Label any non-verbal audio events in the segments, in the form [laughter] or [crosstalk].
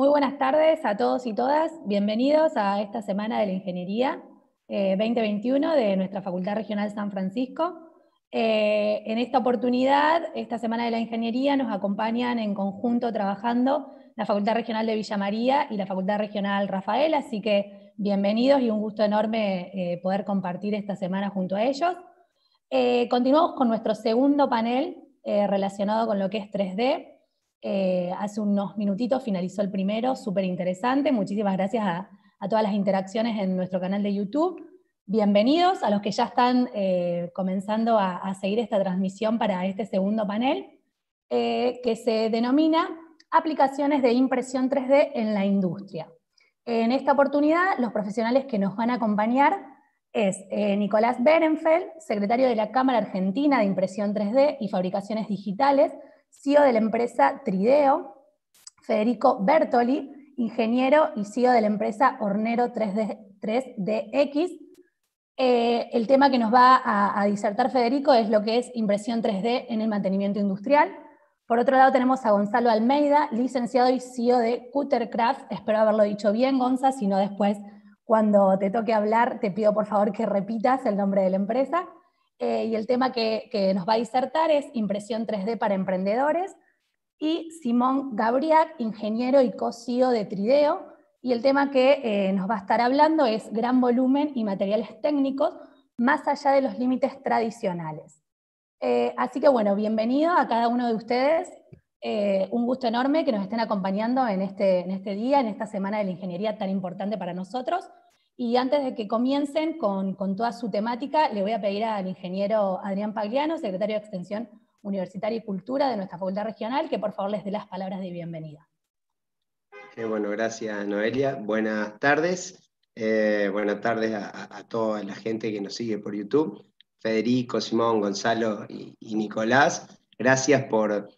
Muy buenas tardes a todos y todas. Bienvenidos a esta semana de la Ingeniería 2021 eh, de nuestra Facultad Regional San Francisco. Eh, en esta oportunidad, esta semana de la Ingeniería, nos acompañan en conjunto trabajando la Facultad Regional de Villa María y la Facultad Regional Rafael, así que bienvenidos y un gusto enorme eh, poder compartir esta semana junto a ellos. continuamos con nuestro segundo panel relacionado con lo que es 3D. Eh, hace unos minutitos finalizó el primero, súper interesante. Muchísimas gracias a, todas las interacciones en nuestro canal de YouTube. Bienvenidos a los que ya están eh, comenzando a, seguir esta transmisión para este segundo panel, eh, que se denomina Aplicaciones de impresión 3D en la industria. En esta oportunidad, los profesionales que nos van a acompañar es Nicolás Berenfeld, secretario de la Cámara Argentina de Impresión 3D y Fabricaciones Digitales, CEO de la empresa Trideo, Federico Bertoli, ingeniero y CEO de la empresa Hornero 3D, 3DX. Eh, el tema que nos va a, disertar Federico es lo que es impresión 3D en el mantenimiento industrial. Por otro lado tenemos a Gonzalo Almeida, licenciado y CEO de Cuttercraft. Espero haberlo dicho bien, Gonza, si no después cuando te toque hablar te pido por favor que repitas el nombre de la empresa. Eh, y el tema que, nos va a disertar es impresión 3D para emprendedores, y Simón Gabriac, ingeniero y co-CEO de Trideo, y el tema que eh, nos va a estar hablando es gran volumen y materiales técnicos más allá de los límites tradicionales. Eh, así que bueno, bienvenido a cada uno de ustedes. un gusto enorme que nos estén acompañando en este, en este día, en esta semana de la ingeniería tan importante para nosotros. Y antes de que comiencen con, toda su temática, le voy a pedir al ingeniero Adrián Pagliano, secretario de Extensión Universitaria y Cultura de nuestra Facultad Regional, que por favor les dé las palabras de bienvenida. Eh, bueno, gracias Noelia. Buenas tardes. Eh, buenas tardes a, toda la gente que nos sigue por YouTube. Federico, Simón, Gonzalo y, Nicolás, gracias por,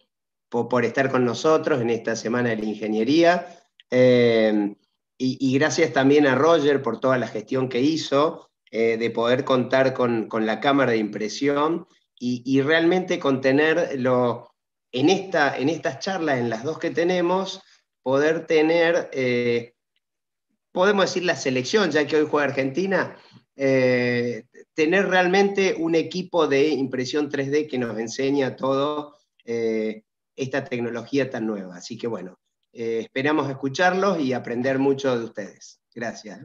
por, estar con nosotros en esta Semana de la Ingeniería. Eh, y, gracias también a Roger por toda la gestión que hizo, eh, de poder contar con, la cámara de impresión y, realmente contenerlo en, esta, en estas charlas, en las dos que tenemos, poder tener, eh, podemos decir la selección, ya que hoy juega Argentina, eh, tener realmente un equipo de impresión 3D que nos enseña todo esta tecnología tan nueva. Así que bueno, eh, esperamos escucharlos y aprender mucho de ustedes. Gracias.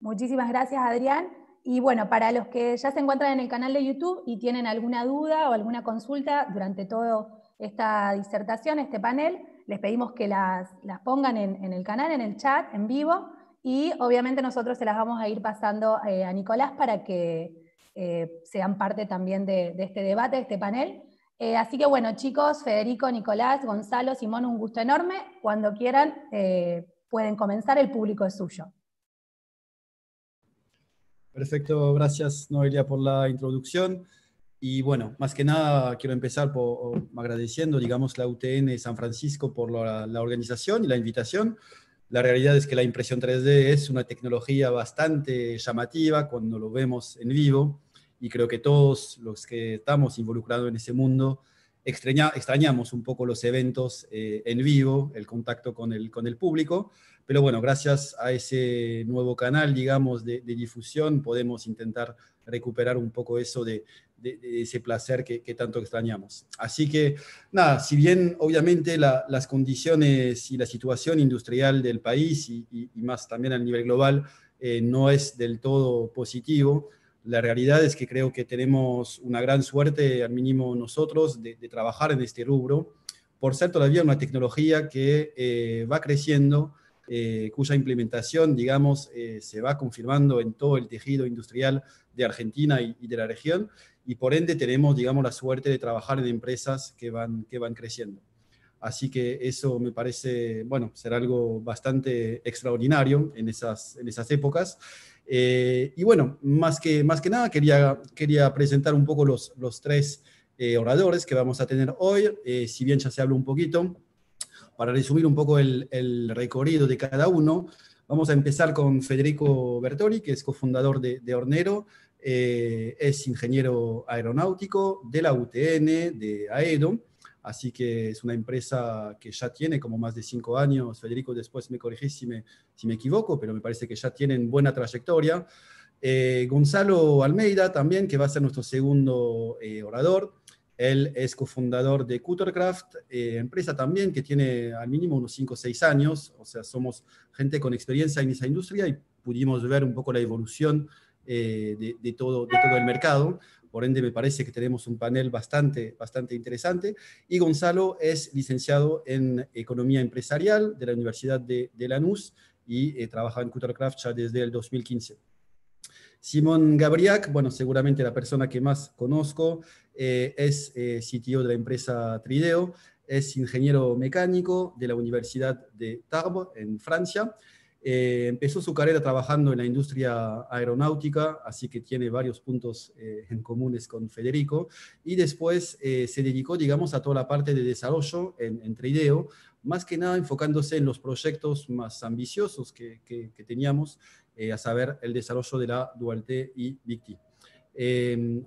Muchísimas gracias, Adrián. Y bueno, para los que ya se encuentran en el canal de YouTube y tienen alguna duda o alguna consulta durante toda esta disertación, este panel, les pedimos que las, pongan en, el canal, en el chat, en vivo, y obviamente nosotros se las vamos a ir pasando eh, a Nicolás para que eh, sean parte también de este debate, de este panel. Eh, así que bueno, chicos, Federico, Nicolás, Gonzalo, Simón, un gusto enorme. Cuando quieran, eh, pueden comenzar, el público es suyo. Perfecto, gracias Noelia por la introducción. Y bueno, más que nada quiero empezar por, agradeciendo, digamos, la UTN San Francisco por la organización y la invitación. La realidad es que la impresión 3D es una tecnología bastante llamativa cuando lo vemos en vivo y creo que todos los que estamos involucrados en ese mundo extrañamos un poco los eventos eh, en vivo, el contacto con el, con el público, pero bueno, gracias a ese nuevo canal, digamos, de, difusión, podemos intentar recuperar un poco eso de, ese placer que, tanto extrañamos. Así que, nada, si bien obviamente las condiciones y la situación industrial del país y, más también a nivel global eh, no es del todo positivo, la realidad es que creo que tenemos una gran suerte, al mínimo nosotros, de, trabajar en este rubro, por ser todavía una tecnología que eh, va creciendo, eh, cuya implementación, digamos, eh, se va confirmando en todo el tejido industrial de Argentina y, de la región, y por ende tenemos, digamos, la suerte de trabajar en empresas que van, que van creciendo. Así que eso me parece, bueno, será algo bastante extraordinario en esas, en esas épocas. Eh, y bueno, más que, nada quería, presentar un poco los, tres eh, oradores que vamos a tener hoy, eh, si bien ya se habló un poquito, para resumir un poco el, recorrido de cada uno, vamos a empezar con Federico Bertoli, que es cofundador de, de Hornero, es ingeniero aeronáutico de la UTN, de AEDO, Así que es una empresa que ya tiene como más de cinco años. Federico, después me corregís si me, equivoco, pero me parece que ya tienen buena trayectoria. Eh, Gonzalo Almeida también, que va a ser nuestro segundo eh, orador. Él es cofundador de Cuttercraft, eh, empresa también que tiene al mínimo unos cinco o seis años, o sea, somos gente con experiencia en esa industria y pudimos ver un poco la evolución de, todo, de todo el mercado. Por ende, me parece que tenemos un panel bastante, bastante interesante. Y Gonzalo es licenciado en Economía Empresarial de la Universidad de, de Lanús y eh, trabaja en Cuttercraft ya desde el 2015. Simón Gabriac, bueno, seguramente la persona que más conozco, eh, es eh, CTO de la empresa Trideo, es ingeniero mecánico de la Universidad de Tarbes en Francia eh, empezó su carrera trabajando en la industria aeronáutica, así que tiene varios puntos eh, en comunes con Federico, y después eh, se dedicó, digamos, a toda la parte de desarrollo en, Trideo, más que nada enfocándose en los proyectos más ambiciosos que, teníamos, a saber, el desarrollo de la Duarte y Victi.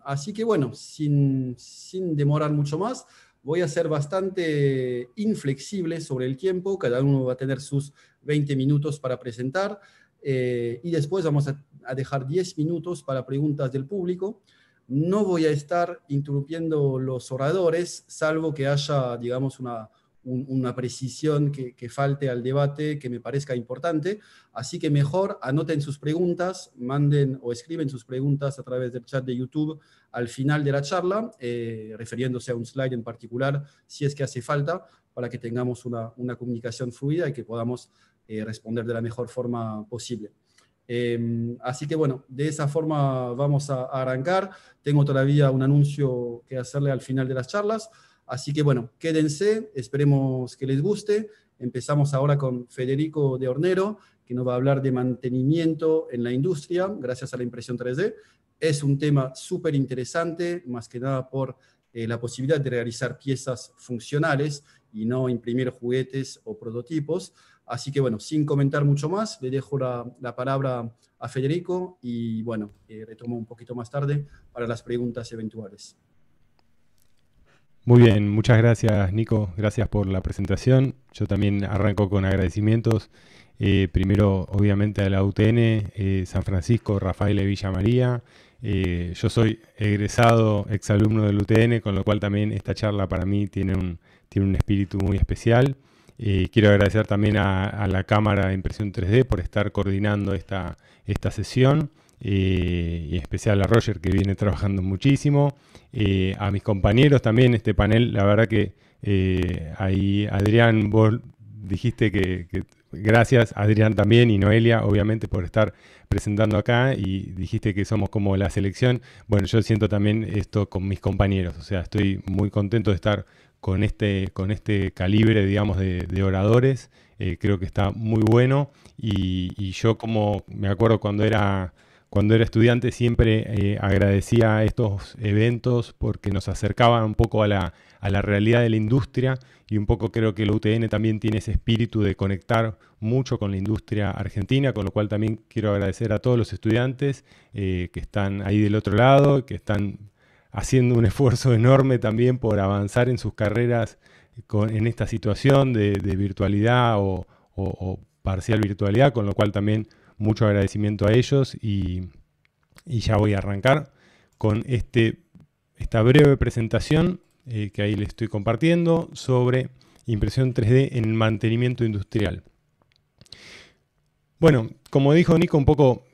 así que bueno, sin, sin demorar mucho más, voy a ser bastante inflexible sobre el tiempo, cada uno va a tener sus 20 minutos para presentar eh, y después vamos a, dejar 10 minutos para preguntas del público. No voy a estar interrumpiendo los oradores, salvo que haya, digamos, una, una precisión que, falte al debate que me parezca importante. Así que mejor anoten sus preguntas, manden o escriben sus preguntas a través del chat de YouTube al final de la charla, eh, refiriéndose a un slide en particular, si es que hace falta, para que tengamos una, comunicación fluida y que podamos eh, responder de la mejor forma posible. Em, así que bueno, de esa forma vamos a arrancar. Tengo todavía un anuncio que hacerle al final de las charlas. Así que bueno, quédense, esperemos que les guste. Empezamos ahora con Federico de Hornero, que nos va a hablar de mantenimiento en la industria gracias a la impresión 3D. Es un tema súper interesante, más que nada por eh, la posibilidad de realizar piezas funcionales y no imprimir juguetes o prototipos. Así que bueno, sin comentar mucho más, le dejo la, palabra a Federico y bueno, eh, retomo un poquito más tarde para las preguntas eventuales. Muy bien, muchas gracias Nico, gracias por la presentación. Yo también arranco con agradecimientos. Eh, primero, obviamente, a la UTN eh, San Francisco, Rafael de Villa María. Eh, yo soy egresado, exalumno del UTN, con lo cual también esta charla para mí tiene un, tiene un espíritu muy especial. quiero agradecer también a, a, la Cámara de Impresión 3D por estar coordinando esta, esta sesión y en especial a Roger que viene trabajando muchísimo, eh, a mis compañeros también, este panel, la verdad que eh, ahí Adrián, vos dijiste que, gracias Adrián también y Noelia, obviamente, por estar presentando acá y dijiste que somos como la selección. Bueno, yo siento también esto con mis compañeros, o sea, estoy muy contento de estar con este, con este calibre, digamos, de, oradores. Eh, creo que está muy bueno y yo como me acuerdo cuando era cuando era estudiante siempre eh, agradecía estos eventos porque nos acercaban un poco a la, a la, realidad de la industria y un poco creo que la UTN también tiene ese espíritu de conectar mucho con la industria argentina, con lo cual también quiero agradecer a todos los estudiantes eh, que están ahí del otro lado, que están haciendo un esfuerzo [laughs] enorme también por avanzar en sus carreras con, en esta situación de, virtualidad o parcial virtualidad, con lo cual también mucho agradecimiento a ellos y, ya voy a arrancar con este, esta breve presentación eh, que ahí les estoy compartiendo sobre impresión 3D en mantenimiento industrial. Bueno, como dijo Nico, un poco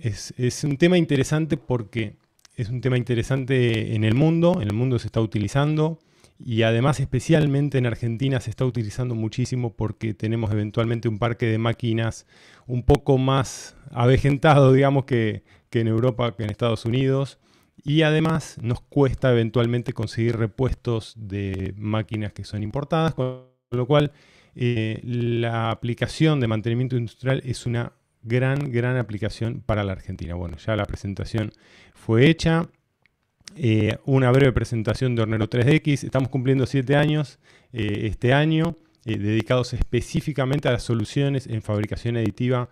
es, es, un tema interesante porque es un tema interesante en el mundo, en el mundo se está utilizando, y además, especialmente en Argentina, se está utilizando muchísimo porque tenemos eventualmente un parque de máquinas un poco más avejentado, digamos, que, que en Europa, que en Estados Unidos. Y además nos cuesta eventualmente conseguir repuestos de máquinas que son importadas, con lo cual eh, la aplicación de mantenimiento industrial es una gran, gran aplicación para la Argentina. Bueno, ya la presentación fue hecha. Eh, una breve presentación de Hornero 3DX. Estamos cumpliendo 7 años eh, este año, eh, dedicados específicamente a las soluciones en fabricación aditiva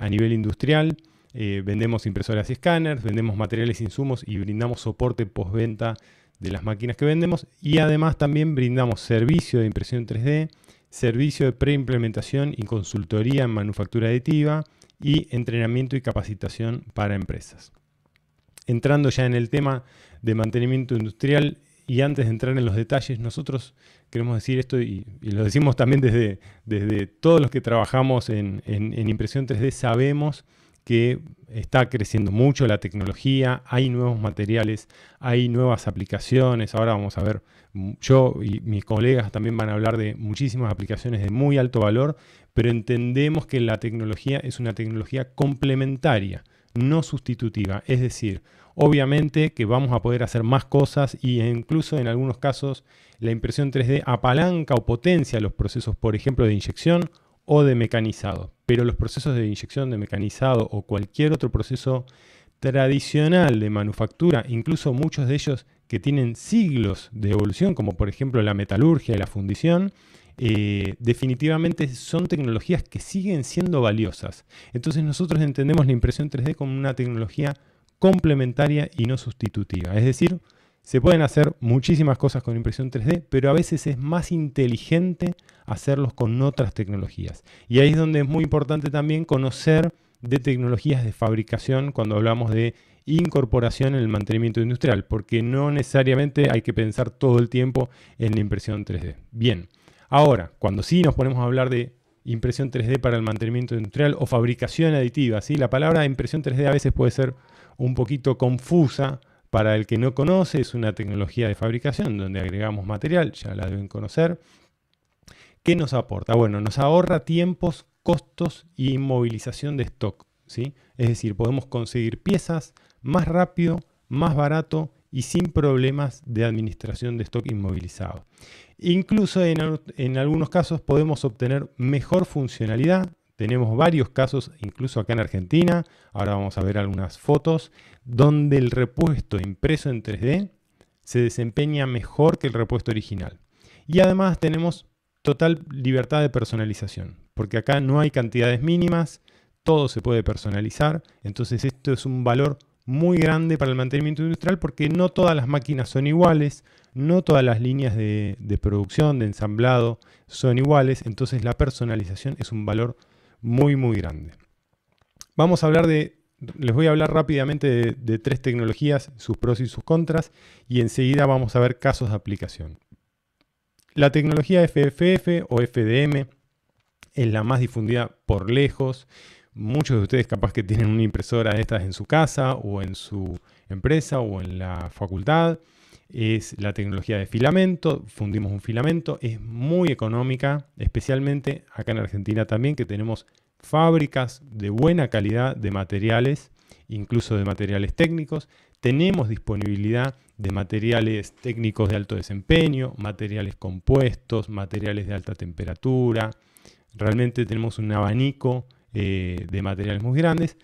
a nivel industrial. vendemos impresoras y escáneres, vendemos materiales, e insumos y brindamos soporte postventa de las máquinas que vendemos. Y además también brindamos servicio de impresión 3D, servicio de preimplementación y consultoría en manufactura aditiva y entrenamiento y capacitación para empresas entrando ya en el tema de mantenimiento industrial y antes de entrar en los detalles, nosotros queremos decir esto y, lo decimos también desde, desde, todos los que trabajamos en impresión 3D, sabemos que está creciendo mucho la tecnología, hay nuevos materiales, hay nuevas aplicaciones. Ahora vamos a ver, yo y mis colegas también van a hablar de muchísimas aplicaciones de muy alto valor, pero entendemos que la tecnología es una tecnología complementaria no sustitutiva. Es decir, obviamente que vamos a poder hacer más cosas y incluso en algunos casos la impresión 3D apalanca o potencia los procesos, por ejemplo, de inyección o de mecanizado. Pero los procesos de inyección, de mecanizado o cualquier otro proceso tradicional de manufactura, incluso muchos de ellos que tienen siglos de evolución, como por ejemplo la metalurgia y la fundición, eh, definitivamente son tecnologías que siguen siendo valiosas. Entonces nosotros entendemos la impresión 3D como una tecnología complementaria y no sustitutiva. Es decir, se pueden hacer muchísimas cosas con impresión 3D, pero a veces es más inteligente hacerlos con otras tecnologías. Y ahí es donde es muy importante también conocer de tecnologías de fabricación cuando hablamos de incorporación en el mantenimiento industrial, porque no necesariamente hay que pensar todo el tiempo en la impresión 3D. Bien, Ahora, cuando sí nos ponemos a hablar de impresión 3D para el mantenimiento industrial o fabricación aditiva, ¿sí? la palabra impresión 3D a veces puede ser un poquito confusa para el que no conoce, es una tecnología de fabricación donde agregamos material, ya la deben conocer. ¿Qué nos aporta? Bueno, nos ahorra tiempos, costos y inmovilización de stock. ¿sí? Es decir, podemos conseguir piezas más rápido, más barato y sin problemas de administración de stock inmovilizado. Incluso en, algunos casos podemos obtener mejor funcionalidad. Tenemos varios casos, incluso acá en Argentina, ahora vamos a ver algunas fotos, donde el repuesto impreso en 3D se desempeña mejor que el repuesto original. Y además tenemos total libertad de personalización, porque acá no hay cantidades mínimas, todo se puede personalizar, entonces esto es un valor muy grande para el mantenimiento industrial porque no todas las máquinas son iguales, no todas las líneas de, producción, de ensamblado son iguales, entonces la personalización es un valor muy, muy grande. Vamos a hablar de les voy a hablar rápidamente de, de, tres tecnologías, sus pros y sus contras, y enseguida vamos a ver casos de aplicación. La tecnología FFF o FDM es la más difundida por lejos, Muchos de ustedes capaz que tienen una impresora de estas en su casa o en su empresa o en la facultad. Es la tecnología de filamento, fundimos un filamento, es muy económica, especialmente acá en Argentina también, que tenemos fábricas de buena calidad de materiales, incluso de materiales técnicos. Tenemos disponibilidad de materiales técnicos de alto desempeño, materiales compuestos, materiales de alta temperatura. Realmente tenemos un abanico eh, de materiales muy grandes.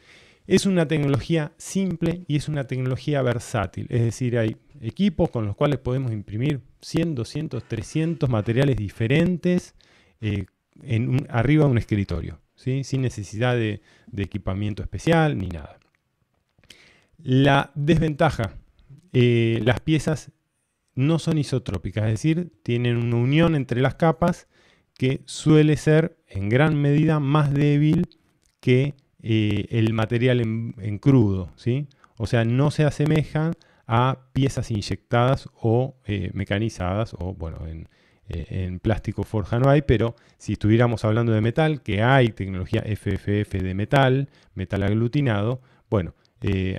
Es una tecnología simple y es una tecnología versátil, es decir, hay equipos con los cuales podemos imprimir 100, 200, 300 materiales diferentes eh, en arriba de un escritorio, sin necesidad de, equipamiento especial ni nada. La desventaja, eh, las piezas no son isotrópicas, es decir, tienen una unión entre las capas suele ser en gran medida más débil que eh, el material en, crudo. ¿sí? O sea, no se asemejan a piezas inyectadas o eh, mecanizadas, o bueno, eh, en, plástico forja no hay, pero si estuviéramos hablando de metal, que hay tecnología FFF de metal, metal aglutinado, bueno,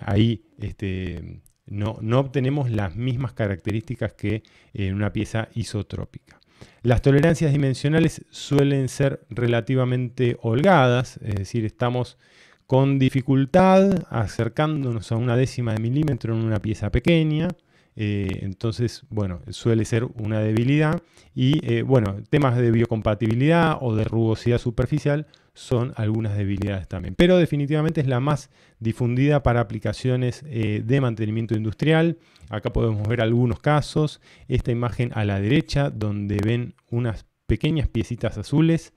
ahí este, no, obtenemos las mismas características que en una pieza isotrópica. Las tolerancias dimensionales suelen ser relativamente holgadas, es decir, estamos con dificultad acercándonos a una décima de milímetro en una pieza pequeña. Eh, entonces, bueno, suele ser una debilidad. Y eh, bueno, temas de biocompatibilidad o de rugosidad superficial son algunas debilidades también. Pero definitivamente es la más difundida para aplicaciones eh, de mantenimiento industrial. Acá podemos ver algunos casos. Esta imagen a la derecha donde ven unas pequeñas piecitas azules.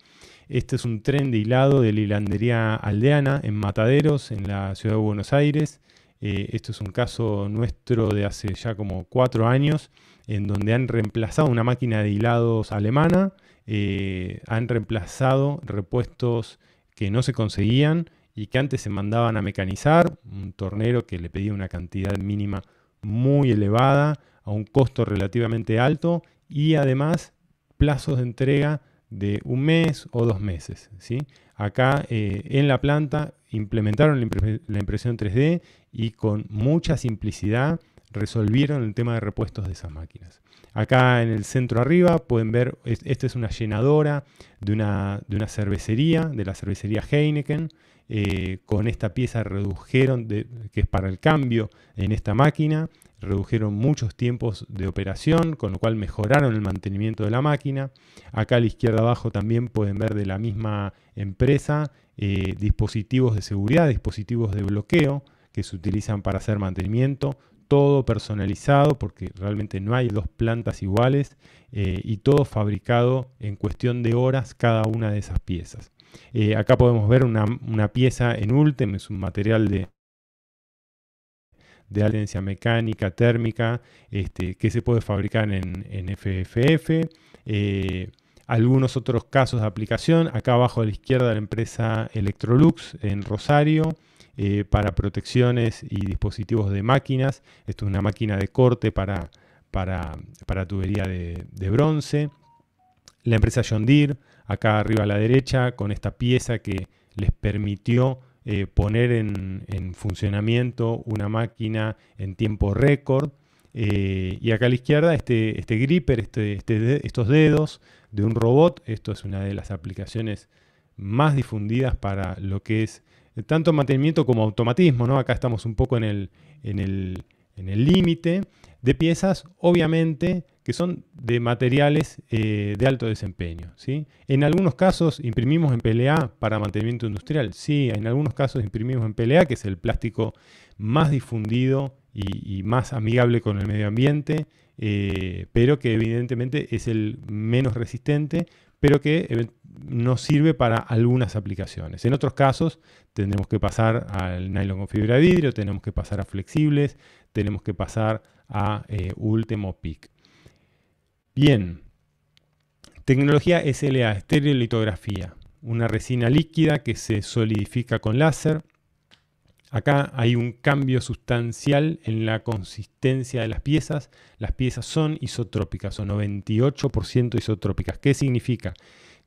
Este es un tren de hilado de la hilandería aldeana en Mataderos, en la ciudad de Buenos Aires. Este esto es un caso nuestro de hace ya como cuatro años, en donde han reemplazado una máquina de hilados alemana eh, han reemplazado repuestos que no se conseguían y que antes se mandaban a mecanizar, un tornero que le pedía una cantidad mínima muy elevada, a un costo relativamente alto y además plazos de entrega de un mes o dos meses. ¿sí? Acá eh, en la planta implementaron la impresión 3D y con mucha simplicidad resolvieron el tema de repuestos de esas máquinas. Acá en el centro arriba pueden ver, esta es una llenadora de una, de una cervecería, de la cervecería Heineken. Eh, con esta pieza redujeron, que es para el cambio en esta máquina, redujeron muchos tiempos de operación, con lo cual mejoraron el mantenimiento de la máquina. Acá a la izquierda abajo también pueden ver de la misma empresa eh, dispositivos de seguridad, dispositivos de bloqueo que se utilizan para hacer mantenimiento, todo personalizado, porque realmente no hay dos plantas iguales, eh, y todo fabricado en cuestión de horas cada una de esas piezas. Eh, acá podemos ver una, pieza en Ultem, es un material de de mecánica, térmica, este, que se puede fabricar en, en FFF. Eh, algunos otros casos de aplicación, acá abajo a la izquierda la empresa Electrolux en Rosario, eh, para protecciones y dispositivos de máquinas. Esto es una máquina de corte para, para, tubería de, bronce. La empresa John Deere, acá arriba a la derecha, con esta pieza que les permitió eh, poner en, funcionamiento una máquina en tiempo récord. Eh, y acá a la izquierda este, este gripper, este, este estos dedos de un robot. Esto es una de las aplicaciones más difundidas para lo que es tanto mantenimiento como automatismo, ¿no? Acá estamos un poco en el en el límite de piezas, obviamente, que son de materiales eh, de alto desempeño. ¿sí? En algunos casos imprimimos en PLA para mantenimiento industrial. Sí, en algunos casos imprimimos en PLA, que es el plástico más difundido y, más amigable con el medio ambiente, eh, pero que evidentemente es el menos resistente pero que eh, nos sirve para algunas aplicaciones. En otros casos tendremos que pasar al nylon con fibra de vidrio, tenemos que pasar a flexibles, tenemos que pasar a eh, último pic. Bien, tecnología SLA, estereolitografía, una resina líquida que se solidifica con láser Acá hay un cambio sustancial en la consistencia de las piezas. Las piezas son isotrópicas, son 98% isotrópicas. ¿Qué significa?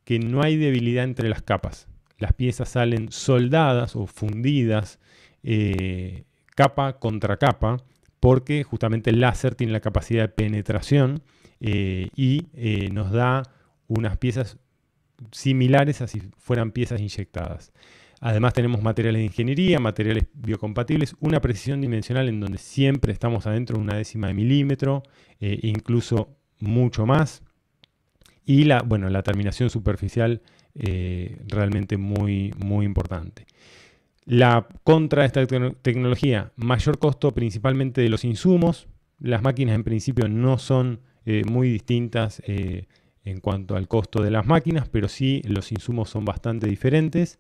Que no hay debilidad entre las capas. Las piezas salen soldadas o fundidas eh, capa contra capa porque justamente el láser tiene la capacidad de penetración eh, y eh, nos da unas piezas similares a si fueran piezas inyectadas. Además tenemos materiales de ingeniería, materiales biocompatibles, una precisión dimensional en donde siempre estamos adentro de una décima de milímetro, eh, incluso mucho más. Y la, bueno, la terminación superficial eh, realmente muy, muy importante. La contra de esta tecnología, mayor costo principalmente de los insumos. Las máquinas en principio no son eh, muy distintas en cuanto al costo de las máquinas, pero sí los insumos son bastante diferentes.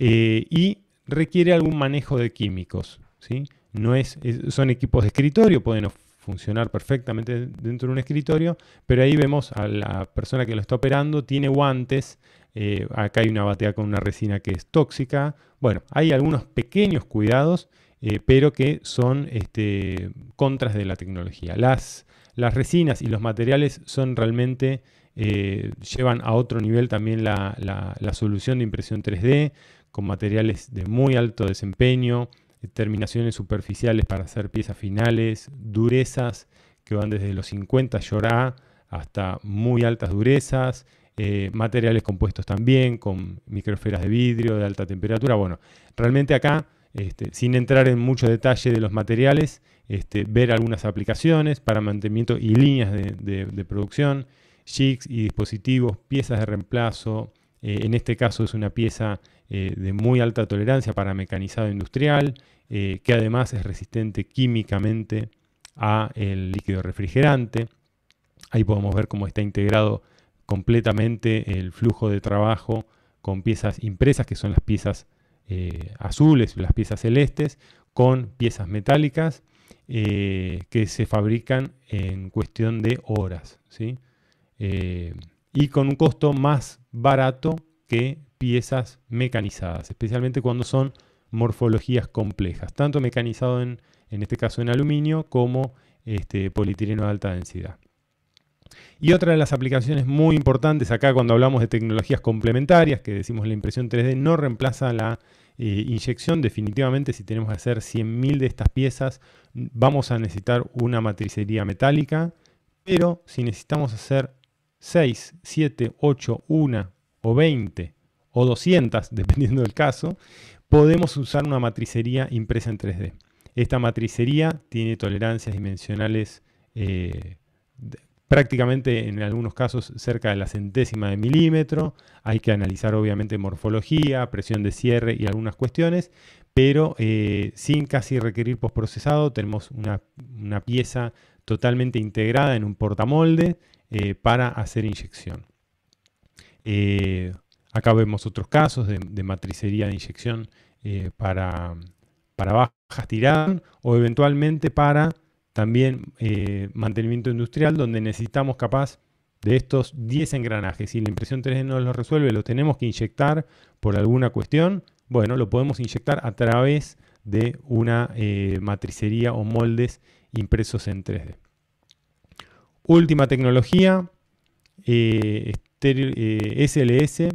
Eh, y requiere algún manejo de químicos. ¿sí? No son equipos de escritorio, pueden funcionar perfectamente dentro de un escritorio, pero ahí vemos a la persona que lo está operando, tiene guantes, eh, acá hay una batea con una resina que es tóxica. Bueno, hay algunos pequeños cuidados, eh, pero que son este, contras de la tecnología. Las, resinas y los materiales son realmente, llevan a otro nivel también la, solución de impresión 3D, con materiales de muy alto desempeño, terminaciones superficiales para hacer piezas finales, durezas que van desde los 50 llorá hasta muy altas durezas, eh, materiales compuestos también con microesferas de vidrio de alta temperatura. Bueno, realmente acá, este, sin entrar en mucho detalle de los materiales, este, ver algunas aplicaciones para mantenimiento y líneas de, producción, jigs y dispositivos, piezas de reemplazo. Eh, en este caso es una pieza eh, de muy alta tolerancia para mecanizado industrial, eh, que además es resistente químicamente a el líquido refrigerante. Ahí podemos ver cómo está integrado completamente el flujo de trabajo con piezas impresas, que son las piezas eh, azules, las piezas celestes, con piezas metálicas que se fabrican en cuestión de horas. ¿sí? y con un costo más barato que piezas mecanizadas, especialmente cuando son morfologías complejas, tanto mecanizado en, este caso en aluminio como este, polietileno de alta densidad. Y otra de las aplicaciones muy importantes acá cuando hablamos de tecnologías complementarias, que decimos la impresión 3D no reemplaza la eh, inyección, definitivamente si tenemos que hacer 100.000 de estas piezas vamos a necesitar una matricería metálica, pero si necesitamos hacer 6, 7, 8, 1 o 20 o 200, [laughs] dependiendo del caso, podemos usar una matricería impresa en 3D. Esta matricería tiene tolerancias dimensionales eh, prácticamente en algunos casos cerca de la centésima de milímetro. Hay que analizar obviamente morfología, presión de cierre y algunas cuestiones, pero eh, sin casi requerir postprocesado tenemos una, pieza totalmente integrada en un portamolde eh, para hacer inyección. Eh, acá vemos otros casos de, matricería de inyección eh, para, para bajas tiradas o eventualmente para también eh, mantenimiento industrial donde necesitamos capaz de estos 10 engranajes. Si la impresión 3D no lo resuelve, lo tenemos que inyectar por alguna cuestión. Bueno, lo podemos inyectar a través de una matricería o moldes impresos en 3D. Última tecnología, SLS, eh,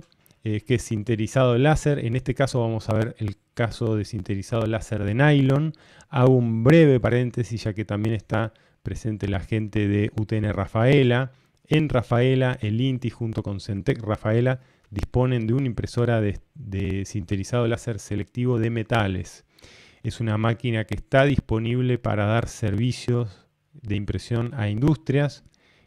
eh, que es sinterizado láser. En este caso vamos a ver el caso de sinterizado láser de nylon. Hago un breve paréntesis ya que también está presente la gente de UTN Rafaela. En Rafaela, el INTI junto con Centec Rafaela disponen de una impresora de, de sinterizado láser selectivo de metales. Es una máquina que está disponible para dar servicios de impresión a industrias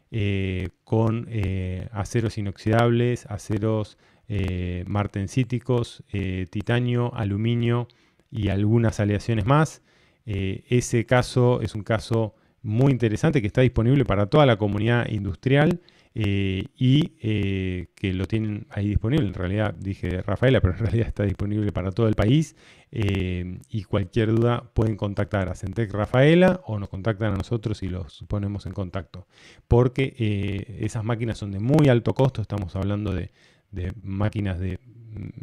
eh, con eh, aceros inoxidables, aceros eh, martensíticos, titanio, aluminio y algunas aleaciones más. ese caso es un caso muy interesante que está disponible para toda la comunidad industrial eh, y eh, que lo tienen ahí disponible. En realidad dije Rafaela, pero en [laughs] realidad está disponible para todo el país. Eh, y cualquier duda pueden contactar a Centec Rafaela o nos contactan a nosotros y los ponemos en contacto. Porque esas máquinas son de muy alto costo, estamos hablando de, de máquinas de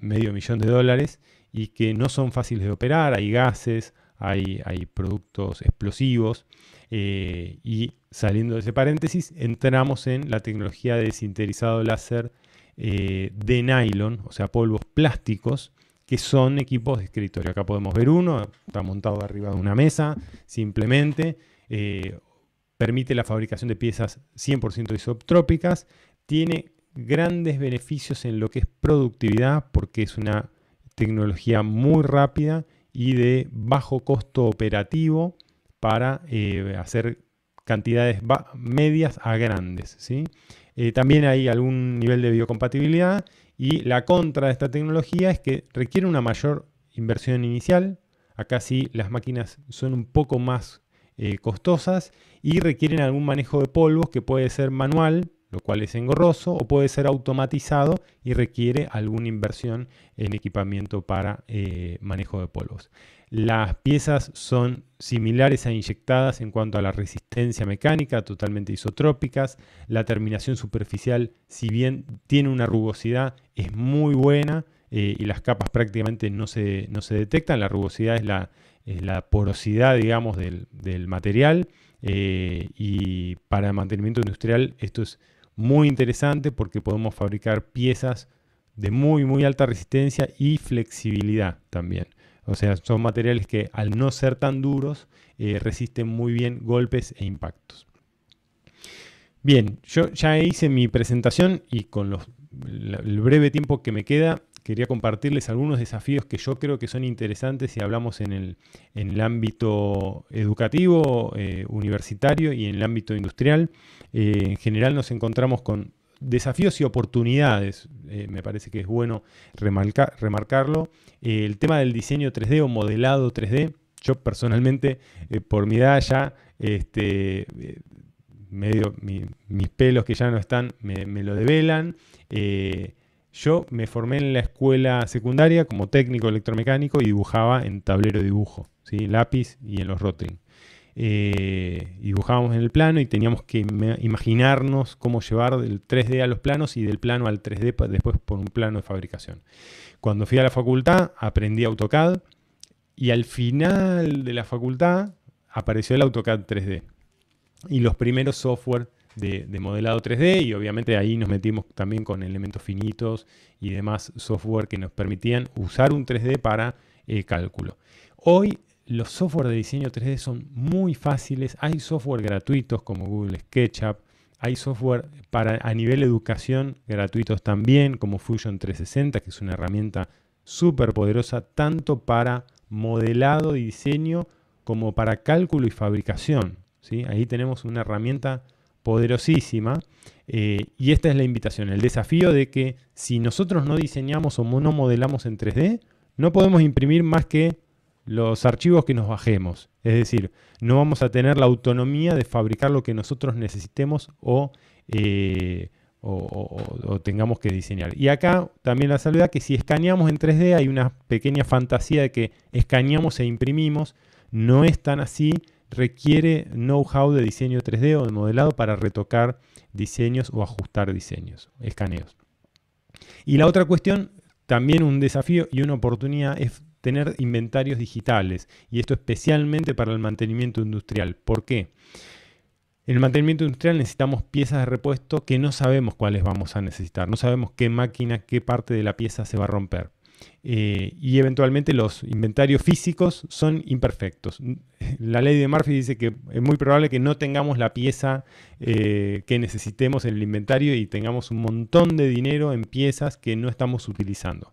medio millón de dólares y que no son fáciles de operar, hay gases, hay, productos explosivos. Eh, y saliendo de ese paréntesis, entramos en la tecnología de sinterizado láser eh, de nylon, o sea, polvos plásticos, que son equipos de escritorio. Acá podemos ver uno, está montado arriba de una mesa, simplemente. Eh, permite la fabricación de piezas 100% isotrópicas. Tiene grandes beneficios en lo que es productividad, porque es una tecnología muy rápida y de bajo costo operativo para eh, hacer cantidades medias a grandes. ¿sí? Eh, también hay algún nivel de biocompatibilidad y la contra de esta tecnología es que requiere una mayor inversión inicial. Acá sí las máquinas son un poco más eh, costosas y requieren algún manejo de polvos que puede ser manual lo cual es engorroso, o puede ser automatizado y requiere alguna inversión en equipamiento para eh, manejo de polvos. Las piezas son similares a inyectadas en cuanto a la resistencia mecánica, totalmente isotrópicas. La terminación superficial, si bien tiene una rugosidad, es muy buena eh, y las capas prácticamente no se, no se detectan. La rugosidad es la, porosidad, digamos, del, material. Eh, y para mantenimiento industrial esto es muy interesante porque podemos fabricar piezas de muy, muy alta resistencia y flexibilidad también. O sea, son materiales que al no ser tan duros eh, resisten muy bien golpes e impactos. Bien, yo ya hice mi presentación y con el breve tiempo que me queda quería compartirles algunos desafíos que yo creo que son interesantes si hablamos en el, ámbito educativo, eh, universitario y en el ámbito industrial. Eh, en general nos encontramos con desafíos y oportunidades, eh, me parece que es bueno remarcarlo. el tema del diseño 3D o modelado 3D, yo personalmente, por mi edad ya, este, medio, mis pelos que ya no están me, lo develan. Yo me formé en la escuela secundaria como técnico electromecánico y dibujaba en tablero de dibujo, ¿sí? lápiz y en los rotring. Eh, dibujábamos en el plano y teníamos que imaginarnos cómo llevar del 3D a los planos y del plano al 3D después por un plano de fabricación. Cuando fui a la facultad aprendí AutoCAD y al final de la facultad apareció el AutoCAD 3D y los primeros software de, modelado 3D y obviamente ahí nos metimos también con elementos finitos y demás software que nos permitían usar un 3D para cálculo. Hoy los software de diseño 3D son muy fáciles, hay software gratuitos como Google SketchUp, hay software para, a nivel educación gratuitos también como Fusion 360, que es una herramienta súper poderosa tanto para modelado y diseño como para cálculo y fabricación. ¿sí? Ahí tenemos una herramienta poderosísima. Eh, y esta es la invitación, el desafío de que si nosotros no diseñamos o no modelamos en 3D, no podemos imprimir más que los archivos que nos bajemos. Es decir, no vamos a tener la autonomía de fabricar lo que nosotros necesitemos o, eh, tengamos que diseñar. Y acá también la salvedad que si escaneamos en 3D hay una pequeña fantasía de que escaneamos e imprimimos. No es tan así requiere know-how de diseño 3D o de modelado para retocar diseños o ajustar diseños, escaneos. Y la otra cuestión, también un desafío y una oportunidad es tener inventarios digitales, y esto especialmente para el mantenimiento industrial. ¿Por qué? En el mantenimiento industrial necesitamos piezas de repuesto que no sabemos cuáles vamos a necesitar, no sabemos qué máquina, qué parte de la pieza se va a romper. Eh, y eventualmente los inventarios físicos son imperfectos. La ley de Murphy dice que es muy probable que no tengamos la pieza eh, que necesitemos en el inventario y tengamos un montón de dinero en piezas que no estamos utilizando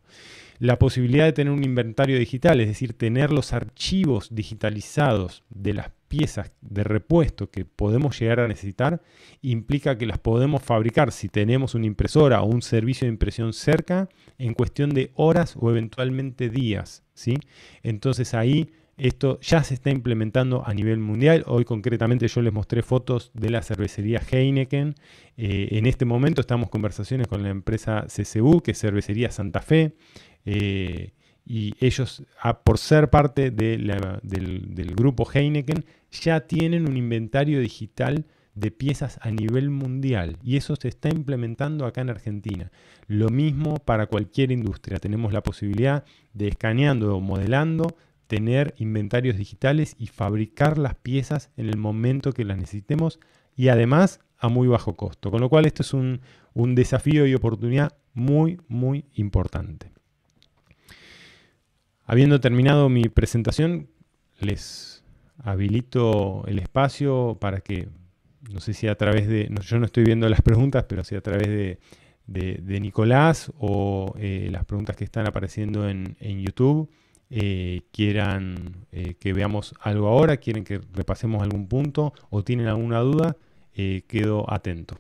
la posibilidad de tener un inventario digital, es decir, tener los archivos digitalizados de las piezas de repuesto que podemos llegar a necesitar, implica que las podemos fabricar si tenemos una impresora o un servicio de impresión cerca en cuestión de horas o eventualmente días. ¿sí? Entonces ahí esto ya se está implementando a nivel mundial. Hoy concretamente yo les mostré fotos de la cervecería Heineken. Eh, en este momento estamos conversaciones con la empresa CCU, que es Cervecería Santa Fe. Eh, y ellos, por ser parte del, del grupo Heineken, ya tienen un inventario digital de piezas a nivel mundial y eso se está implementando acá en Argentina. Lo mismo para cualquier industria. Tenemos la posibilidad de escaneando o modelando tener inventarios digitales y fabricar las piezas en el momento que las necesitemos y además a muy bajo costo. Con lo cual esto es un, desafío y oportunidad muy, muy importante. Habiendo terminado mi presentación, les habilito el espacio para que, no sé si a través de, yo no estoy viendo las preguntas, pero si a través de, Nicolás o eh, las preguntas que están apareciendo en YouTube eh, quieran eh, que veamos algo ahora, quieren que repasemos algún punto o tienen alguna duda, eh, quedo atento.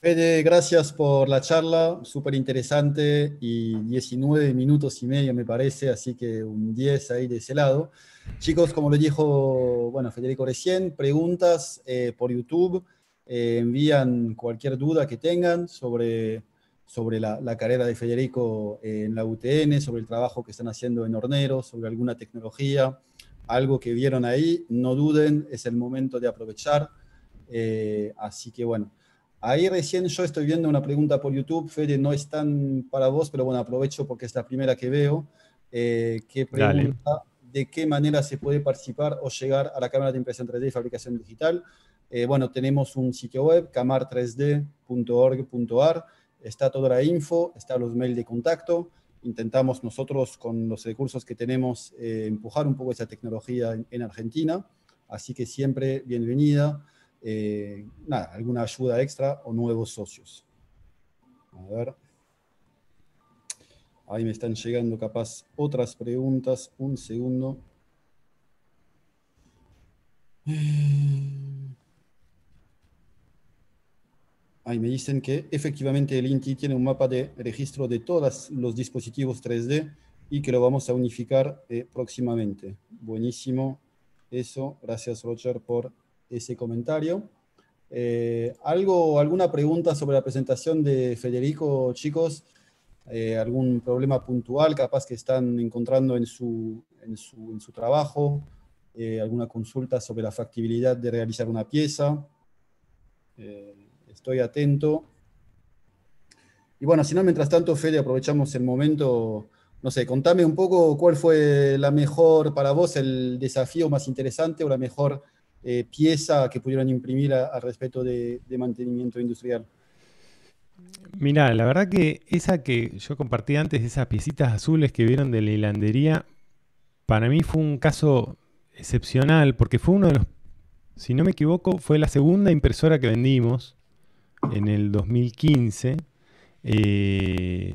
Fede, gracias por la charla, súper interesante y 19 minutos y medio me parece, así que un 10 ahí de ese lado. Chicos, como lo dijo bueno, Federico recién, preguntas por YouTube, envían cualquier duda que tengan sobre sobre la, carrera de Federico eh, en la UTN, sobre el trabajo que están haciendo en Hornero, sobre alguna tecnología, algo que vieron ahí, no duden, es el momento de aprovechar. Eh, así que bueno, ahí recién yo estoy viendo una pregunta por YouTube, Fede, no es tan para vos, pero bueno, aprovecho porque es la primera que veo, eh, que pregunta de qué manera se puede participar o llegar a la Cámara de Impresión 3D y Fabricación Digital. Eh, bueno, tenemos un sitio web, camar3d.org.ar está toda la info, está los mails de contacto. Intentamos nosotros con los recursos que tenemos eh, empujar un poco esa tecnología en, Argentina. Así que siempre bienvenida, eh, nada, alguna ayuda extra o nuevos socios. A ver. Ahí me están llegando capaz otras preguntas. Un segundo. Eh, ahí me dicen que efectivamente el INTI tiene un mapa de registro de todos los dispositivos 3D y que lo vamos a unificar eh, próximamente. Buenísimo eso. Gracias, Roger, por ese comentario. Eh, ¿algo, ¿Alguna pregunta sobre la presentación de Federico, chicos? Eh, ¿Algún problema puntual capaz que están encontrando en su, en su, en su trabajo? ¿Alguna consulta sobre la factibilidad de realizar una pieza? estoy atento. Y bueno, si no, mientras tanto, Fede, aprovechamos el momento. No sé, contame un poco cuál fue la mejor para vos, el desafío más interesante o la mejor eh, pieza que pudieron imprimir al respecto de, mantenimiento industrial. Mira, la verdad que esa que yo compartí antes, esas piecitas azules que vieron de la hilandería, para mí fue un caso excepcional porque fue uno de los, si no me equivoco, fue la segunda impresora que vendimos en el 2015. Eh,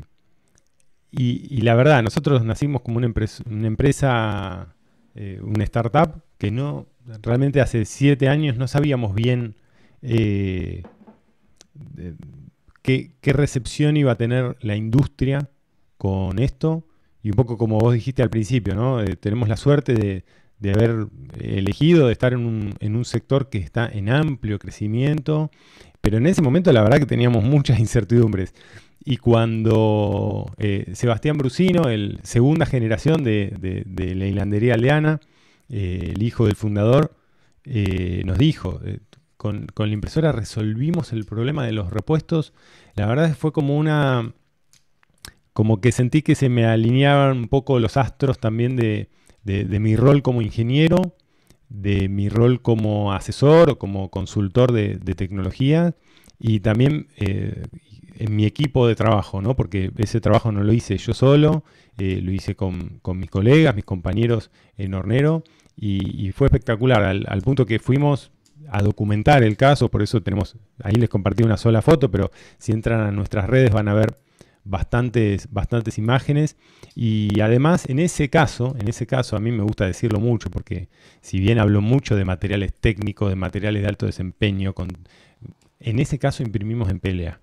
y, la verdad, nosotros nacimos como una empresa, eh, una, startup, que no, realmente hace siete años no sabíamos bien eh, qué, recepción iba a tener la industria con esto. Y un poco como vos dijiste al principio, ¿no? tenemos la suerte de, haber elegido, de estar en un, en un sector que está en amplio crecimiento pero en ese momento la verdad que teníamos muchas incertidumbres. Y cuando eh, Sebastián Brusino, el segunda generación de, la hilandería eh, el hijo del fundador, eh, nos dijo, con, la impresora resolvimos el problema de los repuestos, la verdad fue como una... como que sentí que se me alineaban un poco los astros también de mi rol como ingeniero de mi rol como asesor o como consultor de, tecnología y también eh, en mi equipo de trabajo, ¿no? porque ese trabajo no lo hice yo solo, eh, lo hice con, mis colegas, mis compañeros en Hornero y, fue espectacular, al, al, punto que fuimos a documentar el caso, por eso tenemos, ahí les compartí una sola foto, pero si entran a nuestras redes van a ver bastantes, bastantes imágenes y además en ese caso, en ese caso a mí me gusta decirlo mucho porque si bien hablo mucho de materiales técnicos, de materiales de alto desempeño, con, en ese caso imprimimos en PLA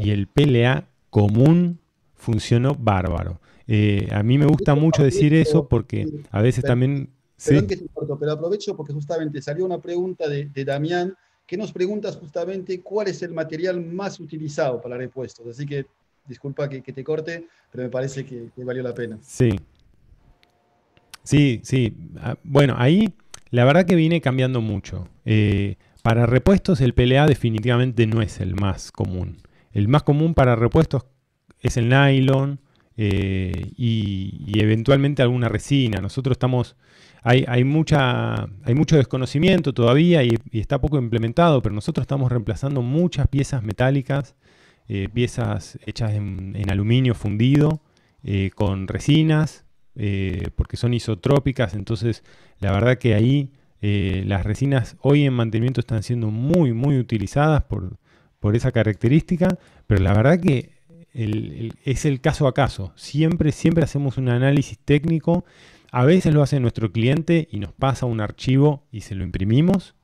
y el PLA común funcionó bárbaro. Eh, a mí me gusta mucho decir eso porque a veces también... pero aprovecho porque justamente salió una pregunta de, de Damián que nos pregunta justamente cuál es el material más utilizado para repuestos. Así que disculpa que, te corte, pero me parece que, valió la pena. Sí. Sí, sí. Ah, bueno, ahí la verdad que viene cambiando mucho. Eh, para repuestos el PLA definitivamente no es el más común. El más común para repuestos es el nylon eh, y, eventualmente alguna resina. Nosotros estamos, hay, mucha, hay mucho desconocimiento todavía y, está poco implementado, pero nosotros estamos reemplazando muchas piezas metálicas eh, piezas hechas en, aluminio fundido, eh, con resinas, eh, porque son isotrópicas, entonces la verdad que ahí las resinas hoy en mantenimiento están siendo muy, muy utilizadas por, por esa característica, pero la verdad que es el caso a caso, siempre, siempre hacemos un análisis técnico, a veces lo hace nuestro cliente y nos pasa un archivo y se lo imprimimos,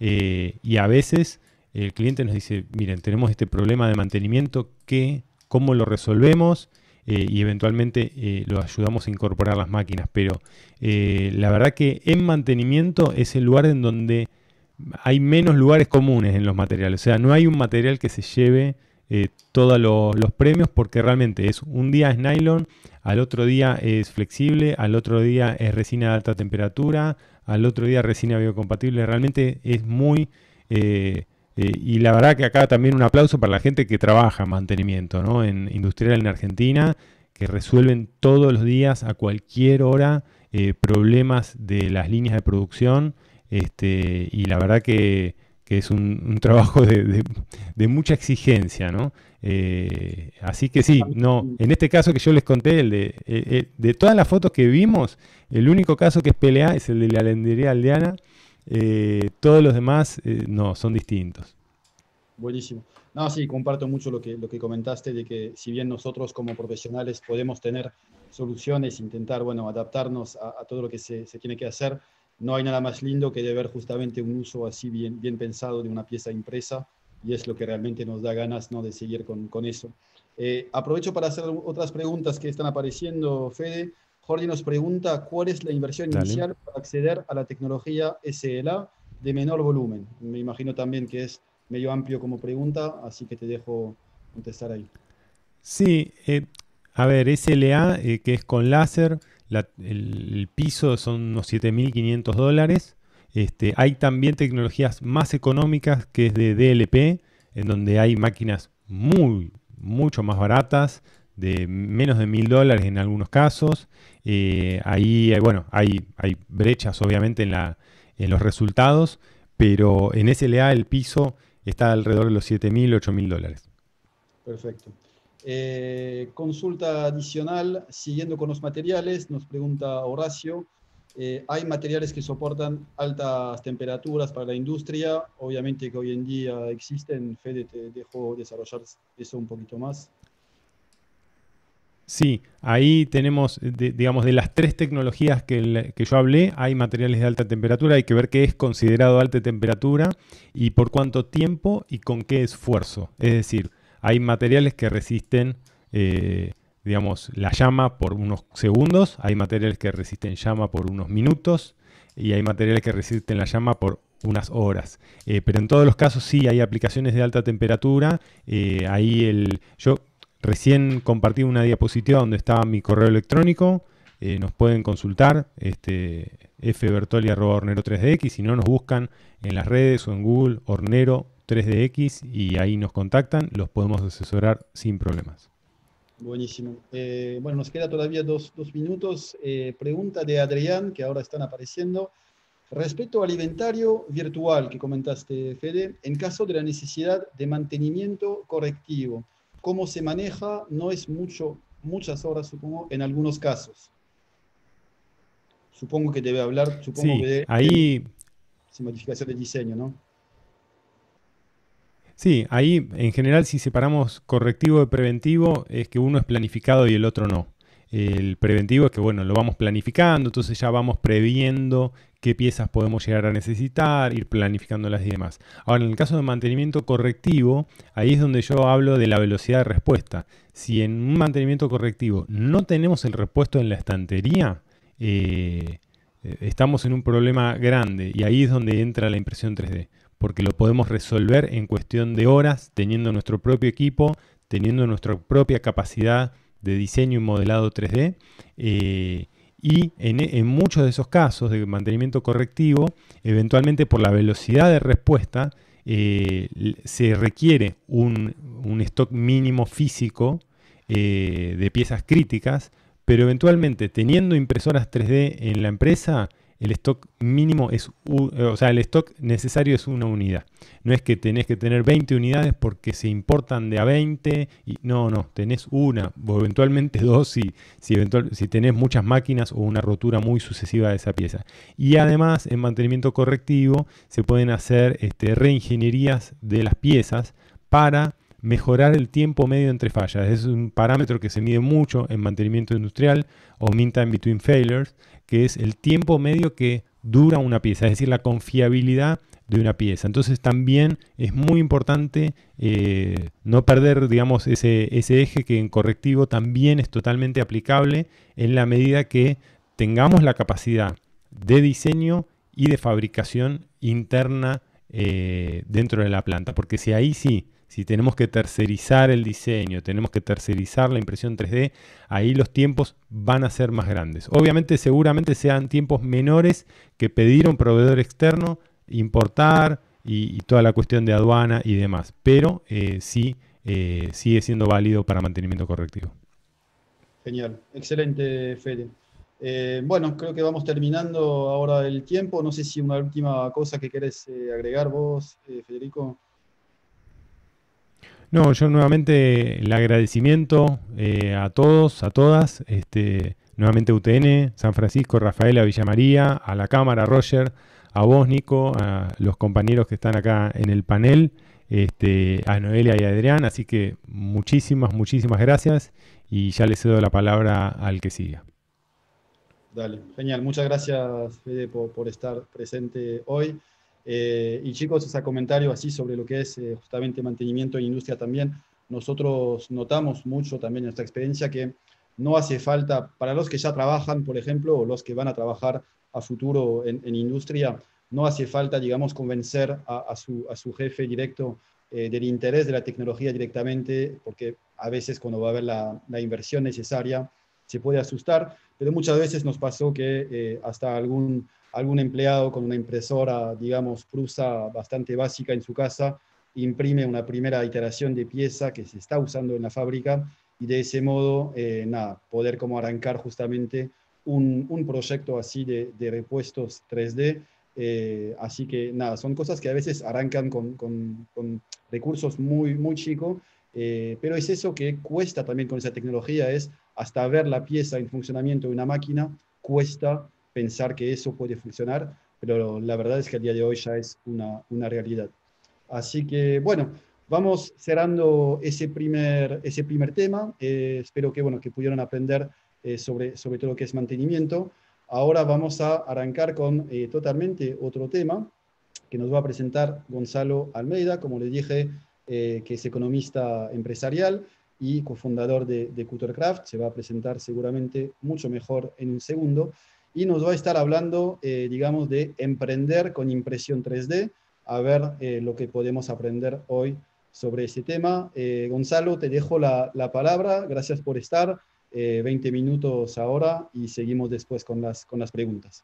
y a veces el cliente nos dice, miren, tenemos este problema de mantenimiento, ¿cómo lo resolvemos? Eh, y eventualmente eh, lo ayudamos a incorporar las máquinas. Pero eh, la verdad que en mantenimiento es el lugar en donde hay menos lugares comunes en los materiales. O sea, no hay un material que se lleve todos los premios porque realmente es un día es nylon, al otro día es flexible, al otro día es resina de alta temperatura, al otro día resina biocompatible. Realmente es muy... Eh, y la verdad que acá también un aplauso para la gente que trabaja en mantenimiento, ¿no? En industrial en Argentina, que resuelven todos los días, a cualquier hora, eh, problemas de las líneas de producción. Este, y la verdad que, es un, trabajo de, mucha exigencia, ¿no? Eh, así que sí, no, en este caso que yo les conté, el de, de todas las fotos que vimos, el único caso que es pelea es el de la lendería aldeana eh, todos los demás eh, no, son distintos. Buenísimo. No, sí, comparto mucho lo que, lo que comentaste de que si bien nosotros como profesionales podemos tener soluciones, intentar, bueno, adaptarnos a, todo lo que se, se, tiene que hacer, no hay nada más lindo que de ver justamente un uso así bien, bien pensado de una pieza impresa y es lo que realmente nos da ganas ¿no? de seguir con, con eso. Eh, aprovecho para hacer otras preguntas que están apareciendo, Fede. Jordi nos pregunta cuál es la inversión inicial para acceder a la tecnología SLA de menor volumen. Me imagino también que es medio amplio como pregunta, así que te dejo contestar ahí. Sí, eh, a ver, SLA, eh, que es con láser, el, piso son unos 7.500 dólares. Este, hay también tecnologías más económicas que es de DLP, en donde hay máquinas muy, mucho más baratas, de menos de mil dólares en algunos casos. Eh, ahí, eh, bueno, hay, hay brechas obviamente en, la, en los resultados, pero en SLA el piso está alrededor de los siete mil, 8 mil dólares. Perfecto. Eh, consulta adicional, siguiendo con los materiales, nos pregunta Horacio. hay materiales que soportan altas temperaturas para la industria, obviamente que hoy en día existen. Fede, te dejo desarrollar eso un poquito más. Sí, ahí tenemos, digamos, de las tres tecnologías que, que, yo hablé, hay materiales de alta temperatura, hay que ver qué es considerado alta temperatura y por cuánto tiempo y con qué esfuerzo. Es decir, hay materiales que resisten, eh, digamos, la llama por unos segundos, hay materiales que resisten llama por unos minutos y hay materiales que resisten la llama por unas horas. Eh, pero en todos los casos sí hay aplicaciones de alta temperatura. Eh, ahí el, yo Recién compartí una diapositiva donde estaba mi correo electrónico. Eh, nos pueden consultar este, fbertoli.hornero3dx. Si no, nos buscan en las redes o en Google Hornero3dx y ahí nos contactan. Los podemos asesorar sin problemas. Buenísimo. Eh, bueno, nos queda todavía dos, minutos. Eh, pregunta de Adrián, que ahora están apareciendo. Respecto al inventario virtual que comentaste, Fede, en caso de la necesidad de mantenimiento correctivo, cómo se maneja no es mucho, muchas horas, supongo, en algunos casos. Supongo que debe hablar, supongo que de, ahí... sin modificación de diseño, ¿no? Sí, ahí en general si separamos correctivo de preventivo es que uno es planificado y el otro no. El preventivo es que, bueno, lo vamos planificando, entonces ya vamos previendo qué piezas podemos llegar a necesitar, ir planificando las y demás. Ahora, en el caso de mantenimiento correctivo, ahí es donde yo hablo de la velocidad de respuesta. Si en un mantenimiento correctivo no tenemos el repuesto en la estantería, eh, eh, estamos en un problema grande y ahí es donde entra la impresión 3D, porque lo podemos resolver en cuestión de horas, teniendo nuestro propio equipo, teniendo nuestra propia capacidad de diseño y modelado 3D. Eh, y en, muchos de esos casos de mantenimiento correctivo, eventualmente por la velocidad de respuesta, eh, se requiere un, stock mínimo físico eh, de piezas críticas, pero eventualmente teniendo impresoras 3D en la empresa, el stock mínimo es, eh, o sea, el stock necesario es una unidad. No es que tenés que tener 20 unidades porque se importan de a 20. Y, no, no, tenés una o eventualmente [laughs] dos si, si, si tenés muchas máquinas o una rotura muy sucesiva de esa pieza. Y además, en mantenimiento correctivo se pueden hacer este, reingenierías de las piezas para mejorar el tiempo medio entre fallas. Es un parámetro que se mide mucho en mantenimiento industrial o mean time between failures que es el tiempo medio que dura una pieza, es decir, la confiabilidad de una pieza. Entonces también es muy importante eh, no perder, digamos, ese, eje que en correctivo también es totalmente aplicable en la medida que tengamos la capacidad de diseño y de fabricación interna eh, dentro de la planta. Porque si ahí sí si tenemos que tercerizar el diseño, tenemos que tercerizar la impresión 3D, ahí los tiempos van a ser más grandes. Obviamente seguramente sean tiempos menores que pedir a un proveedor externo, importar y, toda la cuestión de aduana y demás, pero eh, sí eh, sigue siendo válido para mantenimiento correctivo. Genial, excelente Fede. Eh, bueno, creo que vamos terminando ahora el tiempo. No sé si una última cosa que querés agregar vos, Federico. No, yo nuevamente el agradecimiento eh, a todos, a todas, este, nuevamente UTN, San Francisco, Rafaela Villamaría, a la cámara Roger, a vos Nico, a los compañeros que están acá en el panel, este, a Noelia y a Adrián, así que muchísimas, muchísimas gracias y ya les cedo la palabra al que siga. Dale, genial, muchas gracias Fede por estar presente hoy. Eh, y chicos, ese comentario así sobre lo que es eh, justamente mantenimiento en industria también, nosotros notamos mucho también en nuestra experiencia que no hace falta, para los que ya trabajan, por ejemplo, o los que van a trabajar a futuro en, industria, no hace falta, digamos, convencer a, a, su, a su, jefe directo eh, del interés de la tecnología directamente, porque a veces cuando va a haber la, inversión necesaria, se puede asustar, pero muchas veces nos pasó que hasta algún algún empleado con una impresora, digamos, prusa, bastante básica en su casa, imprime una primera iteración de pieza que se está usando en la fábrica y de ese modo, eh, nada, poder como arrancar justamente un, proyecto así de, repuestos 3D. Eh, así que nada, son cosas que a veces arrancan con, recursos muy, muy chicos, eh, pero es eso que cuesta también con esa tecnología, es hasta ver la pieza en funcionamiento de una máquina, cuesta pensar que eso puede funcionar, pero la verdad es que a día de hoy ya es una, una realidad. Así que, bueno, vamos cerrando ese primer, ese primer tema. Eh, espero que, bueno, que pudieron aprender eh, sobre, sobre todo lo que es mantenimiento. Ahora vamos a arrancar con eh, totalmente otro tema que nos va a presentar Gonzalo Almeida, como les dije, que es economista empresarial y cofundador de, de Cuttercraft. Se va a presentar seguramente mucho mejor en un segundo y nos va a estar hablando, eh, digamos, de emprender con impresión 3D, a ver eh, lo que podemos aprender hoy sobre ese tema. Eh, Gonzalo, te dejo la, palabra, gracias por estar, 20 minutos ahora y seguimos después con las, con las preguntas.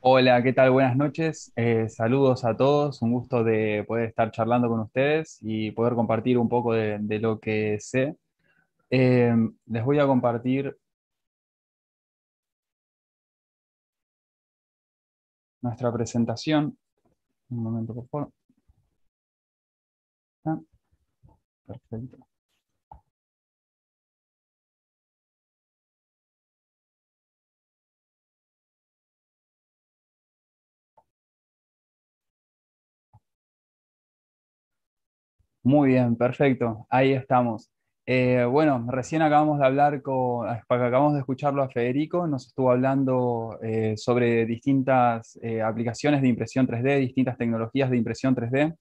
Hola, ¿qué tal? Buenas noches, saludos a todos, un gusto de poder estar charlando con ustedes y poder compartir un poco de, de lo que sé. les voy a compartir nuestra presentación. Un momento, por favor. Ah, perfecto. Muy bien, perfecto. Ahí estamos. Eh, bueno, recién acabamos de hablar con, ah, acabamos de escucharlo a Federico, nos estuvo hablando eh, sobre distintas eh, aplicaciones de impresión 3D, distintas tecnologías de impresión 3D.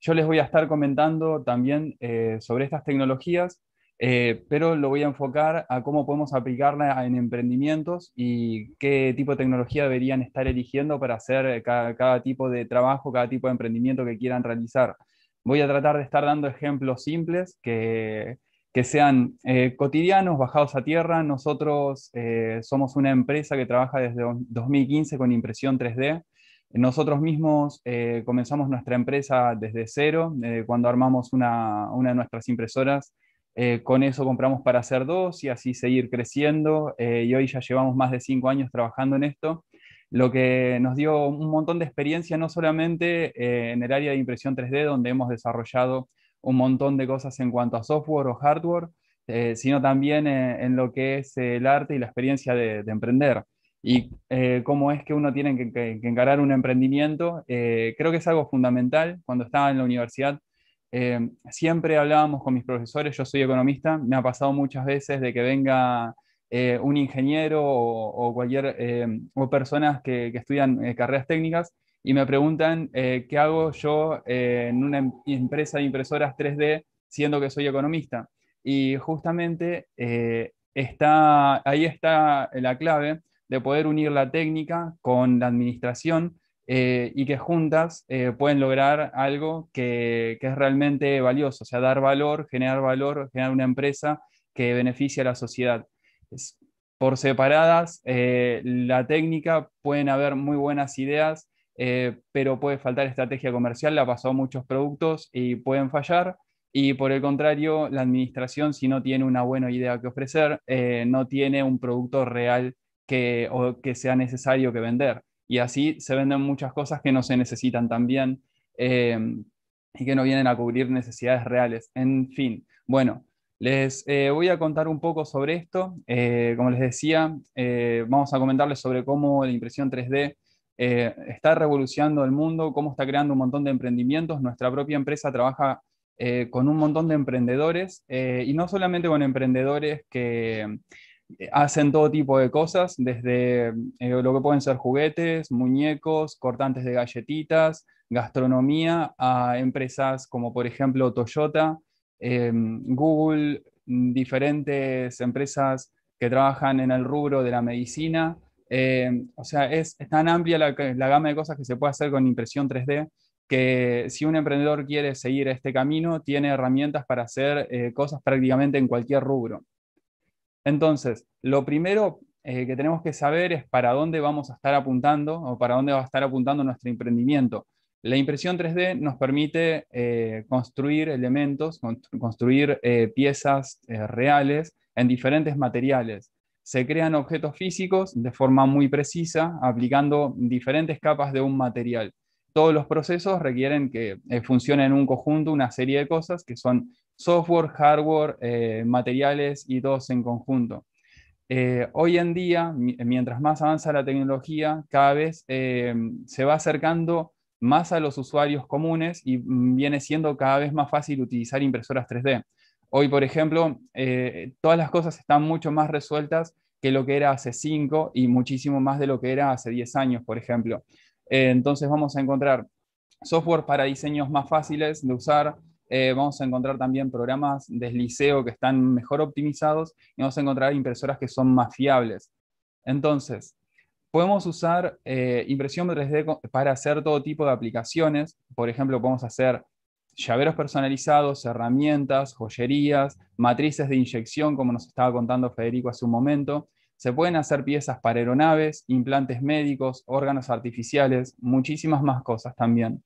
Yo les voy a estar comentando también sobre estas tecnologías, pero lo voy a enfocar a cómo podemos aplicarla en emprendimientos y qué tipo de tecnología deberían estar eligiendo para hacer cada, cada tipo de trabajo, cada tipo de emprendimiento que quieran realizar. Voy a tratar de estar dando ejemplos simples que que sean eh, cotidianos, bajados a tierra. Nosotros eh, somos una empresa que trabaja desde 2015 con impresión 3D. Nosotros mismos eh, comenzamos nuestra empresa desde cero, cuando armamos una, una, de nuestras impresoras. con eso compramos para hacer dos y así seguir creciendo. y hoy ya llevamos más de cinco años trabajando en esto, lo que nos dio un montón de experiencia, no solamente en el área de impresión 3D, donde hemos desarrollado un montón de cosas en cuanto a software o hardware, eh, sino también eh, en lo que es el arte y la experiencia de, emprender. Y eh, cómo es que uno tiene que, encarar un emprendimiento, creo que es algo fundamental. Cuando estaba en la universidad, siempre hablábamos con mis profesores, yo soy economista, me ha pasado muchas veces de que venga un ingeniero o, cualquier, o personas que estudian carreras técnicas y me preguntan eh, qué hago yo eh, en una em-, empresa de impresoras 3D siendo que soy economista. Y justamente eh, está, ahí está la clave de poder unir la técnica con la administración y que juntas pueden lograr algo que, es realmente valioso, o sea, dar valor, generar valor, generar una empresa que beneficie a la sociedad. por separadas, la técnica, pueden haber muy buenas ideas, eh, pero puede faltar estrategia comercial, la ha pasado a muchos productos y pueden fallar. Y por el contrario, la administración, si no tiene una buena idea que ofrecer, eh, no tiene un producto real que, que sea necesario que vender. Y así se venden muchas cosas que no se necesitan también eh, y que no vienen a cubrir necesidades reales. En fin, bueno, les voy a contar un poco sobre esto. como les decía, vamos a comentarles sobre cómo la impresión 3D eh, está revolucionando el mundo, cómo está creando un montón de emprendimientos. Nuestra propia empresa trabaja eh, con un montón de emprendedores eh, y no solamente con emprendedores que hacen todo tipo de cosas, desde lo que pueden ser juguetes, muñecos, cortantes de galletitas, gastronomía, a empresas como por ejemplo Toyota, em, Google, diferentes empresas que trabajan en el rubro de la medicina. Eh, o sea, es, tan amplia la, gama de cosas que se puede hacer con impresión 3D que si un emprendedor quiere seguir este camino, tiene herramientas para hacer eh, cosas prácticamente en cualquier rubro. Entonces, lo primero eh, que tenemos que saber es para dónde vamos a estar apuntando o para dónde va a estar apuntando nuestro emprendimiento. La impresión 3D nos permite construir elementos, construir piezas reales en diferentes materiales se crean objetos físicos de forma muy precisa, aplicando diferentes capas de un material. Todos los procesos requieren que eh, funcione en un conjunto una serie de cosas que son software, hardware, eh, materiales y todos en conjunto. Eh, hoy en día, mientras más avanza la tecnología, cada vez se va acercando más a los usuarios comunes y mm, viene siendo cada vez más fácil utilizar impresoras 3D. Hoy, por ejemplo, eh, todas las cosas están mucho más resueltas que lo que era hace 5 y muchísimo más de lo que era hace 10 años, por ejemplo. Eh, entonces vamos a encontrar software para diseños más fáciles de usar, eh, vamos a encontrar también programas de liceo que están mejor optimizados y vamos a encontrar impresoras que son más fiables. Entonces, podemos usar impresión 3D para hacer todo tipo de aplicaciones, por ejemplo, podemos hacer llaveros personalizados, herramientas, joyerías, matrices de inyección, como nos estaba contando Federico hace un momento. Se pueden hacer piezas para aeronaves, implantes médicos, órganos artificiales, muchísimas más cosas también.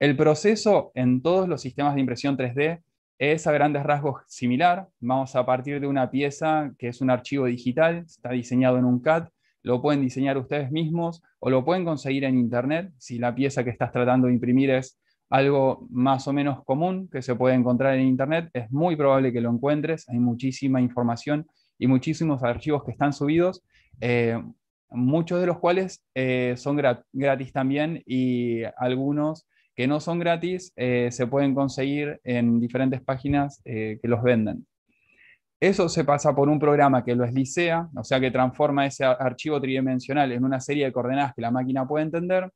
El proceso en todos los sistemas de impresión 3D es a grandes rasgos similar. Vamos a partir de una pieza que es un archivo digital, está diseñado en un CAD, lo pueden diseñar ustedes mismos o lo pueden conseguir en Internet si la pieza que estás tratando de imprimir es algo más o menos común que se puede encontrar en Internet. Es muy probable que lo encuentres. Hay muchísima información y muchísimos archivos que están subidos, eh, muchos de los cuales eh, son gratis también y algunos que no son gratis eh, se pueden conseguir en diferentes páginas que los venden. Eso se pasa por un programa que lo eslicea, o sea que transforma ese archivo tridimensional en una serie de coordenadas que la máquina puede entender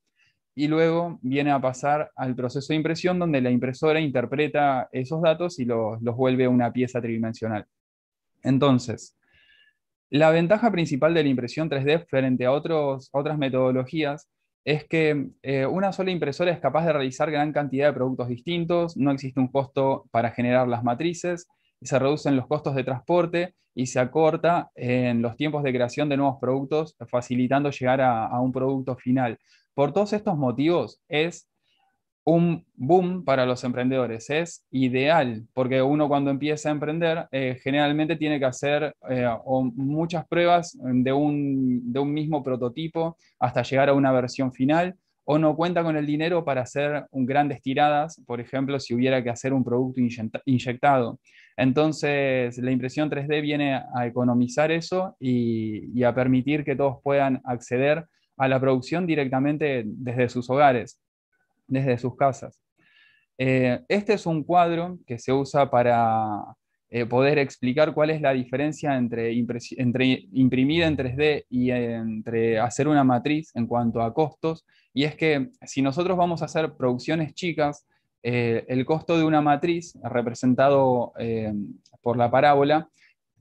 y luego viene a pasar al proceso de impresión donde la impresora interpreta esos datos y los, los vuelve una pieza tridimensional. Entonces, la ventaja principal de la impresión 3D frente a otros, otras metodologías es que eh, una sola impresora es capaz de realizar gran cantidad de productos distintos, no existe un costo para generar las matrices, se reducen los costos de transporte y se acorta en los tiempos de creación de nuevos productos, facilitando llegar a un producto final. Por todos estos motivos es un boom para los emprendedores, es ideal, porque uno cuando empieza a emprender eh, generalmente tiene que hacer eh, muchas pruebas de un, mismo prototipo hasta llegar a una versión final, o no cuenta con el dinero para hacer un, grandes tiradas, por ejemplo, si hubiera que hacer un producto inyectado. Entonces, la impresión 3D viene a economizar eso y a permitir que todos puedan acceder a la producción directamente desde sus hogares, desde sus casas. Eh, este es un cuadro que se usa para eh, poder explicar cuál es la diferencia entre, imprimir en 3D y entre hacer una matriz en cuanto a costos. Y es que si nosotros vamos a hacer producciones chicas, eh, el costo de una matriz representado por la parábola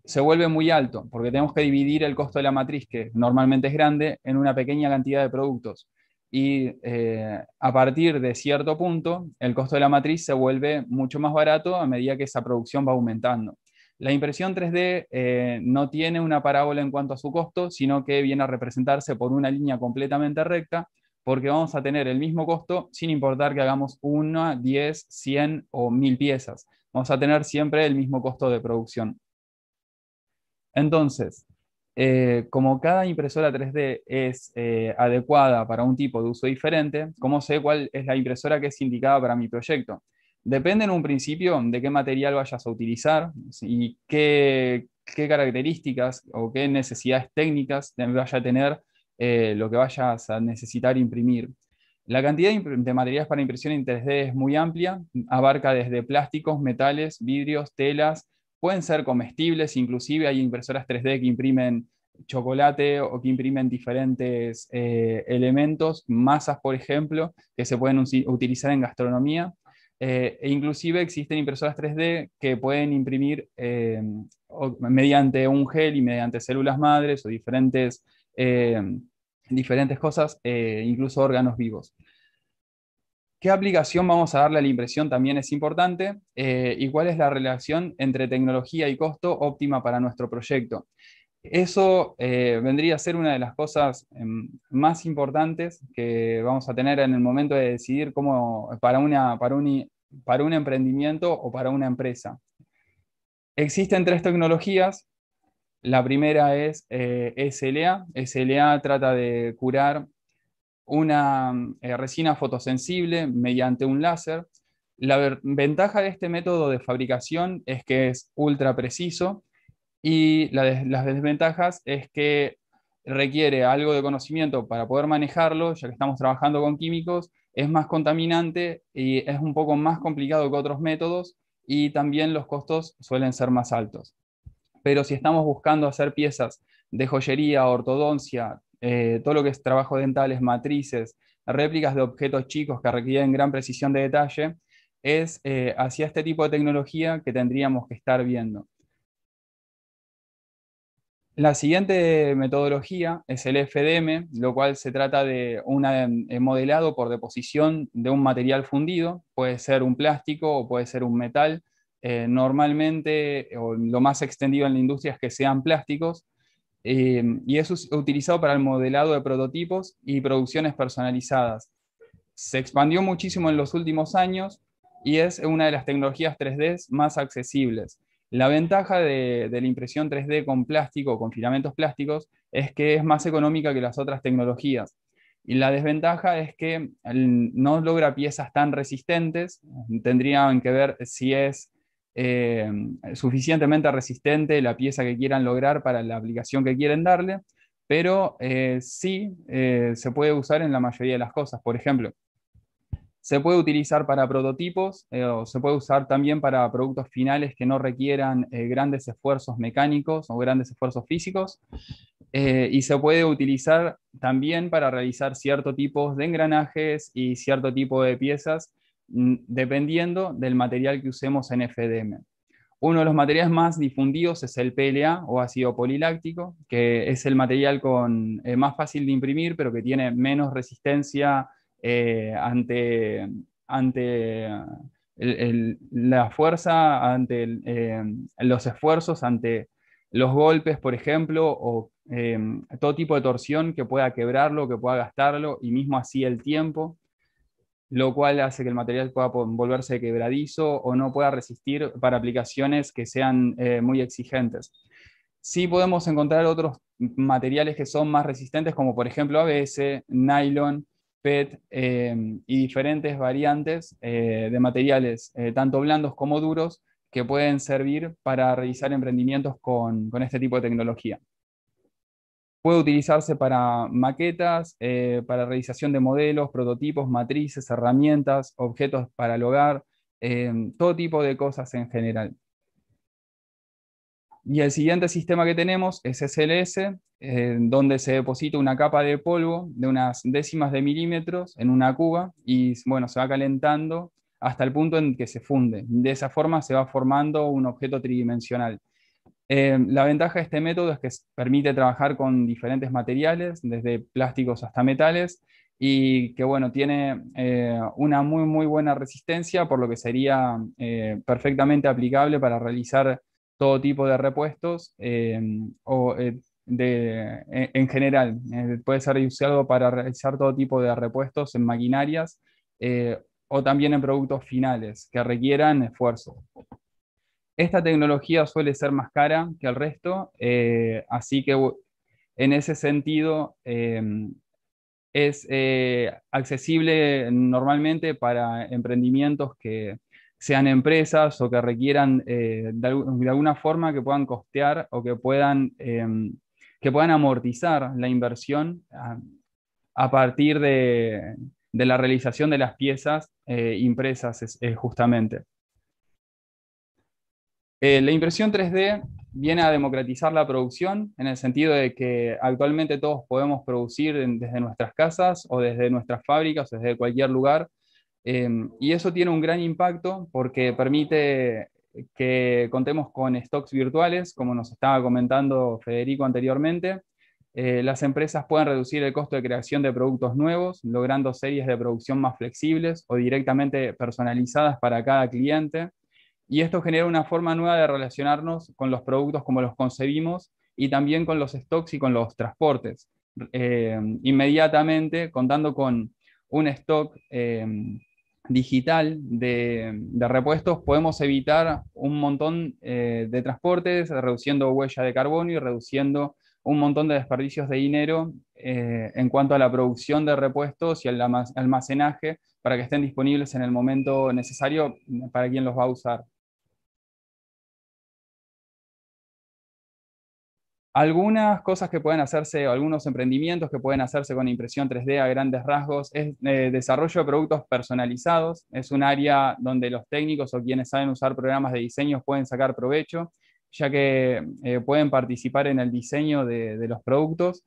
se vuelve muy alto, porque tenemos que dividir el costo de la matriz, que normalmente es grande, en una pequeña cantidad de productos. Y eh, a partir de cierto punto, el costo de la matriz se vuelve mucho más barato a medida que esa producción va aumentando. La impresión 3D eh, no tiene una parábola en cuanto a su costo, sino que viene a representarse por una línea completamente recta, porque vamos a tener el mismo costo sin importar que hagamos una 10, 100 o mil piezas. Vamos a tener siempre el mismo costo de producción. Entonces, eh, como cada impresora 3D es eh, adecuada para un tipo de uso diferente, ¿cómo sé cuál es la impresora que es indicada para mi proyecto? Depende en un principio de qué material vayas a utilizar y qué, características o qué necesidades técnicas vaya a tener eh, lo que vayas a necesitar imprimir. La cantidad de materiales para impresión en 3D es muy amplia, abarca desde plásticos, metales, vidrios, telas, pueden ser comestibles, inclusive hay impresoras 3D que imprimen chocolate o que imprimen diferentes eh, elementos, masas, por ejemplo, que se pueden utilizar en gastronomía. Eh, e inclusive existen impresoras 3D que pueden imprimir em, mediante un gel y mediante células madres o diferentes, em, diferentes cosas, eh, incluso órganos vivos. ¿Qué aplicación vamos a darle a la impresión también es importante? Eh, ¿Y cuál es la relación entre tecnología y costo óptima para nuestro proyecto? Eso eh, vendría a ser una de las cosas em, más importantes que vamos a tener en el momento de decidir cómo para, una, para, un, para un emprendimiento o para una empresa. Existen tres tecnologías. La primera es eh, SLA. SLA trata de curar una eh, resina fotosensible mediante un láser. La ventaja de este método de fabricación es que es ultra preciso y las desventajas es que requiere algo de conocimiento para poder manejarlo, ya que estamos trabajando con químicos, es más contaminante y es un poco más complicado que otros métodos y también los costos suelen ser más altos. Pero si estamos buscando hacer piezas de joyería, ortodoncia, eh, todo lo que es trabajo dentales, matrices, réplicas de objetos chicos que requieren gran precisión de detalle, es eh, hacia este tipo de tecnología que tendríamos que estar viendo. La siguiente metodología es el FDM, lo cual se trata de un eh, modelado por deposición de un material fundido, puede ser un plástico o puede ser un metal. normalmente, lo más extendido en la industria es que sean plásticos, Em, y es utilizado para el modelado de prototipos y producciones personalizadas. Se expandió muchísimo en los últimos años y es una de las tecnologías 3D más accesibles. La ventaja de, de la impresión 3D con plástico, con filamentos plásticos, es que es más económica que las otras tecnologías. Y la desventaja es que mm, no logra piezas tan resistentes, tendrían que ver si es eh, suficientemente resistente la pieza que quieran lograr para la aplicación que quieren darle, pero eh, sí eh, se puede usar en la mayoría de las cosas. Por ejemplo, se puede utilizar para prototipos o se puede usar también para productos finales que no requieran grandes esfuerzos mecánicos o grandes esfuerzos físicos. y se puede utilizar también para realizar cierto tipo de engranajes y cierto tipo de piezas dependiendo del material que usemos en FDM. Uno de los materiales más difundidos es el PLA o ácido poliláctico, que es el material con, eh, más fácil de imprimir, pero que tiene menos resistencia eh, ante, la fuerza, ante eh, los esfuerzos, ante los golpes, por ejemplo, o todo tipo de torsión que pueda quebrarlo, que pueda gastarlo, y mismo así el tiempo lo cual hace que el material pueda volverse quebradizo o no pueda resistir para aplicaciones que sean eh, muy exigentes. Sí podemos encontrar otros materiales que son más resistentes, como por ejemplo ABS, nylon, PET em, y diferentes variantes eh, de materiales, eh, tanto blandos como duros, que pueden servir para realizar emprendimientos con este tipo de tecnología. Puede utilizarse para maquetas, eh, para realización de modelos, prototipos, matrices, herramientas, objetos para el hogar, em, todo tipo de cosas en general. Y el siguiente sistema que tenemos es SLS, donde se deposita una capa de polvo de unas décimas de milímetros en una cuba y bueno, se va calentando hasta el punto en que se funde. De esa forma se va formando un objeto tridimensional. Eh, la ventaja de este método es que permite trabajar con diferentes materiales, desde plásticos hasta metales, y que bueno, tiene eh, una muy muy buena resistencia, por lo que sería eh, perfectamente aplicable para realizar todo tipo de repuestos em, o e, en general. puede ser usado para realizar todo tipo de repuestos en maquinarias o también en productos finales que requieran esfuerzo. Esta tecnología suele ser más cara que el resto, eh, así que en ese sentido em, es eh, accesible normalmente para emprendimientos que sean empresas o que requieran eh, de, alguna forma que puedan costear o que puedan, em, que puedan amortizar la inversión ah, a, partir de, la realización de las piezas impresas justamente. Eh, la impresión 3D viene a democratizar la producción en el sentido de que actualmente todos podemos producir desde nuestras casas o desde nuestras fábricas, o desde cualquier lugar. Em, y eso tiene un gran impacto porque permite que contemos con stocks virtuales, como nos estaba comentando Federico anteriormente. Eh, las empresas pueden reducir el costo de creación de productos nuevos, logrando series de producción más flexibles o directamente personalizadas para cada cliente. Y esto genera una forma nueva de relacionarnos con los productos como los concebimos y también con los stocks y con los transportes. Eh, inmediatamente, contando con un stock eh, digital de, repuestos, podemos evitar un montón eh, de transportes, reduciendo huella de carbono y reduciendo un montón de desperdicios de dinero en cuanto a la producción de repuestos y al almacenaje para que estén disponibles en el momento necesario para quien los va a usar. Algunas cosas que pueden hacerse, algunos emprendimientos que pueden hacerse con impresión 3D a grandes rasgos, es eh, desarrollo de productos personalizados. Es un área donde los técnicos o quienes saben usar programas de diseño pueden sacar provecho, ya que eh, pueden participar en el diseño de, los productos.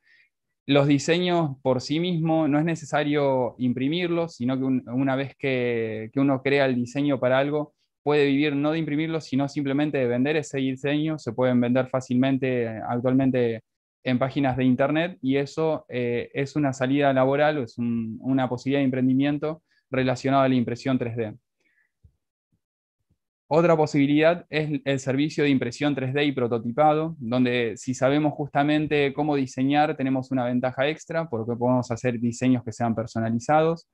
Los diseños por sí mismos no es necesario imprimirlos, sino que una vez que uno crea el diseño para algo, puede vivir no de imprimirlos, sino simplemente de vender ese diseño. Se pueden vender fácilmente actualmente en páginas de internet y eso eh, es una salida laboral, es una posibilidad de emprendimiento relacionada a la impresión 3D. Otra posibilidad es el servicio de impresión 3D y prototipado, donde si sabemos justamente cómo diseñar, tenemos una ventaja extra porque podemos hacer diseños que sean personalizados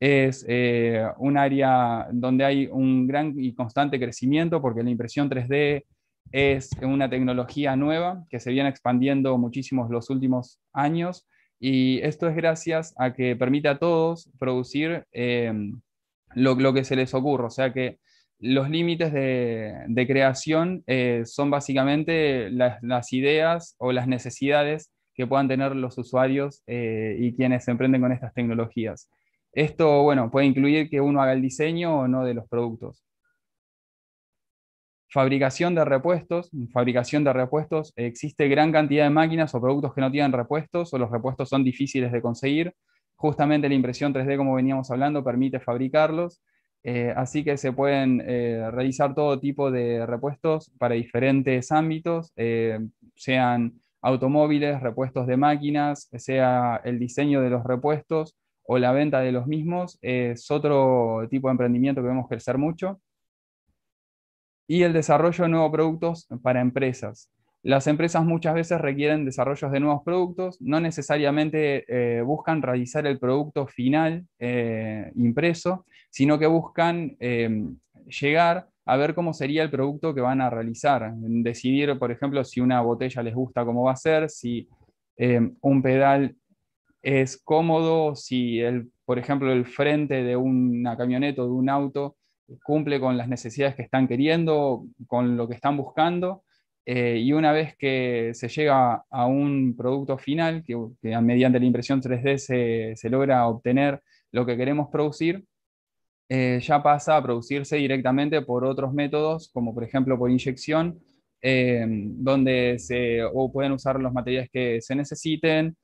es eh, un área donde hay un gran y constante crecimiento porque la impresión 3D es una tecnología nueva que se viene expandiendo muchísimos los últimos años y esto es gracias a que permite a todos producir em, lo, que se les ocurre o sea que los límites de, creación eh, son básicamente las, las, ideas o las necesidades que puedan tener los usuarios eh, y quienes se emprenden con estas tecnologías. Esto, bueno, puede incluir que uno haga el diseño o no de los productos. Fabricación de repuestos. Fabricación de repuestos. Existe gran cantidad de máquinas o productos que no tienen repuestos o los repuestos son difíciles de conseguir. Justamente la impresión 3D, como veníamos hablando, permite fabricarlos. Eh, así que se pueden eh, realizar todo tipo de repuestos para diferentes ámbitos, eh, sean automóviles, repuestos de máquinas, sea el diseño de los repuestos o la venta de los mismos es otro tipo de emprendimiento que vemos crecer mucho. Y el desarrollo de nuevos productos para empresas. Las empresas muchas veces requieren desarrollos de nuevos productos, no necesariamente eh, buscan realizar el producto final eh, impreso, sino que buscan eh, llegar a ver cómo sería el producto que van a realizar, decidir, por ejemplo, si una botella les gusta cómo va a ser, si un pedal es cómodo, si por ejemplo el frente de una camioneta o de un auto cumple con las necesidades que están queriendo, con lo que están buscando. Eh, y una vez que se llega a un producto final, que, que mediante la impresión 3D se, logra obtener lo que queremos producir, eh, ya pasa a producirse directamente por otros métodos, como por ejemplo por inyección, eh, donde se o pueden usar los materiales que se necesiten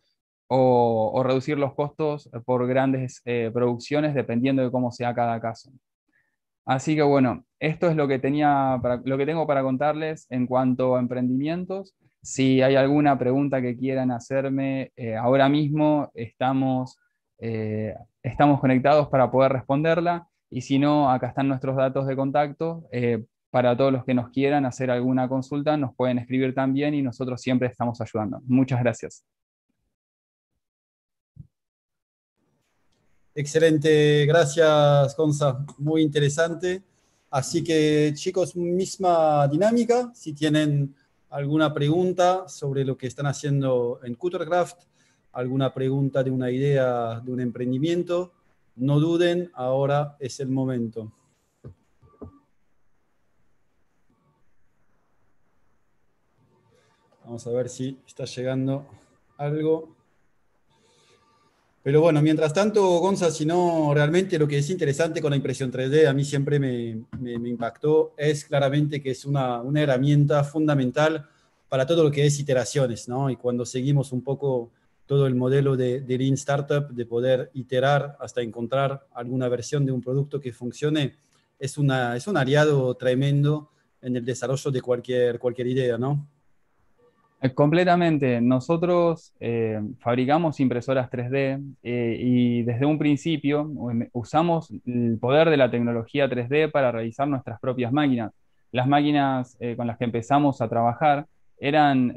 o, reducir los costos eh, por grandes eh, producciones dependiendo de cómo sea cada caso. Así que bueno, esto es lo que, tenía lo que tengo para contarles en cuanto a emprendimientos. Si hay alguna pregunta que quieran hacerme, eh, ahora mismo estamos, conectados para poder responderla. Y si no, acá están nuestros datos de contacto. para todos los que nos quieran hacer alguna consulta, nos pueden escribir también y nosotros siempre estamos ayudando. Muchas gracias. Excelente, gracias Gonza, muy interesante. Así que chicos, misma dinámica, si tienen alguna pregunta sobre lo que están haciendo en Cuttercraft, alguna pregunta de una idea, de un emprendimiento, no duden, ahora es el momento. Vamos a ver si está llegando algo. Pero bueno, mientras tanto, Gonza, si no, realmente lo que es interesante con la impresión 3D, a mí siempre me, impactó, es claramente que es una, una, herramienta fundamental para todo lo que es iteraciones, ¿no? Y cuando seguimos un poco todo el modelo de, de Lean Startup, de poder iterar hasta encontrar alguna versión de un producto que funcione, es, una, es un aliado tremendo en el desarrollo de cualquier, cualquier idea, ¿no? Eh, completamente. Nosotros eh, fabricamos impresoras 3D eh, y desde un principio em, usamos el poder de la tecnología 3D para realizar nuestras propias máquinas. Las máquinas con las que empezamos a trabajar eran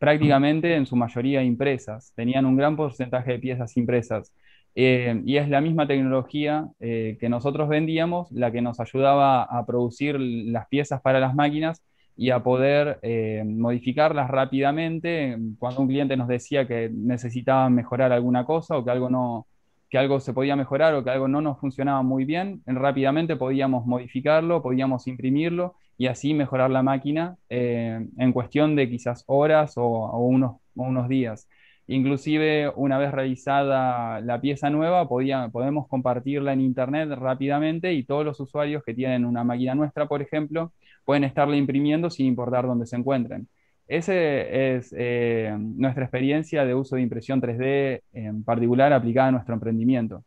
prácticamente en su mayoría impresas, tenían un gran porcentaje de piezas impresas. y es la misma tecnología que nosotros vendíamos la que nos ayudaba a producir las piezas para las máquinas y a poder eh, modificarlas rápidamente. Cuando un cliente nos decía que necesitaba mejorar alguna cosa o que algo, no, que algo se podía mejorar o que algo no nos funcionaba muy bien, rápidamente podíamos modificarlo, podíamos imprimirlo y así mejorar la máquina eh, en cuestión de quizás horas o unos, o unos días. Inclusive una vez realizada la pieza nueva, podemos compartirla en Internet rápidamente y todos los usuarios que tienen una máquina nuestra, por ejemplo, pueden estarla imprimiendo sin importar dónde se encuentren. Esa es eh, nuestra experiencia de uso de impresión 3D en particular aplicada a nuestro emprendimiento.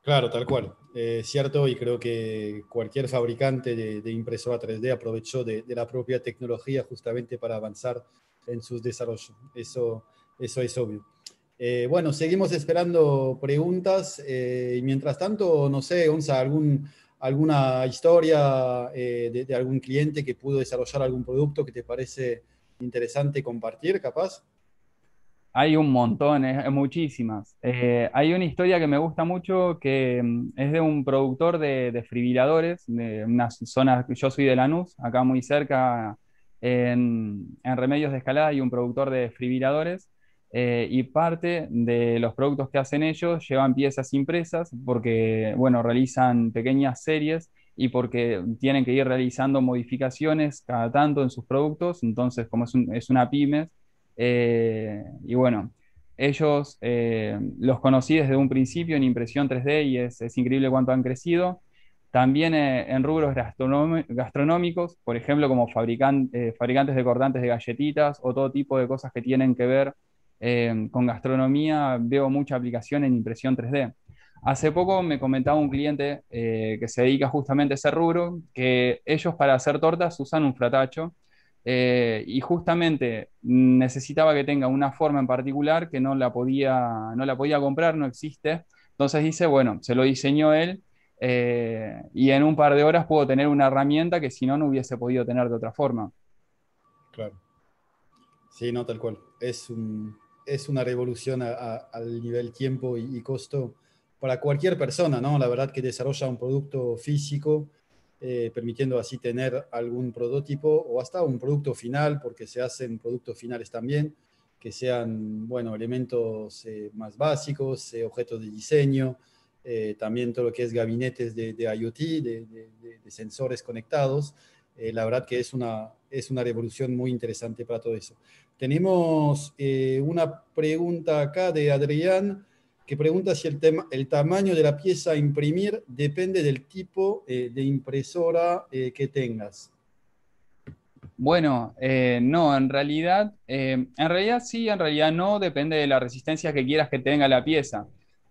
Claro, tal cual. Es cierto, y creo que cualquier fabricante de, impresora 3D aprovechó de, de, la propia tecnología justamente para avanzar en sus desarrollos, Eso, eso es obvio. Eh, bueno, seguimos esperando preguntas eh, y mientras tanto, no sé, Onza, alguna historia eh, de, algún cliente que pudo desarrollar algún producto que te parece interesante compartir, capaz. Hay un montón, muchísimas. hay una historia que me gusta mucho que mm, es de un productor de, de de una zona, yo soy de Lanús, acá muy cerca, en, Remedios de Escalada y un productor de fribiradores eh, y parte de los productos que hacen ellos llevan piezas impresas porque, bueno, realizan pequeñas series y porque tienen que ir realizando modificaciones cada tanto en sus productos, entonces como es, una pyme eh, y bueno, ellos eh, los conocí desde un principio en impresión 3D y es increíble cuánto han crecido. También eh, en rubros gastronómicos, por ejemplo, como eh, fabricantes de cortantes de galletitas o todo tipo de cosas que tienen que ver eh, con gastronomía, veo mucha aplicación en impresión 3D. Hace poco me comentaba un cliente que se dedica justamente a ese rubro, que ellos para hacer tortas usan un fratacho y justamente necesitaba que tenga una forma en particular que no la podía, no la podía comprar, no existe. Entonces dice, bueno, se lo diseñó él eh, y en un par de horas puedo tener una herramienta que si no, no hubiese podido tener de otra forma. Claro. Sí, no, tal cual. Es, un, es una revolución al nivel tiempo y, costo para cualquier persona, ¿no? La verdad que desarrolla un producto físico, eh, permitiendo así tener algún prototipo o hasta un producto final, porque se hacen productos finales también, que sean, bueno, elementos eh, más básicos, objetos de diseño, eh, también todo lo que es gabinetes de, IoT, de, sensores conectados. Eh, la verdad que es una, es una revolución muy interesante para todo eso. Tenemos eh, una pregunta acá de Adrián que pregunta si el, tema, el tamaño de la pieza a imprimir depende del tipo de impresora que tengas. Bueno, no, en realidad, en realidad sí, en realidad no, depende de la resistencia que quieras que tenga la pieza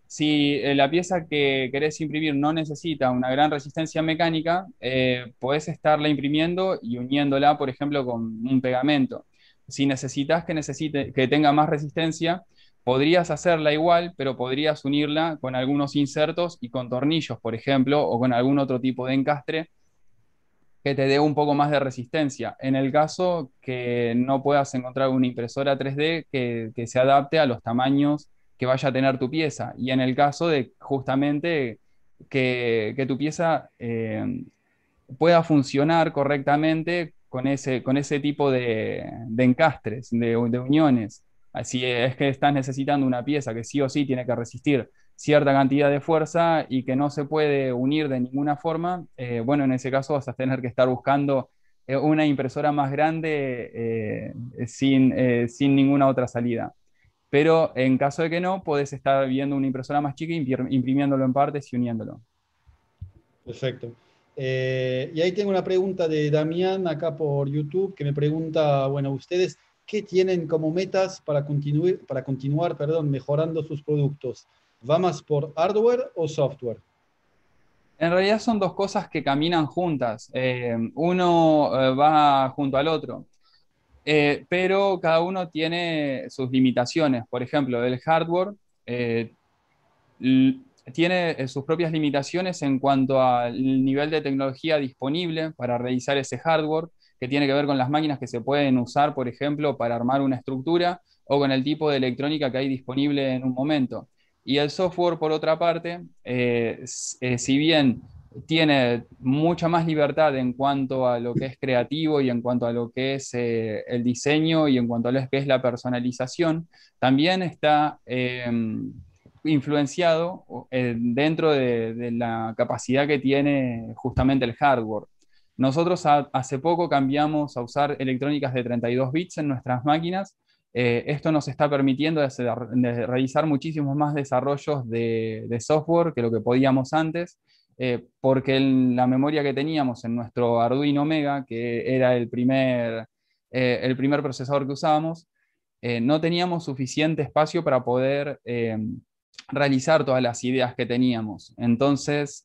si eh, la pieza que querés imprimir no necesita una gran resistencia mecánica, puedes eh, podés estarla imprimiendo y uniéndola, por ejemplo, con un pegamento. Si necesitas que, necesite, que tenga más resistencia, podrías hacerla igual, pero podrías unirla con algunos insertos y con tornillos, por ejemplo, o con algún otro tipo de encastre que te dé un poco más de resistencia. En el caso que no puedas encontrar una impresora 3D que se adapte a los tamaños que vaya a tener tu pieza. Y en el caso de justamente que, tu pieza eh, pueda funcionar correctamente con ese, con ese tipo de, encastres, de, uniones. Si es que estás necesitando una pieza que sí o sí tiene que resistir cierta cantidad de fuerza y que no se puede unir de ninguna forma, eh, bueno, en ese caso vas a tener que estar buscando eh, una impresora más grande sin ninguna otra salida. Pero en caso de que no, podés estar viendo una impresora más chica, imprimiéndolo en partes y uniéndolo. Perfecto. Eh, y ahí tengo una pregunta de Damián acá por YouTube que me pregunta, bueno, ustedes, ¿qué tienen como metas para, para continuar perdón, mejorando sus productos? ¿Va más por hardware o software? En realidad son dos cosas que caminan juntas. Eh, uno eh, va junto al otro. Eh, pero cada uno tiene sus limitaciones. Por ejemplo, el hardware eh, tiene eh, sus propias limitaciones en cuanto al nivel de tecnología disponible para realizar ese hardware, que tiene que ver con las máquinas que se pueden usar, por ejemplo, para armar una estructura o con el tipo de electrónica que hay disponible en un momento. Y el software, por otra parte, si bien tiene mucha más libertad en cuanto a lo que es creativo y en cuanto a lo que es eh, el diseño y en cuanto a lo que es la personalización, también está em, influenciado eh, dentro de, la capacidad que tiene justamente el hardware. Nosotros hace poco cambiamos a usar electrónicas de 32 bits en nuestras máquinas. Eh, esto nos está permitiendo realizar muchísimos más desarrollos de software que lo que podíamos antes eh, porque la memoria que teníamos en nuestro Arduino Mega, que era el primer, eh, el primer procesador que usábamos, eh, no teníamos suficiente espacio para poder realizar todas las ideas que teníamos. Entonces,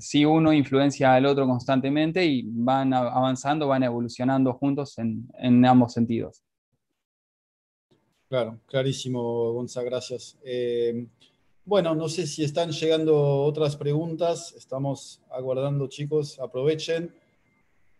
si uno influencia al otro constantemente y van avanzando, van evolucionando juntos en, ambos sentidos. Claro, clarísimo, Gonza, gracias. Bueno, no sé si están llegando otras preguntas. Estamos aguardando, chicos. Aprovechen.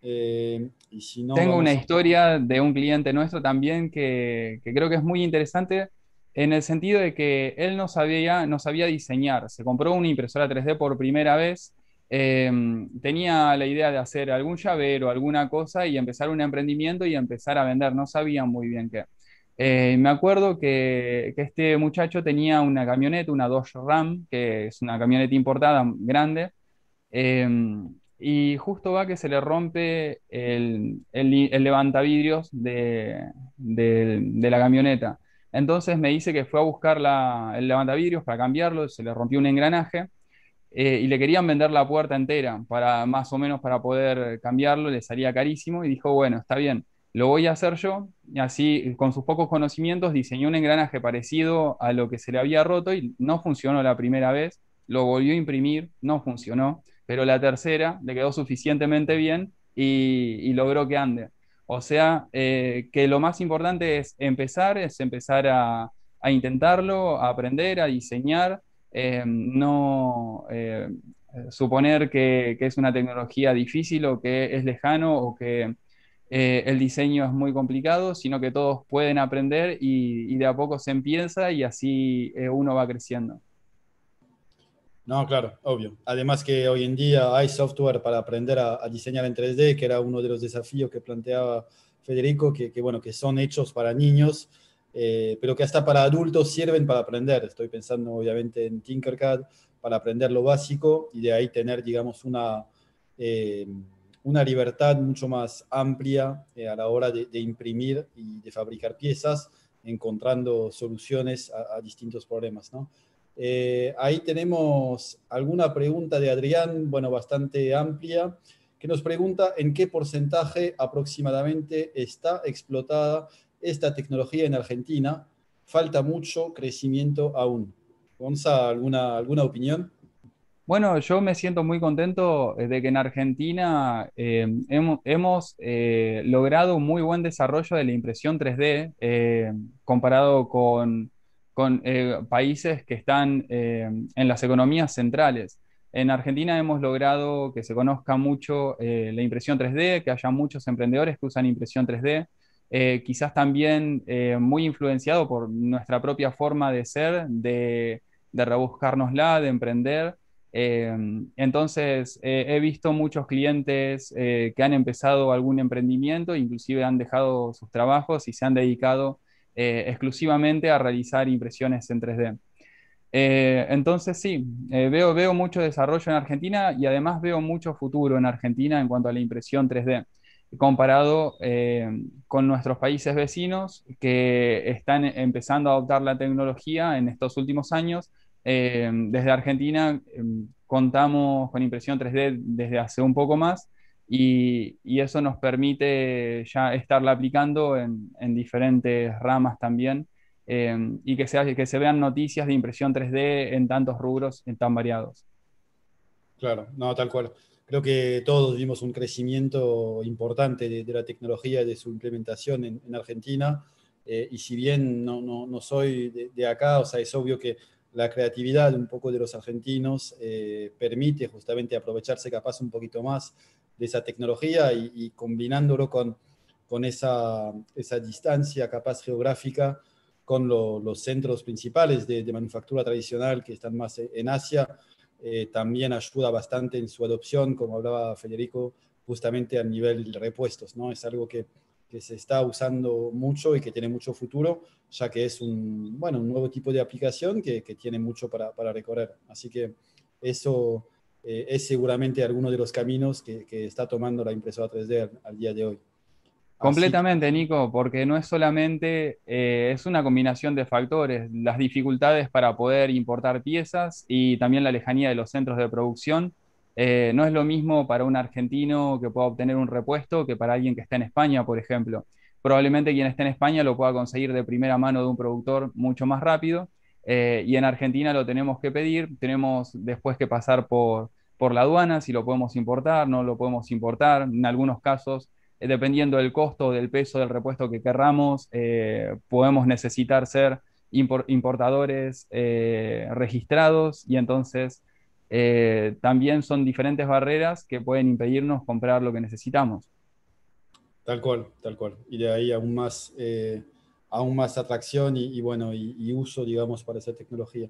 Eh, si no, Tengo una historia de un cliente nuestro también que, creo que es muy interesante en el sentido de que él no sabía, no sabía diseñar. Se compró una impresora 3D por primera vez. Em, tenía la idea de hacer algún llavero, alguna cosa y empezar un emprendimiento y empezar a vender. No sabía muy bien qué. Eh, me acuerdo que, este muchacho tenía una camioneta, una Dodge Ram, que es una camioneta importada grande, em, y justo va que se le rompe el, levantavidrios de, la camioneta. Entonces me dice que fue a buscar el levantavidrios para cambiarlo, se le rompió un engranaje. Eh, y le querían vender la puerta entera para más o menos para poder cambiarlo, le salía carísimo y dijo, bueno, está bien, lo voy a hacer yo. Y así, con sus pocos conocimientos, diseñó un engranaje parecido a lo que se le había roto y no funcionó la primera vez. Lo volvió a imprimir, no funcionó, pero la tercera le quedó suficientemente bien y, logró que ande. O sea, eh, que lo más importante es empezar, es empezar a, intentarlo, a aprender, a diseñar, eh, no eh, suponer que, que, es una tecnología difícil o que es lejano o que eh, el diseño es muy complicado, sino que todos pueden aprender y, de a poco se empieza y así eh, uno va creciendo. No, claro, obvio. Además que hoy en día hay software para aprender a, diseñar en 3D, que era uno de los desafíos que planteaba Federico, que, bueno, que son hechos para niños, eh, pero que hasta para adultos sirven para aprender. Estoy pensando obviamente en Tinkercad, para aprender lo básico y de ahí tener, digamos, una una libertad mucho más amplia eh, a la hora de, imprimir y de fabricar piezas, encontrando soluciones a, distintos problemas. Eh, ahí tenemos alguna pregunta de Adrián, bueno, bastante amplia, que nos pregunta en qué porcentaje aproximadamente está explotada esta tecnología en Argentina. Falta mucho crecimiento aún. Gonza, ¿alguna, alguna opinión? Bueno, yo me siento muy contento eh, de que en Argentina eh, hemos, eh, logrado un muy buen desarrollo de la impresión 3D comparado con, países que están en las economías centrales. En Argentina hemos logrado que se conozca mucho la impresión 3D, que haya muchos emprendedores que usan impresión 3D. quizás también muy influenciado por nuestra propia forma de ser, de, de rebuscárnosla, de emprender Em, entonces, eh, he visto muchos clientes eh, que han empezado algún emprendimiento, inclusive han dejado sus trabajos y se han dedicado eh, exclusivamente a realizar impresiones en 3D. entonces, sí, veo, veo mucho desarrollo en Argentina y además veo mucho futuro en Argentina en cuanto a la impresión 3D, comparado con nuestros países vecinos que están empezando a adoptar la tecnología en estos últimos años eh, desde Argentina eh, contamos con impresión 3D desde hace un poco más y, eso nos permite ya estarla aplicando en, diferentes ramas también eh, y que se, vean noticias de impresión 3D en tantos rubros, en tan variados. Claro, no, tal cual. Creo que todos vimos un crecimiento importante de, la tecnología, de su implementación en, Argentina. y si bien no, soy de acá, o sea, es obvio que la creatividad un poco de los argentinos eh, permite justamente aprovecharse capaz un poquito más de esa tecnología y, combinándolo con, con esa, esa, distancia capaz geográfica con los centros principales de, manufactura tradicional que están más en Asia, eh, también ayuda bastante en su adopción, como hablaba Federico, justamente a nivel de repuestos, ¿no? Es algo que que se está usando mucho y que tiene mucho futuro, ya que es un, bueno, un nuevo tipo de aplicación que, que tiene mucho para, para, recorrer. Así que eso eh, es seguramente alguno de los caminos que, que está tomando la impresora 3D al, día de hoy. Completamente, Nico, porque no es solamente, eh, es una combinación de factores, las dificultades para poder importar piezas y también la lejanía de los centros de producción eh, no es lo mismo para un argentino que pueda obtener un repuesto que para alguien que está en España, por ejemplo. Probablemente quien está en España lo pueda conseguir de primera mano de un productor mucho más rápido. Eh, y en Argentina lo tenemos que pedir, tenemos después que pasar por, por la aduana, si lo podemos importar, no lo podemos importar. En algunos casos, eh, dependiendo del costo, del peso del repuesto que querramos, podemos necesitar ser importadores registrados y entonces eh, también son diferentes barreras que pueden impedirnos comprar lo que necesitamos. Tal cual, tal cual. Y de ahí aún más, eh, aún más atracción y, bueno, y, uso, digamos, para esa tecnología.